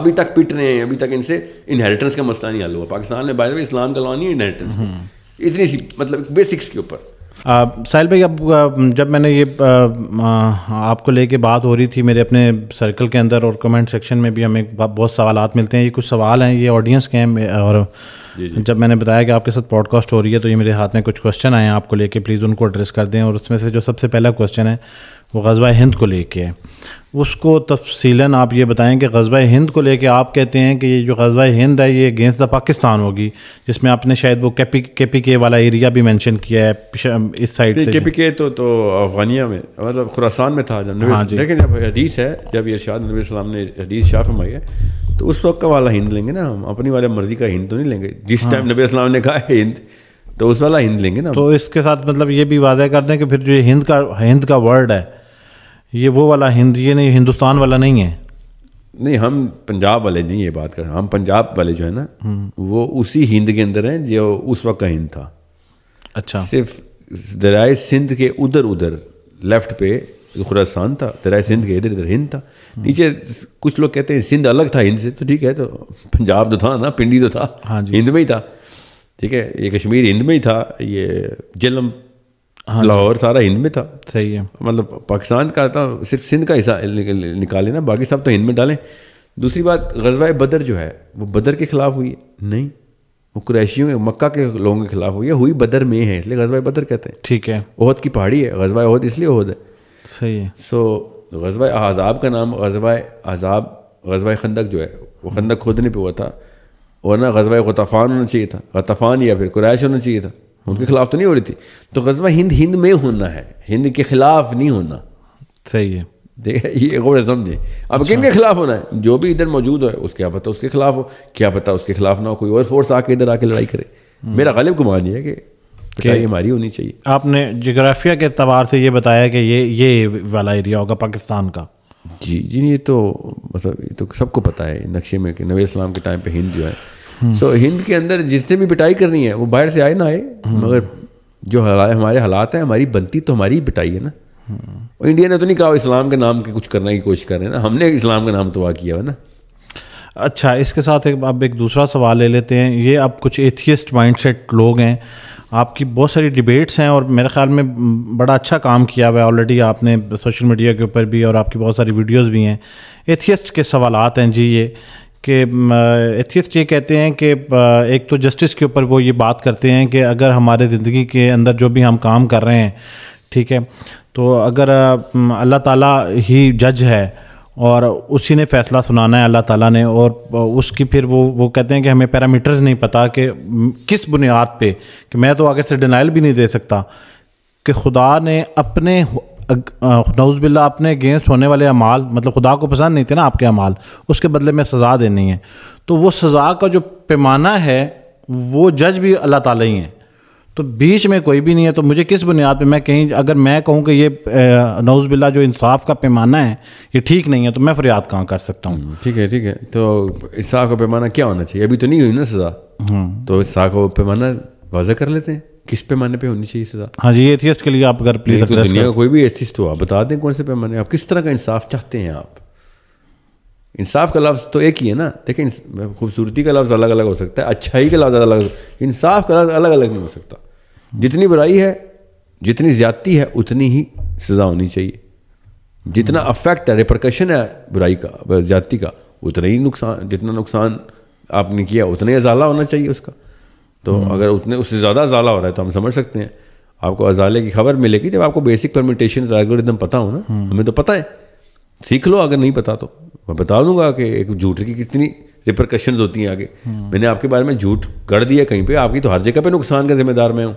अभी तक पिट रहे हैं अभी तक इनसे इनहेरिटेंस का मसला नहीं हल हुआ पाकिस्तान ने बाहर इस्लाम का लॉ नहीं इनहेरिटेंस हम्म। इतनी सी मतलब बेसिक्स के ऊपर साहिल भाई अब जब मैंने ये आ, आपको लेके बात हो रही थी मेरे अपने सर्कल के अंदर और कमेंट सेक्शन में भी हमें बहुत सवाल मिलते हैं ये कुछ सवाल हैं ये ऑडियंस के हैं और जी जी। जब मैंने बताया कि आपके साथ पॉडकास्ट हो रही है तो ये मेरे हाथ में कुछ क्वेश्चन आए हैं आपको लेके प्लीज़ उनको एड्रेस कर दें और उसमें से जो सबसे पहला क्वेश्चन है वो गजबा हिंद को लेके उसको तफसीला आप ये बताएं कि गजबा हिंद को लेके आप कहते हैं कि ये जो गजबा हिंद है ये अगेंस्ट द पाकिस्तान होगी जिसमें आपने शायद वो केपी के पी के वाला एरिया भी मेंशन किया है इस साइड से के पी के तो तो अफगानिया में मतलब खुरासान में था जब हाँ जी लेकिन जब हदीस है जब इरशाद नबी सलाम ने हदीस शाह फरमाई है तो उस वक्त का वाला हिंद लेंगे ना हम अपनी वाले मर्जी का हिंद तो नहीं लेंगे जिस टाइम हाँ। नबी इस्लाम ने कहा है हिंद तो उस वाला हिंद लेंगे ना तो इसके साथ मतलब ये भी वाजह करते हैं कि फिर जो हिंद का हिंद का वर्ड है ये वो वाला हिंद ये नहीं हिंदुस्तान वाला नहीं है नहीं हम पंजाब वाले नहीं ये बात कर हम पंजाब वाले जो है ना हम्म। वो उसी हिंद के अंदर हैं जो उस वक्त का हिंद था अच्छा सिर्फ दराय सिंध के उधर उधर लेफ्ट पे खुरासान था दराय सिंध के इधर इधर हिंद था हम्म। नीचे कुछ लोग कहते हैं सिंध अलग था हिंद से तो ठीक है तो पंजाब तो था ना पिंडी तो था हाँ हिंद में ही था ठीक है ये कश्मीर हिंद में ही था ये जलम हाँ लाहौर सारा हिंद में था सही है मतलब पाकिस्तान का था सिर्फ सिंध का हिस्सा निकाले ना बाकी सब तो हिंद में डालें दूसरी बात गजबा बदर जो है वो बदर के ख़िलाफ़ हुई है नहीं वो क्रैशियों में मक्का के लोगों के खिलाफ हुई है हुई बदर में है इसलिए गजबा बदर कहते हैं ठीक है ओहद की पहाड़ी है गजबा ओहद इसलिए ओहद है सही है सो गज़बा आज़ाब का नाम गजबा आज़ाब गजबा खंदक जो है वो खंदक खोदने पर हुआ था वरना गजबा गतफ़ान होना चाहिए था गतफ़ान या फिर क्रैश होना चाहिए था उनके खिलाफ तो नहीं हो रही थी तो गजबा हिंद हिंद में होना है हिंद के खिलाफ नहीं होना सही है देखिए ये गौर समझे अब अच्छा। किन के खिलाफ होना है जो भी इधर मौजूद है उसके क्या पता उसके खिलाफ हो क्या पता उसके खिलाफ ना हो कोई और फोर्स आके इधर आके लड़ाई करे हम्म। मेरा गलिब को मान है कि ये हमारी होनी चाहिए आपने जोग्राफिया के अतबार से ये बताया कि ये ये वाला एरिया होगा पाकिस्तान का जी जी ये तो मतलब ये तो सबको पता है नक्शे में कि नबी इस्लाम के टाइम पे हिंद जो है सो हम्म। so, हिंद के अंदर जिसने भी पिटाई करनी है वो बाहर से आए ना आए हम्म। मगर जो हला, हमारे हालात हैं हमारी बनती तो हमारी पिटाई है ना हम्म। और इंडिया ने तो नहीं कहा इस्लाम के नाम के कुछ करने की कोशिश कर रहे हैं ना हमने इस्लाम का नाम तबाह तो किया है ना अच्छा इसके साथ एक आप एक दूसरा सवाल ले लेते हैं ये आप कुछ एथियस्ट माइंडसेट लोग हैं आपकी बहुत सारी डिबेट्स हैं और मेरे ख्याल में बड़ा अच्छा काम किया हुआ है ऑलरेडी आपने सोशल मीडिया के ऊपर भी और आपकी बहुत सारी वीडियोस भी हैं एथियस्ट के सवाल हैं जी ये कि एथियस्ट ये कहते हैं कि एक तो जस्टिस के ऊपर वो ये बात करते हैं कि अगर हमारे ज़िंदगी के अंदर जो भी हम काम कर रहे हैं ठीक है तो अगर अल्लाह ताला ही जज है और उसी ने फ़ैसला सुनाना है अल्लाह ताला ने और उसकी फिर वो वो कहते हैं कि हमें पैरामीटर्स नहीं पता कि किस बुनियाद पे कि मैं तो आगे से डिनाइल भी नहीं दे सकता कि खुदा ने अपने नौजबिल्ला अपने अगेंस्ट होने वाले अमाल मतलब खुदा को पसंद नहीं थे ना आपके अमाल उसके बदले में सज़ा देनी है तो वो सज़ा का जो पैमाना है वो जज भी अल्लाह ताला ही हैं तो बीच में कोई भी नहीं है तो मुझे किस बुनियाद पे मैं कहीं अगर मैं कहूँ कि ये नौजबिल्ला जो इंसाफ का पैमाना है ये ठीक नहीं है तो मैं फरियाद कहाँ कर सकता हूँ हम्म, ठीक है ठीक है तो इंसाफ का पैमाना क्या होना चाहिए अभी तो नहीं हुई ना सज़ा हम्म। तो इंसाफ का पैमाना वाजा कर लेते हैं किस पैमाने पे होनी चाहिए सजा हाँ जी एथियस्ट के लिए आप अगर प्लीज तो दुनिया का कोई भी एथियस्ट हो आप बता दें कौन से पैमाने आप किस तरह का इंसाफ चाहते हैं आप इंसाफ का लफ्ज़ तो एक ही है ना देखें खूबसूरती का लफ्ज़ अलग अलग हो सकता है अच्छाई का लफ्ज़ अलग अलग इंसाफ का लफ्ज़ अलग अलग नहीं हो सकता जितनी बुराई है जितनी ज्यादती है उतनी ही सज़ा होनी चाहिए जितना अफेक्ट हम्म। है रिप्रकशन है बुराई का ज्यादती का उतना ही नुकसान जितना नुकसान आपने किया उतना ही अजाला होना चाहिए उसका तो हम्म। अगर उतने उससे ज़्यादा अजाला हो रहा है तो हम समझ सकते हैं आपको अजाले की खबर मिलेगी जब आपको बेसिक परमिटेशन एल्गोरिदम पता हो ना हम्म। हमें तो पता है सीख लो अगर नहीं पता तो मैं बता दूंगा कि एक झूठ की कितनी रिप्रकशन होती हैं आगे हम्म। मैंने आपके बारे में झूठ कर दिया कहीं पे आपकी तो हर जगह पे नुकसान का जिम्मेदार मैं हूँ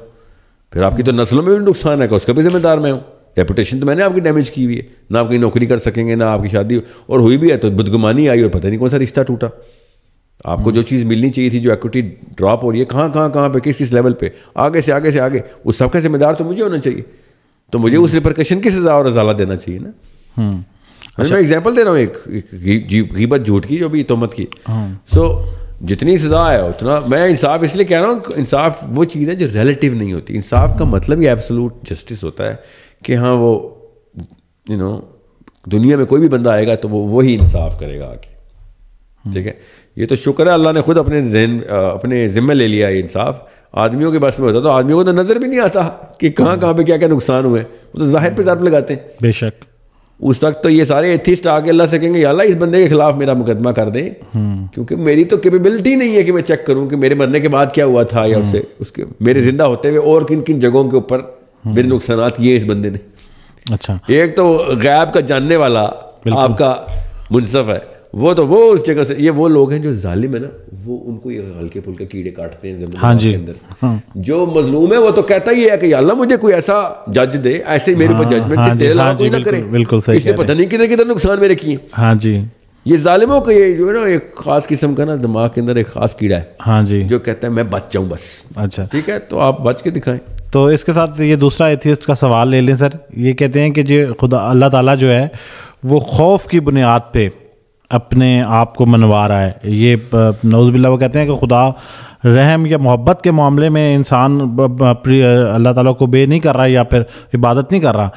फिर आपकी तो नस्लों में भी नुकसान है उसका भी जिम्मेदार मैं हूँ रेपुटेशन तो मैंने आपकी डैमेज की हुई है ना आपकी नौकरी कर सकेंगे ना आपकी शादी और हुई भी है तो बदगुमानी आई और पता नहीं कौन सा रिश्ता टूटा आपको जो चीज़ मिलनी चाहिए थी जो एक्विटी ड्रॉप हो रही है कहाँ कहाँ कहाँ पे किस किस लेवल पे आगे से आगे से आगे उस सबका जिम्मेदार तो मुझे होना चाहिए तो मुझे उस रिप्रकेशन की सजा और अजाला देना चाहिए ना हम्म। अच्छा। मैं एग्जाम्पल दे रहा हूँ एक, एक गीबत झूठ की जो भी तोहमत की सो हाँ। so, जितनी सजा है उतना मैं इंसाफ इसलिए कह रहा हूँ इंसाफ वो चीज़ है जो रिलेटिव नहीं होती इंसाफ का मतलब ही एब्सोलूट जस्टिस होता है कि हाँ वो यू नो दुनिया में कोई भी बंदा आएगा तो वो वही इंसाफ करेगा आके ठीक है ये तो शुक्र है अल्लाह ने खुद अपने जहन अपने ज़िम्मे ले लिया ये इंसाफ आदमियों के बस में होता तो आदमियों को तो नज़र भी नहीं आता कि कहाँ कहाँ पे क्या क्या नुकसान हुए वो तो जाहिर पे ज़रब लगाते हैं बेशक उस वक्त तो ये सारे एथिस्ट आके अल्लाह से कहेंगे अल्लाह इस बंदे के खिलाफ मेरा मुकदमा कर दें हम्म। क्योंकि मेरी तो कैपेबिलिटी नहीं है कि मैं चेक करूँ कि मेरे मरने के बाद क्या हुआ था या हम्म। उससे उसके मेरे जिंदा होते हुए और किन किन जगहों के ऊपर हम्म। मेरे नुकसान किए इस बंदे ने अच्छा एक तो गैब का जानने वाला आपका मुनसफ है वो तो वो उस जगह से ये वो लोग हैं जो जालिम है ना वो उनको ये हल्के फुल्के कीड़े काटते हैं जमीन हाँ के अंदर हाँ। जो मजलूम है वो तो कहता ही है कि अल्लाह मुझे कोई ऐसा जज दे ऐसे ही मेरे ऊपर हाँ, जजमेंट हाँ, तेरे हाँ, ना करे बिल्कुल सही इसने पता नहीं किधर किधर नुकसान मेरे किए हाँ जी ये जालिमों का ये जो है ना एक खास किस्म का ना दिमाग के अंदर एक खास कीड़ा है हाँ जी जो कहता है मैं बच जाऊँ बस अच्छा ठीक है तो आप बच के दिखाएं तो इसके साथ ये दूसरा एथियस्ट का सवाल ले लें सर ये कहते हैं कि जो खुदा अल्लाह ताला जो है वो खौफ की बुनियाद पे अपने आप को मनवा रहा है ये नौजबिल्ला वो कहते हैं कि खुदा रहम या मोहब्बत के मामले में इंसान अल्लाह ताला को बे नहीं कर रहा या फिर इबादत नहीं कर रहा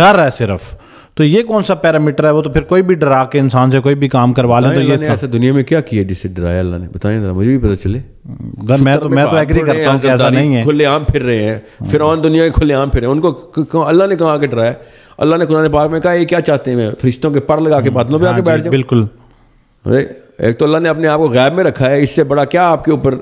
डर है सिर्फ तो ये कौन सा पैरामीटर है वो तो फिर कोई भी डरा के इंसान से कोई भी काम करवा ले तो ये ऐसे दुनिया में क्या किया जिसे डराया अल्लाह ने बताएं जरा मुझे भी पता चले अगर मैं तो मैं तो एग्री करता हूँ ऐसा नहीं है खुलेआम फिर रहे हैं फिर दुनिया के खुलेआम फिर रहे हैं उनको अल्लाह ने कहा आके डराया अल्लाह ने कुरान पाक में कहा ये क्या चाहते हैं फरिश्तों के पर लगा के बादलों में आके हाँ बैठ जाओ बिल्कुल अरे एक तो अल्लाह ने अपने आप को गायब में रखा है इससे बड़ा क्या आपके ऊपर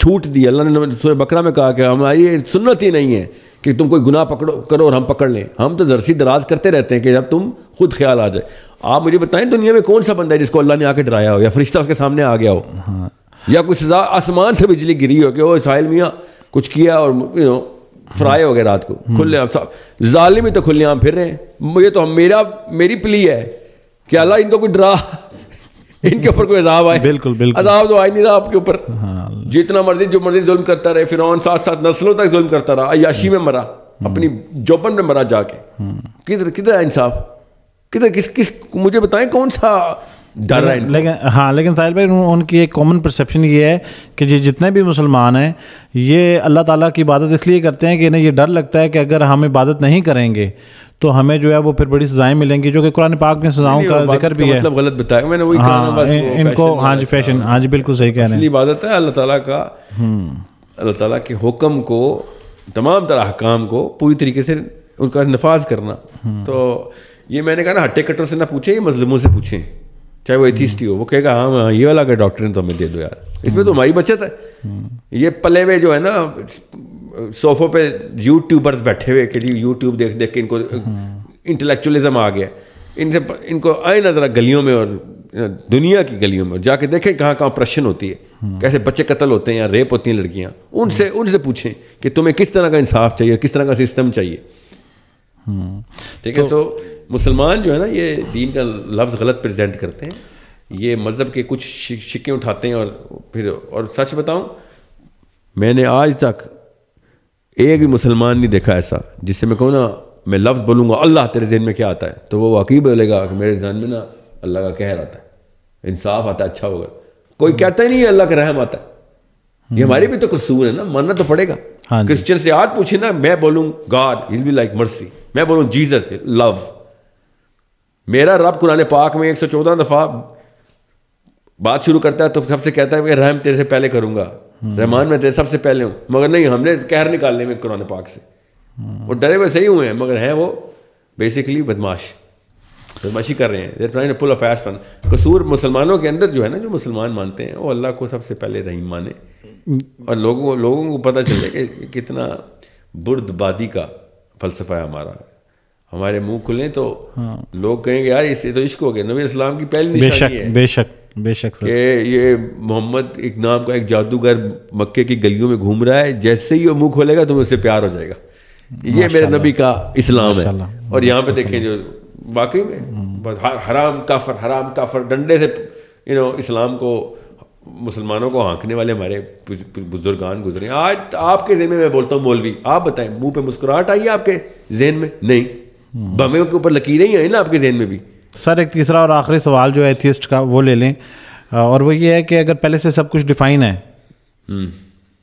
छूट दी अल्लाह ने सूर्य बकरा में कहा कि हमारी हाँ, ये सुन्नत ही नहीं है कि तुम कोई गुनाह पकड़ो करो और हम पकड़ लें हम तो जरसी दराज करते रहते हैं कि जब तुम खुद ख्याल आ जाए आप मुझे बताएं दुनिया में कौन सा बंदा है जिसको अल्लाह ने आके डराया हो या फरिश्ता उसके सामने आ गया हो हाँ। या कुछ सजा आसमान से बिजली गिरी हो कि वो साहिल मियाँ कुछ किया और यू नो फ्राई हो गए रात को हम्म। खुले आप जालिम ही तो खुले आम फिर रहे हैं मुझे तो मेरा मेरी प्ली है कि अल्लाह इनको कोई डरा इनके ऊपर कोई अजाब आए बिल्कुल बिल्कुल अजाब तो आए नहीं रहा आपके ऊपर हाँ। जितना मर्जी जो मर्जी जुल्म करता रहे फिर साथ साथ नस्लों तक जुल्म करता रहा अयाशी में मरा हम्म। अपनी जोबन में मरा जाके हम्म। किधर किधर इंसाफ किधर किस किस मुझे बताएं कौन सा डर रहा है लेकिन हाँ लेकिन साहिल भाई उनकी एक कॉमन परसेप्शन ये है कि ये जितने भी मुसलमान हैं ये अल्लाह ताला की इबादत इसलिए करते हैं कि इन्हें ये डर लगता है कि अगर हम इबादत नहीं करेंगे तो हमें जो है वो फिर बड़ी सजाएं मिलेंगी जो कि कुरान पाक में सजाओं का जिक्र भी मतलब गलत बताया मैंने वही हाँ, बस इनको हाँ जी फैशन हाँ जी बिल्कुल सही कह रहे हैं इबादत है अल्लाह ताला का हम्म। अल्लाह ताला के हुक्म को तमाम तरह काम को पूरी तरीके से उनका नफाज करना हम्म। तो ये मैंने कहा ना हट्टे कट्टों से ना पूछे ये मजलूमों से पूछें चाहे वो एथिस्ट हो वो कहेगा हाँ हाँ ये वाला अगर डॉक्टर तो हमें दे दो यार इसमें तो हमारी बचत है हम्म। ये पले हुए जो है ना सोफों पे यूट्यूबर्स बैठे हुए के लिए यूट्यूब देख देख के इनको इंटेलेक्चुअलिज्म हम्म। आ गया इनसे इनको आए ना ज़रा गलियों में और दुनिया की गलियों में जाके देखें कहाँ कहाँ प्रश्न होती है हम्म। कैसे बच्चे कत्ल होते हैं या रेप होती हैं लड़कियाँ उनसे उनसे पूछें कि तुम्हें किस तरह का इंसाफ चाहिए किस तरह का सिस्टम चाहिए ठीक है सो तो मुसलमान जो है ना ये दीन का लफ्ज़ गलत प्रजेंट करते हैं ये मज़हब के कुछ शिक्के उठाते हैं और फिर और सच बताऊं मैंने आज तक एक भी मुसलमान नहीं देखा ऐसा जिससे मैं कहूँ ना मैं लफ्ज़ बोलूँगा अल्लाह तेरे जहन में क्या आता है तो वो वाकई बोलेगा कि मेरे जहन में ना अल्लाह का कहर आता है इंसाफ आता है अच्छा होगा कोई हम्म। कहता ही नहीं है अल्लाह का रहम आता है ये हम्म। हमारे भी तो कसूर है ना मानना तो पड़ेगा हाँ क्रिश्चियन से आज पूछे ना मैं बोलूँ God is be like mercy मैं बोलूँ जीजस लव मेरा रब कुरान पाक में एक सौ चौदह दफ़ा बात शुरू करता है तो सबसे कहता है रहम तेरे से पहले करूँगा हम्म। रहमान मैं तेरे सबसे पहले हूँ मगर नहीं हमने कहर निकालने में कुरान पाक से वो डरे हुए सही हुए हैं मगर हैं वो बेसिकली बदमाश बदमाशी कर रहे हैं पुल ऑफ एस कसूर मुसलमानों के अंदर जो है ना जो मुसलमान मानते हैं वो अल्लाह को सबसे पहले रहीम माने और लोगों को लोगों को पता चले कि कितना बुर्दबादी का फलसफा है हमारा हमारे मुंह खुले तो हाँ। लोग कहेंगे यार इससे तो इश्क हो गया नबी इस्लाम की पहली निशानी है बेशक बेशक कि ये मोहम्मद एक नाम का एक जादूगर मक्के की गलियों में घूम रहा है जैसे ही वो मुंह खोलेगा तो तुम्हें उससे प्यार हो जाएगा ये मेरे नबी का इस्लाम है और यहाँ पे देखें जो वाकई में हम्म। बस हराम काफर हराम काफर डंडे से यू नो इस्लाम को मुसलमानों को हाँकने वाले हमारे बुजुर्गान गुजरे आज तो आपके जहन में मैं बोलता हूँ मौलवी आप बताएं मुंह पे मुस्कुराहट आई है आपके जहन में नहीं बमे के ऊपर लकीरें ही आई ना आपके जहन में भी सर एक तीसरा और आखिरी सवाल जो है एथियस्ट का वो ले लें और वो ये है कि अगर पहले से सब कुछ डिफाइन है हम्म।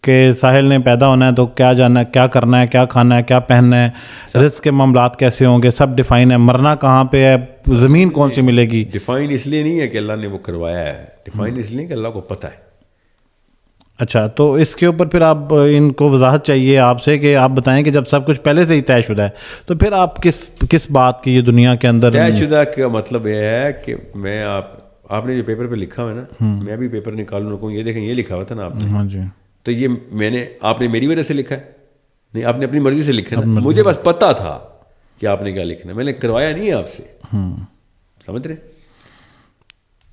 कि साहिल ने पैदा होना है तो क्या जाना है क्या करना है क्या खाना है क्या पहनना है रिस्क के मामला कैसे होंगे सब डिफाइन है मरना कहाँ पे है ज़मीन कौन सी मिलेगी डिफाइन इसलिए नहीं है कि अल्लाह ने वो करवाया है डिफाइन हम्म। इसलिए कि अल्लाह को पता है अच्छा तो इसके ऊपर फिर आप इनको वजाहत चाहिए आपसे कि आप बताएं कि जब सब कुछ पहले से ही तयशुदा है तो फिर आप किस किस बात की ये दुनिया के अंदर तयशुदा का मतलब यह है कि मैं आप आपने जो पेपर पे लिखा हुआ है ना हम्म। मैं भी पेपर निकालू रखूँ ये देखें ये लिखा हुआ था ना आपने हाँ जी तो ये मैंने आपने मेरी वजह से लिखा है नहीं आपने अपनी मर्जी से लिखा है मुझे बस पता था कि आपने क्या लिखना मैंने करवाया नहीं आपसे हम्म। समझ रहे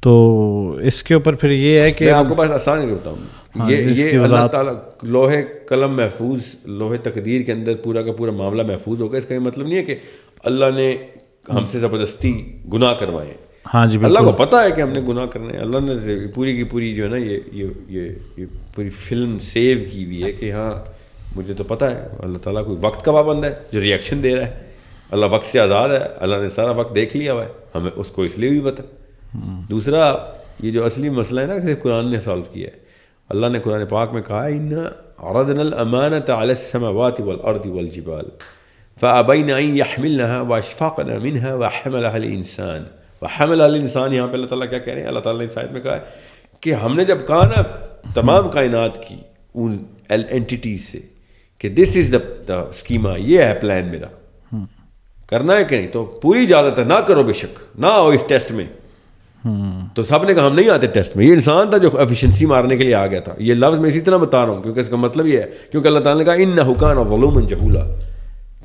तो इसके ऊपर फिर ये है कि आपको बस आसान नहीं होता हूँ ये ये अल्लाह ताला लोहे कलम महफूज लोहे तकदीर के अंदर पूरा का पूरा मामला महफूज होगा इसका मतलब नहीं है कि अल्लाह ने हमसे ज़बरदस्ती गुनाह करवाए हाँ जी अल्लाह को पता है कि हमने गुनाह करना है अल्लाह ने पूरी की पूरी जो है ना ये ये ये ये पूरी फिल्म सेव की हुई है कि हाँ मुझे तो पता है अल्लाह ताला कोई वक्त का पाबंद है जो रिएक्शन दे रहा है अल्लाह वक्त से आज़ाद है अल्लाह ने सारा वक्त देख लिया हुआ है हमें उसको इसलिए भी पता है दूसरा ये जो असली मसला है ना सिर्फ कुरान ने सॉल्व किया है अल्लाह ने कुरान पाक में कहा इन अरदनल अमानत अलसमावात वल अर्द वल जिबाल फ़ाबई नई यहमिल ना व अशफ़ाक़ नमिन है व हमल इंसान व हमल इंसान यहाँ पर अल्लाह ताला क्या कह रहे हैं अल्लाह ताली ने शायद में कहा है कि हमने जब कहा ना तमाम कायन की उन एल एंटिटीज से कि दिस इज़ द स्कीमा ये है प्लान मेरा हम्म। करना है कि नहीं तो पूरी इजाज़त है ना करो बेशक ना आओ इस टेस्ट में तो सब ने कहा हम नहीं आते टेस्ट में ये इंसान था जो एफिशिएंसी मारने के लिए आ गया था ये लफ्ज़ मैं इसी तरह बता रहा हूँ क्योंकि इसका मतलब ये है क्योंकि अल्लाह ताला ने कहा इन हुकान और वलूमन जहूला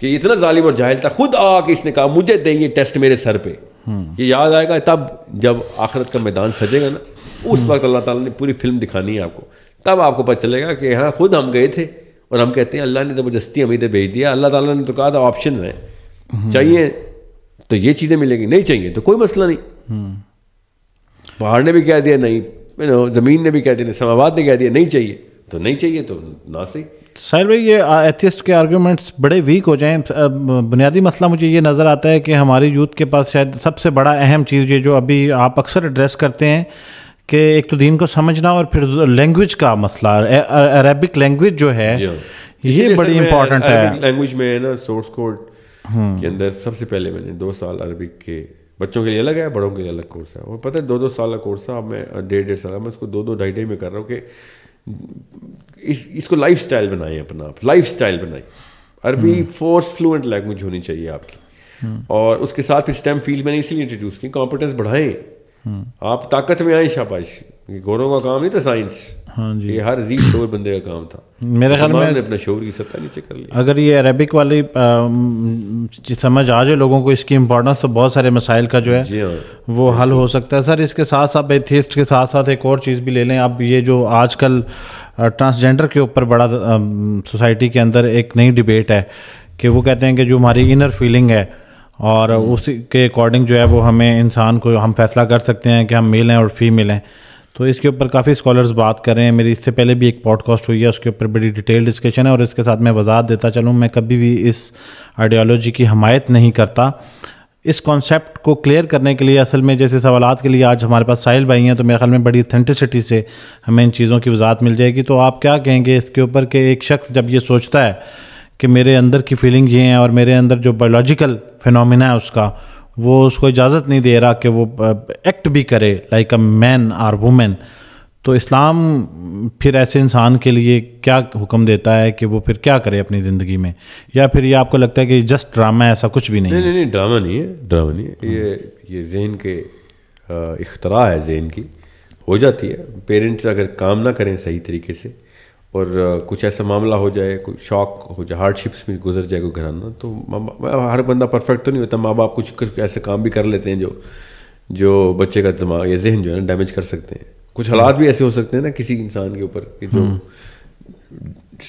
कि इतना जालिम और जाहिल था खुद आके इसने कहा मुझे दे ये टेस्ट मेरे सर पर ये याद आएगा तब जब आखिरत का मैदान सजेगा ना उस हम्म। वक्त अल्लाह ताला ने पूरी फिल्म दिखानी है आपको तब आपको पता चलेगा कि हाँ खुद हम गए थे और हम कहते हैं अल्लाह ने जबरदस्ती हमें इधर भेज दिया अल्लाह ताला ने तो कहा था ऑप्शन हैं हम्म। चाहिए तो ये चीज़ें मिलेंगी नहीं चाहिए तो कोई मसला नहीं हम्म। पहाड़ ने भी कह दिया नहीं यू ज़मीन ने भी कह दिया समावाद ने कह दिया नहीं चाहिए तो नहीं चाहिए तो ना सही सर भाई ये एथियस्ट के आर्गूमेंट्स बड़े वीक हो जाएं बुनियादी मसला मुझे ये नज़र आता है कि हमारी यूथ के पास शायद सबसे बड़ा अहम चीज़ ये जो अभी आप अक्सर एड्रेस करते हैं कि एक तो दीन को समझना और फिर लैंग्वेज का मसला अरेबिक लैंग्वेज जो है हाँ। ये बड़ी इम्पॉर्टेंट है लैंग्वेज में है ना सोर्स हम्म। कोड के अंदर सबसे पहले मैंने दो साल अरबिक के बच्चों के लिए अलग है बड़ों के लिए अलग कोर्स है और पता है दो दो साल का कोर्स है अब मैं डेढ़ डेढ़ साल मैं उसको दो दो ढाई ढाई में कर रहा हूँ कि इस इसको लाइफ स्टाइल बनाए अपना आप लाइफ स्टाइल बनाएं अरबी फोर्स फ्लुएंट लैंग्वेज होनी चाहिए आपकी हम्म। और उसके साथ फिर स्टेम फील्ड मैंने इसीलिए इंट्रोड्यूस की कॉम्पिटेंस बढ़ाएं हम्म। आप ताकत में आए शाबाश गौरों का काम ही था साइंस हाँ जी ये हर जी शोर बंदे का काम था मेरे ख्याल में अपना शोर की सत्ता नीचे कर ली अगर ये अरेबिक वाली समझ आ जाए लोगों को इसकी इम्पोर्टेंस तो बहुत सारे मसाइल का जो है जी हाँ। वो हल हो सकता है सर इसके साथ साथ एथिस्ट के साथ साथ एक और चीज़ भी ले लें अब ये जो आजकल ट्रांसजेंडर के ऊपर बड़ा सोसाइटी के अंदर एक नई डिबेट है कि वो कहते हैं कि जो हमारी इनर फीलिंग है और हम्म। उसी के अकॉर्डिंग जो है वो हमें इंसान को हम फैसला कर सकते हैं कि हम मेल हैं और फीमेल हैं तो इसके ऊपर काफ़ी स्कॉलर्स बात कर रहे हैं मेरी इससे पहले भी एक पॉडकास्ट हुई है उसके ऊपर बड़ी डिटेल डिस्कशन है और इसके साथ मैं वजात देता चलूँ मैं कभी भी इस आइडियोलॉजी की हमायत नहीं करता इस कॉन्सेप्ट को क्लियर करने के लिए असल में जैसे सवाल के लिए आज हमारे पास साहिल भाई हैं तो मेरे ख्याल में बड़ी अथेंटिसिटी से हमें इन चीज़ों की वजात मिल जाएगी तो आप क्या कहेंगे इसके ऊपर कि एक शख्स जब ये सोचता है कि मेरे अंदर की फीलिंग ये हैं और मेरे अंदर जो बायोलॉजिकल फिनोमिना है उसका वो उसको इजाज़त नहीं दे रहा कि वो एक्ट भी करे लाइक अ मैन और वुमेन तो इस्लाम फिर ऐसे इंसान के लिए क्या हुक्म देता है कि वो फिर क्या करे अपनी ज़िंदगी में या फिर ये आपको लगता है कि जस्ट ड्रामा है ऐसा कुछ भी नहीं नहीं नहीं, नहीं ड्रामा नहीं है ड्रामा नहीं है हाँ। ये ये जहन के इख्तरा है जहन की हो जाती है पेरेंट्स अगर काम ना करें सही तरीके से और कुछ ऐसा मामला हो जाए कोई शॉक हो जाए हार्डशिप्स में गुजर जाए कोई घराना तो हर बंदा परफेक्ट तो नहीं होता माँ बाप कुछ कुछ ऐसे काम भी कर लेते हैं जो जो बच्चे का दिमाग या जहन जो है ना डैमेज कर सकते हैं कुछ हालात भी ऐसे हो सकते हैं ना किसी इंसान के ऊपर कि जो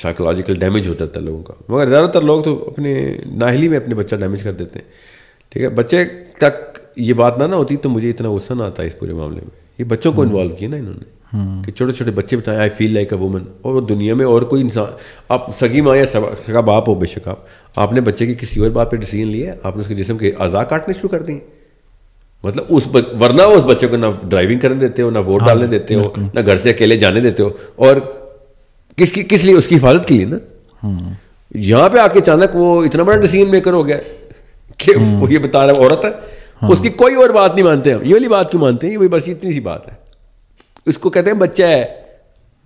साइकोलॉजिकल डैमेज हो जाता है लोगों का मगर ज़्यादातर लोग तो अपने नाहली में अपने बच्चा डैमेज कर देते हैं ठीक है बच्चे तक ये बात ना ना होती तो मुझे इतना गुस्सा ना आता इस पूरे मामले में ये बच्चों को इन्वॉल्व हम्म। किया ना इन्होंने कि छोटे छोटे बच्चे बताएं I feel like a woman और दुनिया में और कोई इंसान आप सगी माँ या सगा बाप हो बेशक आप आपने बच्चे की किसी और बात पे डिसीजन लिया आपने उसके जिसम के अज़ा काटने शुरू कर दिए मतलब उस ब, वरना उस बच्चे को ना ड्राइविंग करने देते हो ना वोट हाँ, डालने देते हो ना घर से अकेले जाने देते हो और किसकी किस लिए उसकी हिफाजत के लिए ना हम्म। यहाँ पे आके अचानक वो इतना बड़ा डिसीजन मेकर हो गया कि वो हम्म। ये बता रहा औरत है हाँ। उसकी कोई और बात नहीं मानते हम ये वाली बात क्यों मानते हैं ये बस इतनी सी बात है इसको कहते हैं बच्चा है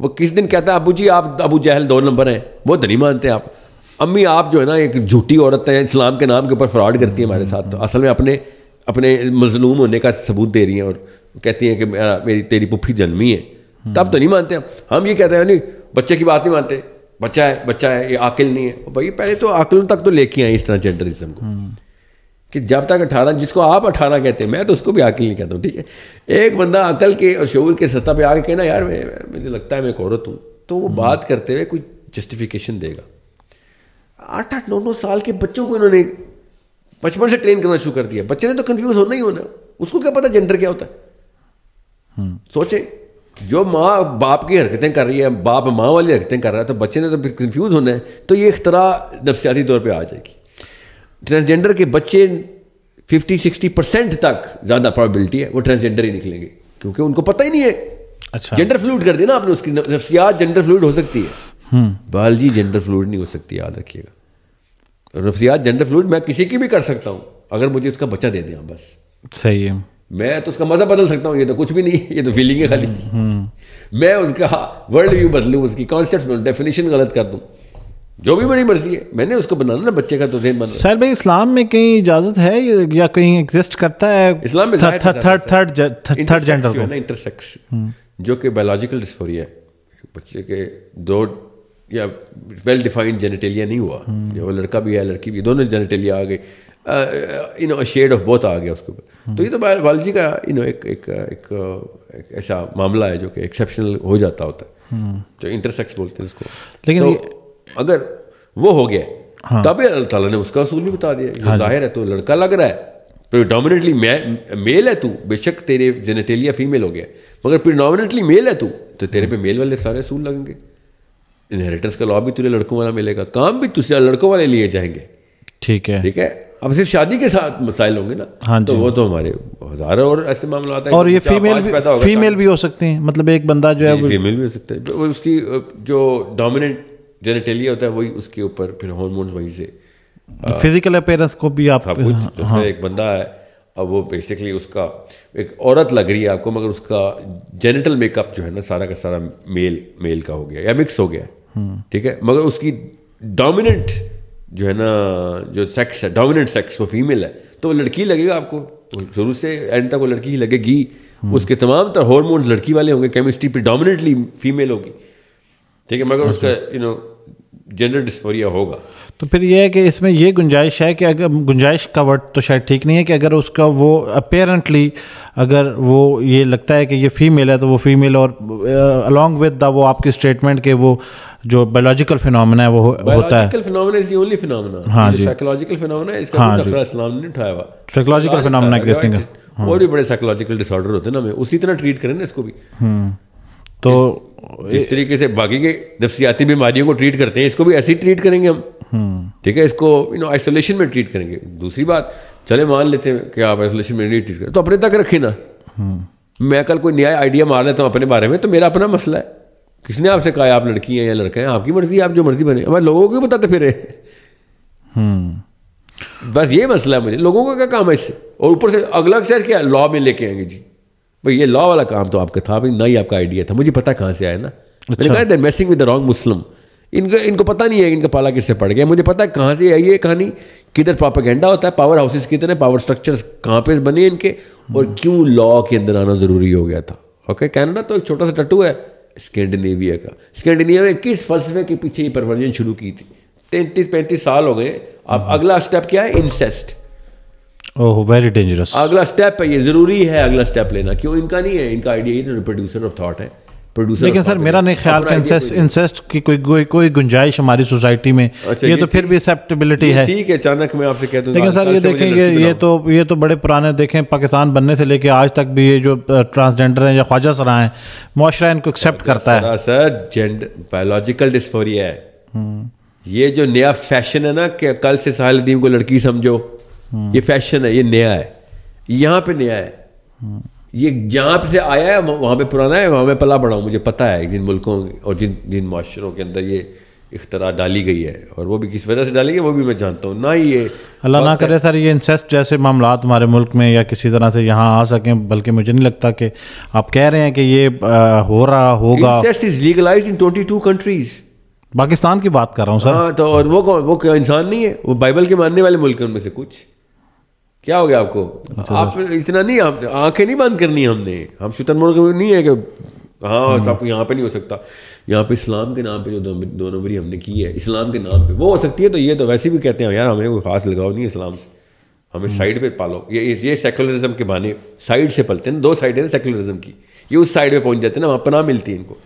वो किस दिन कहता है अबू जी आप अबू जहल दो नंबर हैं वो धनी तो मानते हैं आप अम्मी आप जो है ना एक झूठी औरत हैं इस्लाम के नाम के ऊपर फ्रॉड करती है हमारे साथ तो असल में अपने अपने मजलूम होने का सबूत दे रही हैं और कहती हैं कि मेरी तेरी पुफी जन्मी है हम्म। तब तो नहीं मानते हम हम ये कहते हैं नहीं बच्चे की बात नहीं मानते बच्चा है बच्चा है ये आकिल नहीं है भाई पहले तो आकिलों तक तो लेके आए इस ट्रांसजेंडरिज्म को हम्म। कि जब तक अठारह जिसको आप अठारह कहते हैं मैं तो उसको भी अकल नहीं कहता हूँ ठीक है एक बंदा अकल के और शूर के सत्ता पे आके कहना यार मैं मुझे लगता है मैं एक औरत हूँ तो वो हम्म। बात करते हुए कोई जस्टिफिकेशन देगा आठ आठ नौ नौ साल के बच्चों को इन्होंने बचपन से ट्रेन करना शुरू कर दिया बच्चे ने तो कन्फ्यूज होना ही होना उसको क्या पता जेंडर क्या होता है हम्म। सोचे जो माँ बाप की हरकतें कर रही है बाप माँ वाली हरकतें कर रहा है तो बच्चे ने तो फिर कन्फ्यूज़ होना है तो ये इख्तरा नफसियाती तौर पर आ जाएगी ट्रांसजेंडर के बच्चे 50 60 परसेंट तक ज़्यादा प्रॉबिलिटी है वो ट्रांसजेंडर ही निकलेंगे क्योंकि उनको पता ही नहीं है अच्छा जेंडर फ्लूड कर दिया ना आपने उसकी नफसियात जेंडर फ्लूड हो सकती है हम्म। बाल जी जेंडर फ्लूड नहीं हो सकती याद रखिएगा नफसियात जेंडर फ्लूड मैं किसी की भी कर सकता हूँ अगर मुझे उसका बच्चा दे दें आप बस सही है मैं तो उसका मज़ा बदल सकता हूँ ये तो कुछ भी नहीं है ये तो फीलिंग है खाली हम्म। मैं उसका वर्ल्ड व्यू बदलूँ उसकी कॉन्सेप्ट डेफिनेशन गलत कर दूँ जो भी मेरी मर्जी है मैंने उसको बनाना ना बच्चे का तो जहन बना सर भाई इस्लाम में कहीं इजाजत है या कहीं एग्जिस्ट करता है इस्लाम में third third third third gender को इंटरसेक्स हम्म। जो कि बायोलॉजिकल डिस्फोरिया है बच्चे के दो या वेल डिफाइंड जेनेटेलिया नहीं हुआ जो हम्म। लड़का भी है लड़की भी दोनों जेनेटेलिया आ गए यू नो शेड ऑफ बहुत आ गया उसके ऊपर हम्म। तो ये तो बायोलॉजी का यू नो एक एक एक ऐसा मामला है जो कि एक्सेप्शनल हो जाता होता है जो इंटरसेक्स बोलते हैं उसको लेकिन तो अगर वो हो गया हाँ। तब अल्लाह ताला ने उसका असूल भी बता दिया हाँ जाहिर है तो लड़का लग रहा है प्रिडोमिनेटली मेल है तू बेशक तेरे जेनेटेलिया फीमेल हो गया मगर प्रिडोमिनेटली मेल है तू तो तेरे पे मेल वाले सारे असूल लगेंगे इनहेरिटेंस का लॉ भी तुझे लड़कों वाला मिलेगा काम भी तुझसे लड़कों वाले लिए जाएंगे ठीक है ठीक है अब सिर्फ शादी के साथ मसाइल होंगे ना हाँ तो वो तो हमारे हजारों और ऐसे मामला आता है और ये फीमेल भी फीमेल भी हो सकते हैं मतलब एक बंदा जो है फीमेल भी हो सकता है तो उसकी जो डोमिनेंट जेनेटेलिया होता है वही उसके ऊपर फिर हॉर्मोन्स वहीं से फिजिकल अपेयरेंस को भी आप सब कुछ हाँ।, हाँ। एक बंदा है और वो बेसिकली उसका एक औरत लग रही है आपको मगर उसका जेनेटल मेकअप जो है ना सारा का सारा मेल मेल का हो गया या मिक्स हो गया हम्म। ठीक है मगर उसकी डोमिनेंट जो है ना जो सेक्स है डोमिनेंट सेक्स वो फीमेल है तो वो लड़की लगेगा आपको शुरू से एंड तक वो लड़की ही लगेगी हम्म। उसके तमाम तरह हॉर्मोन्स लड़की वाले होंगे केमिस्ट्री पर डोमिनेटली फीमेल होगी ठीक है मगर अच्छा। उसका यू नो जेंडर डिस्फोरिया होगा तो फिर यह है कि इसमें यह गुंजाइश है कि अगर गुंजाइश का वर्ड तो शायद ठीक नहीं है कि अगर उसका वो अपेरेंटली अगर वो ये लगता है कि ये फीमेल है तो वो फीमेल और अलॉन्ग विद द वो आपकी स्टेटमेंट के वो जो बायोलॉजिकल फिनोमेना है वो होता है फिनोमेना इज ओनली फिनोमेना हाँ जी साइकोलॉजिकल फिनोमेना इसका हाँ मतलब जी इस्लाम ने उठाया हुआ साइकोलॉजिकल फिनोमेना हाँ। और भी बड़े साइकोलॉजिकल डिसऑर्डर होते हैं ना हमें उसी तरह ट्रीट करें ना इसको भी हम्म। तो इस तरीके से बाकी के नफसियाती बीमारियों को ट्रीट करते हैं इसको भी ऐसे ही ट्रीट करेंगे हम हम्म। ठीक है इसको यू नो आइसोलेशन में ट्रीट करेंगे दूसरी बात चले मान लेते हैं कि आप आइसोलेशन में नहीं ट्रीट करें तो अपने तक रखें ना हम्म। मैं कल कोई नया आइडिया मार लेता हूँ अपने बारे में तो मेरा अपना मसला है किसने आपसे कहा आप लड़की हैं या लड़का है आपकी मर्जी आप जो मर्जी बने हमारे लोगों को बताते फिर हम्म। बस ये मसला है मुझे लोगों का क्या काम है इससे और ऊपर से अगला शहर क्या लॉ में लेके आएंगे जी भाई ये लॉ वाला काम तो आपका था भाई ना ही आपका आइडिया था मुझे पता कहाँ से आया ना अच्छा। मैंने कहा messing with the wrong Muslim इनको इनको पता नहीं है इनका पाला किससे पड़ गया मुझे पता है कहाँ से आई है कहानी किधर पापागेंडा होता है पावर हाउसेस कितने पावर स्ट्रक्चर कहाँ पे बने इनके और हम्म। क्यों लॉ के अंदर आना ज़रूरी हो गया था ओके कैनेडा तो एक छोटा सा टटू है स्कैंडिनेविया का स्कैंडिनेविया में किस फलसफे के पीछे ये परवरजन शुरू की थी तैंतीस पैंतीस साल हो गए अब हम्म। अगला स्टेप क्या है इंसेस्ट ओह वेरी डेंजरस अगला स्टेप है ये जरूरी है अगला स्टेप लेना क्यों इनका नहीं है इनका आइडिया ये तो रिप्रोड्यूसर ऑफ थॉट है प्रोड्यूसर लेकिन सर मेरा नहीं ख्याल इंसेस्ट की कोई कोई कोई गुंजाइश हमारी सोसाइटी में अच्छा, ये, ये तो फिर भी एक्सेप्टेबिलिटी है ठीक है अचानक मैं आपसे कहता हूँ लेकिन सर ये देखें ये ये तो ये तो बड़े पुराने देखें पाकिस्तान बनने से लेके आज तक भी ये जो ट्रांसजेंडर हैं या ख्वाजा सरा हैं मुआरा इनको एक्सेप्ट करता है सर जेंडर बायोलॉजिकल डिस्फोरिया है हम्म। ये जो नया फैशन है ना कि कल से साहिल को लड़की समझो ये फैशन है ये नया है यहाँ पे नया है ये जहाँ से आया है वहाँ पे पुराना है वहाँ मैं पला पड़ा हूँ मुझे पता है जिन मुल्कों और जिन जिन माशरों के अंदर ये इख्तरा डाली गई है और वो भी किस वजह से डाली गई वो भी मैं जानता हूँ ना ही ये अल्लाह ना करे सर ये इंसेस्ट जैसे मामला हमारे मुल्क में या किसी तरह से यहाँ आ सकें बल्कि मुझे नहीं लगता कि आप कह रहे हैं कि ये हो रहा होगा incest is legalize in twenty two countries Pakistan की बात कर रहा हूँ सर हाँ तो और वो वो क्या इंसान नहीं है वो बाइबल के मानने वाले मुल्क हैं उनमें से कुछ क्या हो गया आपको अच्छा, आप इतना नहीं आप आंखें नहीं बंद करनी हमने हम शुतन मोड़ नहीं है कि हाँ हम्म। आपको यहाँ पे नहीं हो सकता यहाँ पे इस्लाम के नाम पे जो दो, नंबरी हमने की है इस्लाम के नाम पे वो हो सकती है तो ये तो वैसे भी कहते हैं यार हमें कोई खास लगाव नहीं इस्लाम से हमें हम्म। साइड पे पालो ये ये सेकुलरिज्म के बहाने साइड से पलते हैं दो साइड है सेकुलरिज्म की ये उस साइड पे पहुंच जाते हैं ना वहाँ ना मिलती है इनको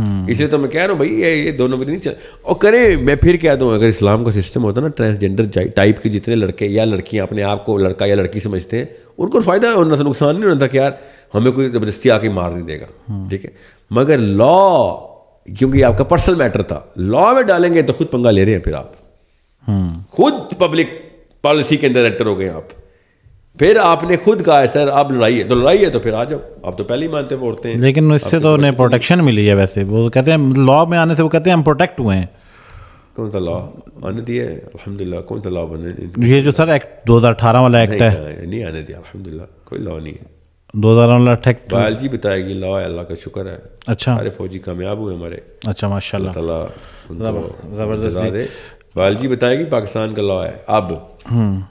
इसलिए तो मैं कह रहा हूँ भाई ये ये दोनों में नहीं चल और करें मैं फिर कह दूँ अगर इस्लाम का सिस्टम होता ना ट्रांसजेंडर टाइप के जितने लड़के या लड़कियाँ अपने आप को लड़का या लड़की समझते हैं उनको फ़ायदा होना था तो नुकसान नहीं होना था कि यार हमें कोई ज़बरदस्ती आके मार नहीं देगा ठीक है मगर लॉ क्योंकि आपका पर्सनल मैटर था लॉ में डालेंगे तो खुद पंगा ले रहे हैं फिर आप हम्म। खुद पब्लिक पॉलिसी के अंदर एक्टर हो गए आप फिर आपने खुद कहा है सर आप लड़ाई है तो लड़ाई है तो फिर आ जाओ आप तो पहले ही मानते बोलते हैं लेकिन इससे तो, तो उन्हें प्रोटेक्शन मिली है वैसे वो कहते हैं लॉ में आने से वो कहते हैं हम प्रोटेक्ट हुए हैं कौन सा लॉ आने दिया अलहमदिल्ला कौन सा लॉ बने ये जो सर एक्ट 2018 वाला एक्ट है नहीं आने दिया अलहमदिल्ला कोई लॉ नहीं है दो हज़ार वाला एक्ट बायोलॉजी बताएगी लॉ है अल्लाह का शुक्र है अच्छा हमारे फौजी कामयाब हुए हमारे अच्छा माशाल्लाह जबरदस्त बायोलॉजी बताएगी पाकिस्तान का लॉ है अब हम्म।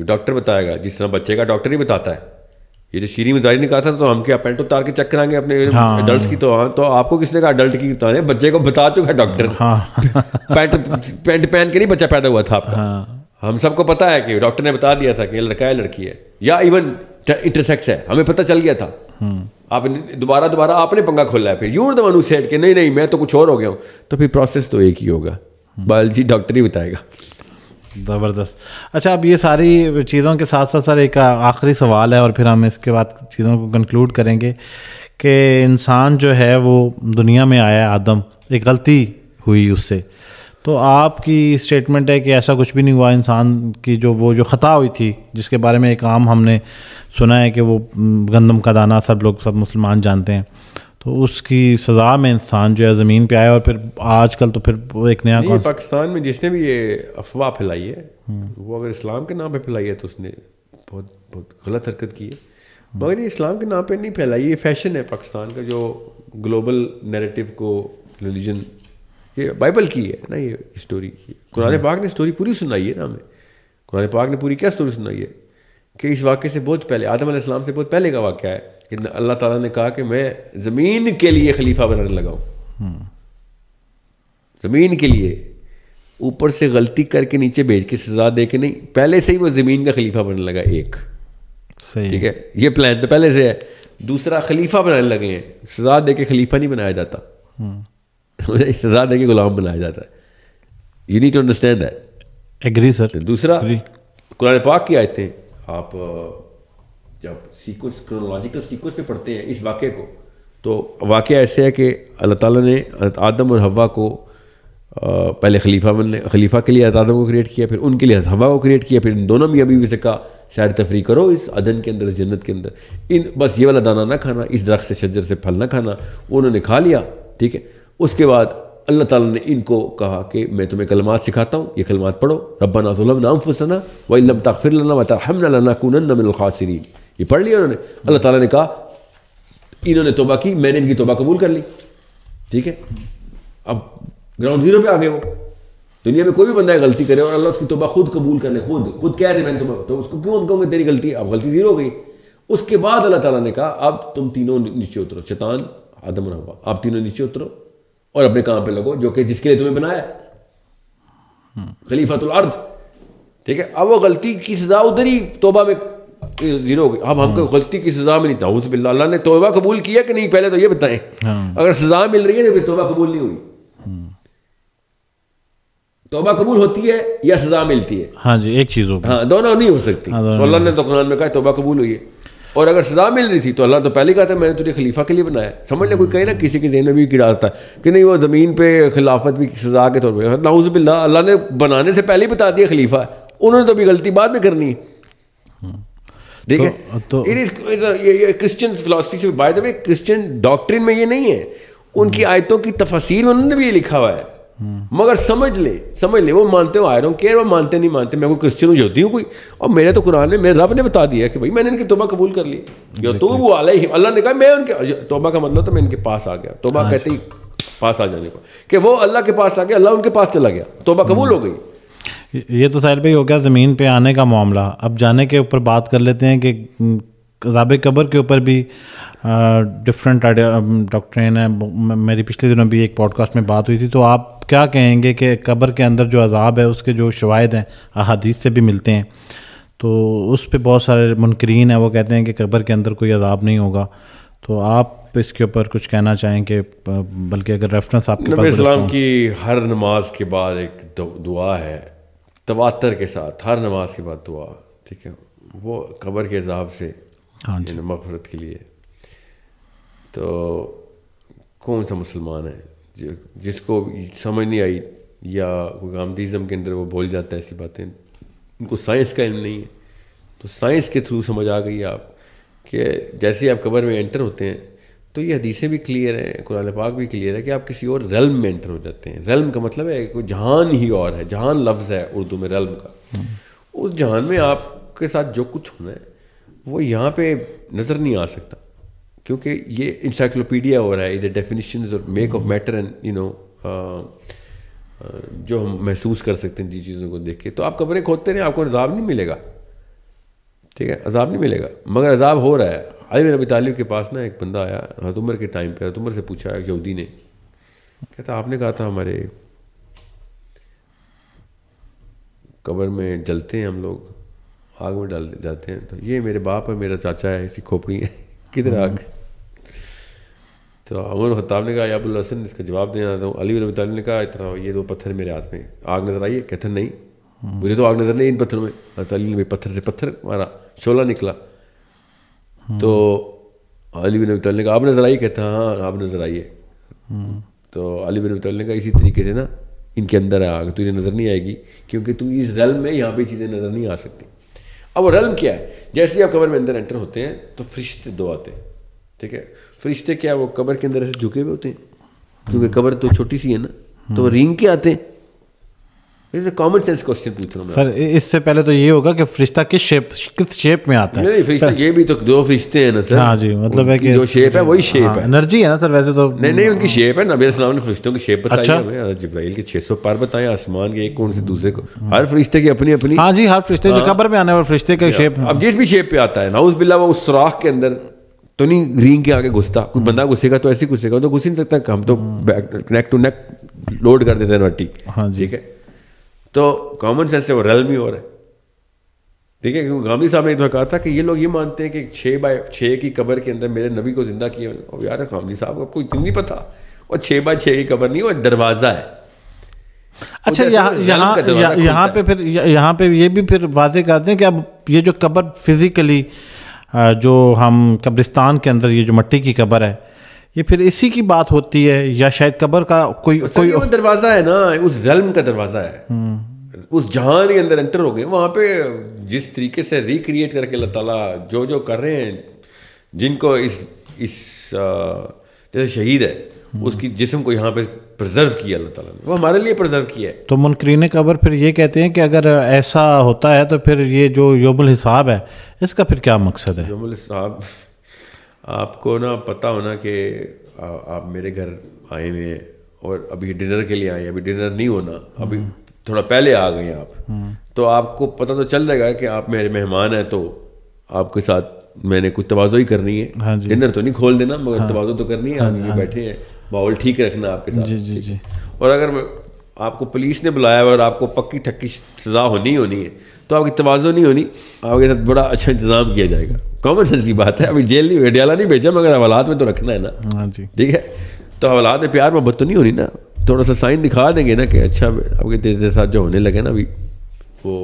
क्यों डॉक्टर बताएगा जिस तरह बच्चे का डॉक्टर ही बताता है ये जो शीरी मजारी ने कहा था तो हम क्या पेंट उतार के चेक कराएंगे अपने हाँ। की तो हाँ तो आपको किसने कहा अडल्ट की उतारे तो बच्चे को बता चुका है डॉक्टर हाँ। पेंट पेंट पहन के नहीं बच्चा पैदा हुआ था आपका हाँ। हम सबको पता है कि डॉक्टर ने बता दिया था कि लड़का है लड़की है या इवन इंटरसेक्स है हमें पता चल गया था हम्म। आप दोबारा दोबारा आपने पंगा खोला है फिर यूर दवानू सेट के नहीं नहीं मैं तो कुछ और हो गया हूँ तो फिर प्रोसेस तो एक ही होगा हम्म। बायोलॉजी डॉक्टर ही बताएगा ज़बरदस्त अच्छा अब ये सारी चीज़ों के साथ साथ सर एक आखिरी सवाल है और फिर हम इसके बाद चीज़ों को कंक्लूड करेंगे कि इंसान जो है वो दुनिया में आया आदम एक गलती हुई उससे तो आपकी स्टेटमेंट है कि ऐसा कुछ भी नहीं हुआ इंसान की जो वो जो ख़ता हुई थी जिसके बारे में एक आम हमने सुना है कि वो गंदम का दाना सब लोग सब मुसलमान जानते हैं तो उसकी सज़ा में इंसान जो है ज़मीन पे आया और फिर आजकल तो फिर एक नया पाकिस्तान में जिसने भी ये अफवाह फैलाई है हम्म। वो अगर इस्लाम के नाम पे फैलाई है तो उसने बहुत बहुत गलत हरकत की है मगर ये इस्लाम के नाम पे नहीं फैलाई ये फैशन है पाकिस्तान का जो ग्लोबल नरेटिव को रिलीजन ये बाइबल की है ना ये स्टोरी की कुरान हम्म। पाक ने स्टोरी पूरी सुनाई है ना हमें कुरान पाक ने पूरी क्या स्टोरी सुनाई है कि इस वाक्य से बहुत पहले आदम आसमाम से बहुत पहले का वाक्य है कि अल्लाह ताला ने कहा कि मैं ज़मीन के लिए खलीफा बनाने लगा हूँ ज़मीन के लिए ऊपर से गलती करके नीचे भेज के सजा दे के नहीं पहले से ही वो ज़मीन का खलीफा बनने लगा एक सही ठीक है ये प्लान तो पहले से है दूसरा खलीफा बनाने लगे हैं सजा दे के खलीफा नहीं बनाया जाता हम्म। सजा दे के गुलाम बनाया जाता है you need to understand that agree sir दूसरा कुरान पाक की आयतें आप जब सीक्वेंस क्रोनोलॉजिकल सीक्वेंस में पढ़ते हैं इस वाक्य को तो वाक्य ऐसे है कि अल्लाह ताला ने आदम और हवा को पहले खलीफा बनने खलीफा के लिए आदम को क्रिएट किया फिर उनके लिए हवा को क्रिएट किया फिर इन दोनों में अभी से कहा सैर तफरी करो इस अदन के अंदर इस जन्नत के अंदर इन बस ये वाला दाना ना खाना इस दरख्त से शजर से फल ना खाना उन्होंने खा लिया ठीक है उसके बाद अल्लाह ताला ने इनको कहा कि मैं तुम्हें कलमात सिखाता हूँ ये कलमात पढ़ो रब्बा नाम फुसना वही लम तकफिर लना वतरहमना लना कुनन ये पढ़ लिया उन्होंने अल्लाह ताला ने कहा इन्होंने तोबा की मैंने इनकी तोबा कबूल कर ली ठीक है अब ग्राउंड जीरो पे आ गए वो दुनिया में कोई भी बंदा गलती करे और अल्लाह उसकी तोबा खुद कबूल कर ले खुद खुद कह रहे मैंने तोबा तो उसको क्यों कहूँगे तेरी गलती अब गलती जीरो हो गई उसके बाद अल्लाह ताला ने कहा अब तुम तीनों नीचे उतरो शैतान आदम हुआ आप तीनों नीचे उतरो और अपने काम पे लगो जो कि जिसके लिए तुम्हें बनाया हम्म। खलीफातुल अर्थ ठीक है अब वो गलती की सजा उधर ही तोबा में जीरो हो गई अब हमको हाँ। गलती की सजा मिली था उस बिल्ला ने तोबा कबूल किया कि नहीं पहले तो ये बताएं हाँ। अगर सजा मिल रही है तो फिर तोबा कबूल नहीं हुई हम्म। तोबा कबूल होती है या सजा मिलती है हाँ जी एक चीज होगी हाँ दोनों नहीं हो सकती हाँ, तो अल्लाह ने तो कुरान में कहा तोबा कबूल हुई है और अगर सजा मिल रही थी तो अल्लाह तो पहले कहा था मैंने तुझे खलीफा के लिए बनाया समझ ले कोई कहे ना किसी के जहन में भी गिरा था कि नहीं वो ज़मीन पे खिलाफत भी सजा के तौर पर नाउज बिल्ला अल्लाह ने बनाने से पहले ही बता दिया खलीफा उन्होंने तो भी गलती बाद में करनी है ठीक है तो इट इज क्रिश्चियन फिलोसफी से by the way Christian doctrine में ये नहीं है उनकी हम्म। आयतों की तफसीर में उन्होंने भी ये लिखा हुआ है हम्म। मगर समझ ले समझ ले वो मानते हो आई डोंट केयर वो मानते नहीं मानते मैं कोई क्रिश्चियन यहूदी हूँ कोई और मेरे तो कुरान में मेरे रब ने बता दिया कि भाई मैंने इनकी तोबा कबूल कर ली जो तो वो आला ही अल्लाह ने कहा मैं उनके तोबा का मतलब तो मैं इनके पास आ गया तोबा हाँ कहते ही पास आ जाने को कि वो अल्लाह के पास आ गया अल्लाह उनके पास चला गया तोबा कबूल हम्म। हो गई ये तो साहिल भाई हो गया ज़मीन पे आने का मामला अब जाने के ऊपर बात कर लेते हैं कि हम्म, जब कबर के ऊपर भी डिफरेंट डॉक्टर हैं मेरी पिछले दिनों भी एक पॉडकास्ट में बात हुई थी तो आप क्या कहेंगे कि कबर के अंदर जो अजाब है उसके जो शवाद हैं अहादीस से भी मिलते हैं तो उस पर बहुत सारे मुनकरीन हैं वो कहते हैं कि कबर के अंदर कोई अजाब नहीं होगा तो आप आप इसके ऊपर कुछ कहना चाहेंगे बल्कि अगर रेफरेंस आपके पास इस्लाम तो की हर नमाज के बाद एक दुआ है तवातर के साथ हर नमाज के बाद दुआ ठीक है वो कबर के हिसाब से हाँ जी मफरत के लिए तो कौन सा मुसलमान है जो जिसको समझ नहीं आई या कोई गांधीजम के अंदर वो बोल जाता है ऐसी बातें उनको साइंस का इल्म नहीं है तो साइंस के थ्रू समझ आ गई आप कि जैसे ही आप कबर में एंटर होते हैं तो ये हदीसें भी क्लियर हैं कुरान पाक भी क्लियर है कि आप किसी और रल्म में एंटर हो जाते हैं रल्म का मतलब है कोई जहान ही और है जहान लफ्ज़ है उर्दू में रल्म का हम्म। उस जहान में आपके साथ जो कुछ होना है वो यहाँ पे नज़र नहीं आ सकता क्योंकि ये इंसाइक्लोपीडिया हो रहा है इधर डेफिनेशन और make of matter and you know जो हम महसूस कर सकते हैं जिन चीज़ों को देख के तो आप कपड़े खोदते रहें आपको अजाब नहीं मिलेगा ठीक है अजाब नहीं मिलेगा मगर अजाब हो रहा है अली मेरा तालिब के पास ना एक बंदा आया हतुमर के टाइम पर हतुमर से पूछा यहूदी ने कहता आपने कहा था हमारे कबर में जलते हैं हम लोग आग में डाल जाते हैं तो ये मेरे बाप है मेरा चाचा है इसकी खोपड़ी है किधर आग हम्म। तो अमर हत्ताब ने कहा याबुल हसन इसका जवाब देना था अली रबी तालिब ने कहा इतना ये दो पत्थर मेरे हाथ में आग नज़र आई है कहते नहीं हम्म। मुझे तो आग नज़र नहीं इन पत्थरों में अली ने पत्थर से पत्थर मारा शोला निकला तो अली बिन अबी ने कहा आप नज़र आई कहता हाँ आप नज़र आइए तो अली बिन अबी ने कहा इसी तरीके से ना इनके अंदर आ तो इन्हें नज़र नहीं आएगी क्योंकि तू इस रल में यहाँ पे चीज़ें नज़र नहीं आ सकती अब रल क्या है जैसे ही आप कबर में अंदर एंटर होते हैं तो फरिश्ते दो आते हैं ठीक है फरिश्ते क्या वो कबर के अंदर ऐसे झुके हुए होते हैं क्योंकि कबर तो छोटी सी है ना तो वो रिंग के आते हैं कॉमन सेंस क्वेश्चन पूछ रहा हूँ सर इससे पहले तो ये होगा कि फरिश्ता किस शेप किस शेप में आता है नहीं फरिश्ता ये भी तो दो फरिश्ते हैं ना सर हाँ जी मतलब है कि जो शेप है वही शेप हाँ, है एनर्जी है ना सर वैसे तो नहीं नहीं उनकी शेप है नबी सलाम ने फरिश्तों की शेप बताई अच्छा? हमें हाँ, जब्राइल के छह सौ पार बताए आसमान के एक कौन से दूसरे को हर फरिश्ते की अपनी अपनी हाँ जी हर फरिश्ते जो हाँ। कब्र में आने वाले फरिश्ते का शेप अब जिस भी शेप पे आता है ना उस बिल्ला वो उस सुराख के अंदर तो नहीं रिंग के आगे घुसता कोई बंदा घुसेगा तो ऐसे घुसेगा तो घुस ही नहीं सकता हम तो नेक टू नेक लोड कर देते हैं रोटी हाँ जी ठीक है तो कॉमन सेंस से वो रल भी हो रहा है ठीक है क्योंकि गांधी साहब ने तो कहा था कि ये लोग ये मानते हैं कि छः बाय छः की कबर के अंदर मेरे नबी को ज़िंदा किया और यार गांधी साहब आपको इतनी नहीं पता और छः बाय छः की कबर नहीं वो दरवाज़ा है अच्छा तो यहाँ यहाँ यहाँ पे फिर यहाँ पे ये भी फिर वाजे करते हैं कि अब ये जो कबर फिज़िकली जो हम कब्रिस्तान के अंदर ये जो मट्टी की कबर है ये फिर इसी की बात होती है या शायद कब्र का कोई अच्छा, कोई दरवाज़ा है ना उस जल्म का दरवाज़ा है हम्म। उस जहान के अंदर एंटर हो गए वहाँ पे जिस तरीके से रिक्रिएट करके अल्लाह ताला जो जो कर रहे हैं जिनको इस इस जैसे शहीद है हम्म। उसकी जिसम को यहाँ पे प्रिजर्व किया अल्लाह ताला ने वो हमारे लिए प्रिजर्व किया है तो मुनकरीन कबर फिर ये कहते हैं कि अगर ऐसा होता है तो फिर ये जो योमुल हिसाब है इसका फिर क्या मकसद है योमुल हिसाब आपको ना पता होना कि आप मेरे घर आए हुए हैं और अभी डिनर के लिए आए अभी डिनर नहीं होना अभी हम्म। थोड़ा पहले आ गए आप हम्म। तो आपको पता तो चल जाएगा कि आप मेरे मेहमान हैं तो आपके साथ मैंने कुछ तोज़ो ही करनी है हाँ डिनर तो नहीं खोल देना मगर हाँ, तोज़ो तो करनी है हाँ, हाँ, बैठे हैं माहौल ठीक रखना आपके साथ जी जी जी और अगर आपको पुलिस ने बुलाया और आपको पक्की ठक्की सजा होनी होनी है तो आपकी तोज़ो नहीं होनी आपके साथ बड़ा अच्छा इंतजाम किया जाएगा कॉमन सेंस की बात है अभी जेल नहीं डेला नहीं भेजा मगर हवालात में तो रखना है ना हाँ जी ठीक है तो हवालात में प्यार मोहब्बत तो नहीं होनी ना थोड़ा सा साइन दिखा देंगे ना कि अच्छा आपके तेरे साथ जो होने लगे ना अभी वो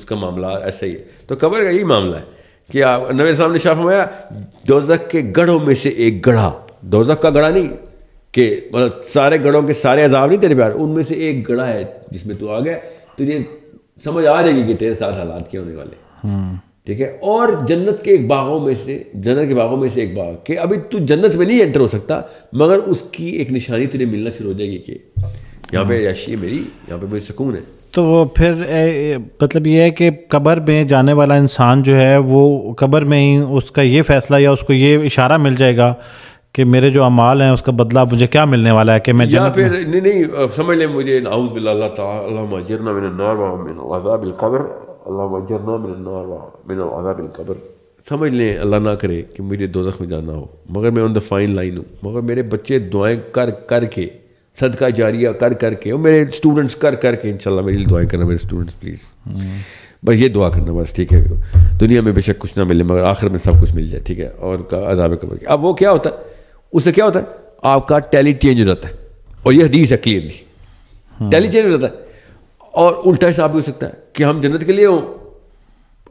उसका मामला ऐसा ही है तो कबर का यही मामला है कि आप नवे साहब ने शाह फरमाया दोजक के गढ़ों में से एक गढ़ा दोजक का गढ़ा नहीं कि मतलब सारे गढ़ों के सारे अजाब नहीं तेरे प्यार उनमें से एक गढ़ा है जिसमें तू आ गया तुझे तो समझ आ जाएगी कि तेरे साथ हालात क्या होने वाले हम्म। ठीक है और जन्नत के एक बागों में से जन्नत के बागों में से एक बाग कि अभी तू जन्नत में नहीं एंटर हो सकता मगर उसकी एक निशानी तुझे मिलना शुरू हो जाएगी कि यहाँ पे हम्म। याशी मेरी यहाँ पे मेरी सुकून है तो फिर मतलब ये है कि कब्र में जाने वाला इंसान जो है वो कब्र में ही उसका ये फ़ैसला या उसको ये इशारा मिल जाएगा कि मेरे जो अमाल हैं उसका बदला मुझे क्या मिलने वाला है कि मैं या फिर नहीं नहीं समझ लें मुझे समझ लें अल्लाह ना करे कि मुझे दो में जाना हो मगर मैं ऑन द फाइन लाइन हूँ मगर मेरे बच्चे दुआएं कर कर के सदका जारिया कर कर के और मेरे स्टूडेंट्स कर कर के इनशाला मेरे लिए दुआएं करना मेरे स्टूडेंट्स प्लीज़ बस ये दुआ करना बस ठीक है दुनिया में बेशक कुछ ना मिले मगर आखिर में सब कुछ मिल जाए ठीक है और का अजाब अब वो क्या होता है उससे क्या होता है आपका टैली चेंज हो जाता है और यह हदीस है क्लियरली टैली चेंज हो जाता है और उल्टा हिसाब भी हो सकता है कि हम जन्नत के लिए हों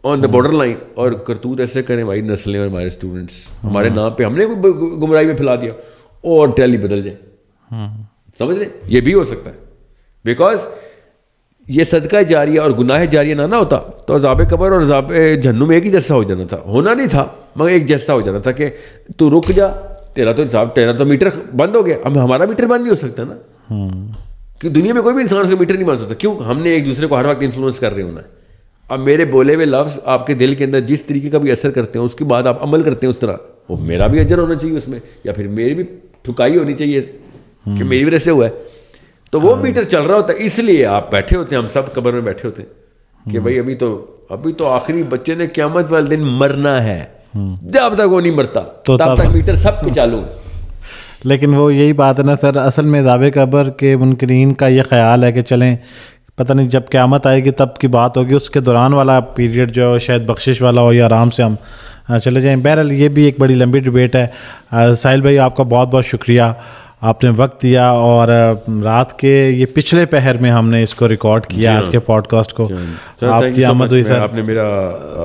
ऑन द बॉर्डर लाइन और करतूत ऐसे करें भाई नस्लें और हमारे स्टूडेंट्स हमारे नाम पे हमने गुमराही में फैला दिया और टैली बदल जाए समझ लें ये भी हो सकता है बिकॉज ये सदका जारी और गुनाह जारी ना ना होता तो अजाब कबर और अजाब झन्नू में एक ही जैसा हो जाना था होना नहीं था मगर एक जैसा हो जाना था कि तू रुक जा तेरा तो हिसाब तेरा तो मीटर बंद हो गया अब हमारा मीटर बंद नहीं हो सकता ना हम्म। कि दुनिया में कोई भी इंसान उसका मीटर नहीं मान सकता क्यों हमने एक दूसरे को हर वक्त इन्फ्लुएंस कर रहे होना अब मेरे बोले हुए लफ्ज़ आपके दिल के अंदर जिस तरीके का भी असर करते हैं उसके बाद आप अमल करते हैं उस तरह वो मेरा भी अजर होना चाहिए उसमें या फिर मेरी भी ठुकाई होनी चाहिए कि हम्म। मेरी वजह से हुआ है तो वो हाँ। मीटर चल रहा होता है इसलिए आप बैठे होते हैं हम सब कमर में बैठे होते हैं कि हम्म। भाई अभी तो अभी तो आखिरी बच्चे ने क्यामत वाले दिन मरना है जब तक वो नहीं मरता तो तब तक मीटर सब कुछ चालू लेकिन वो यही बात है ना सर असल में दावे कबर के मुनकरीन का ये ख्याल है कि चलें पता नहीं जब क्यामत आएगी तब की बात होगी उसके दौरान वाला पीरियड जो है शायद बख्शिश वाला हो या आराम से हम चले जाएं बहरहाल ये भी एक बड़ी लंबी डिबेट है साहिल भाई आपका बहुत बहुत शुक्रिया आपने वक्त दिया और रात के ये पिछले पहर में हमने इसको रिकॉर्ड किया आज हाँ। के पॉडकास्ट को हाँ। आपकी आमद हुई सर आपने मेरा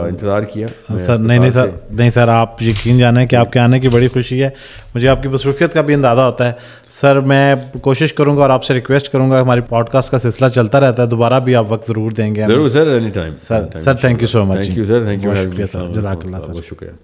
इंतज़ार किया सर नहीं नहीं सर नहीं सर आप यकीन जाने कि आपके आने की बड़ी खुशी है मुझे आपकी मसरूफियत का भी अंदाज़ा होता है सर मैं कोशिश करूंगा और आपसे रिक्वेस्ट करूंगा हमारी पॉडकास्ट का सिलसिला चलता रहता है दोबारा भी आप वक्त ज़रूर देंगे जरूर sir any time sir sir thank you so much thank you sir thank you शुक्रिया सर शुक्रिया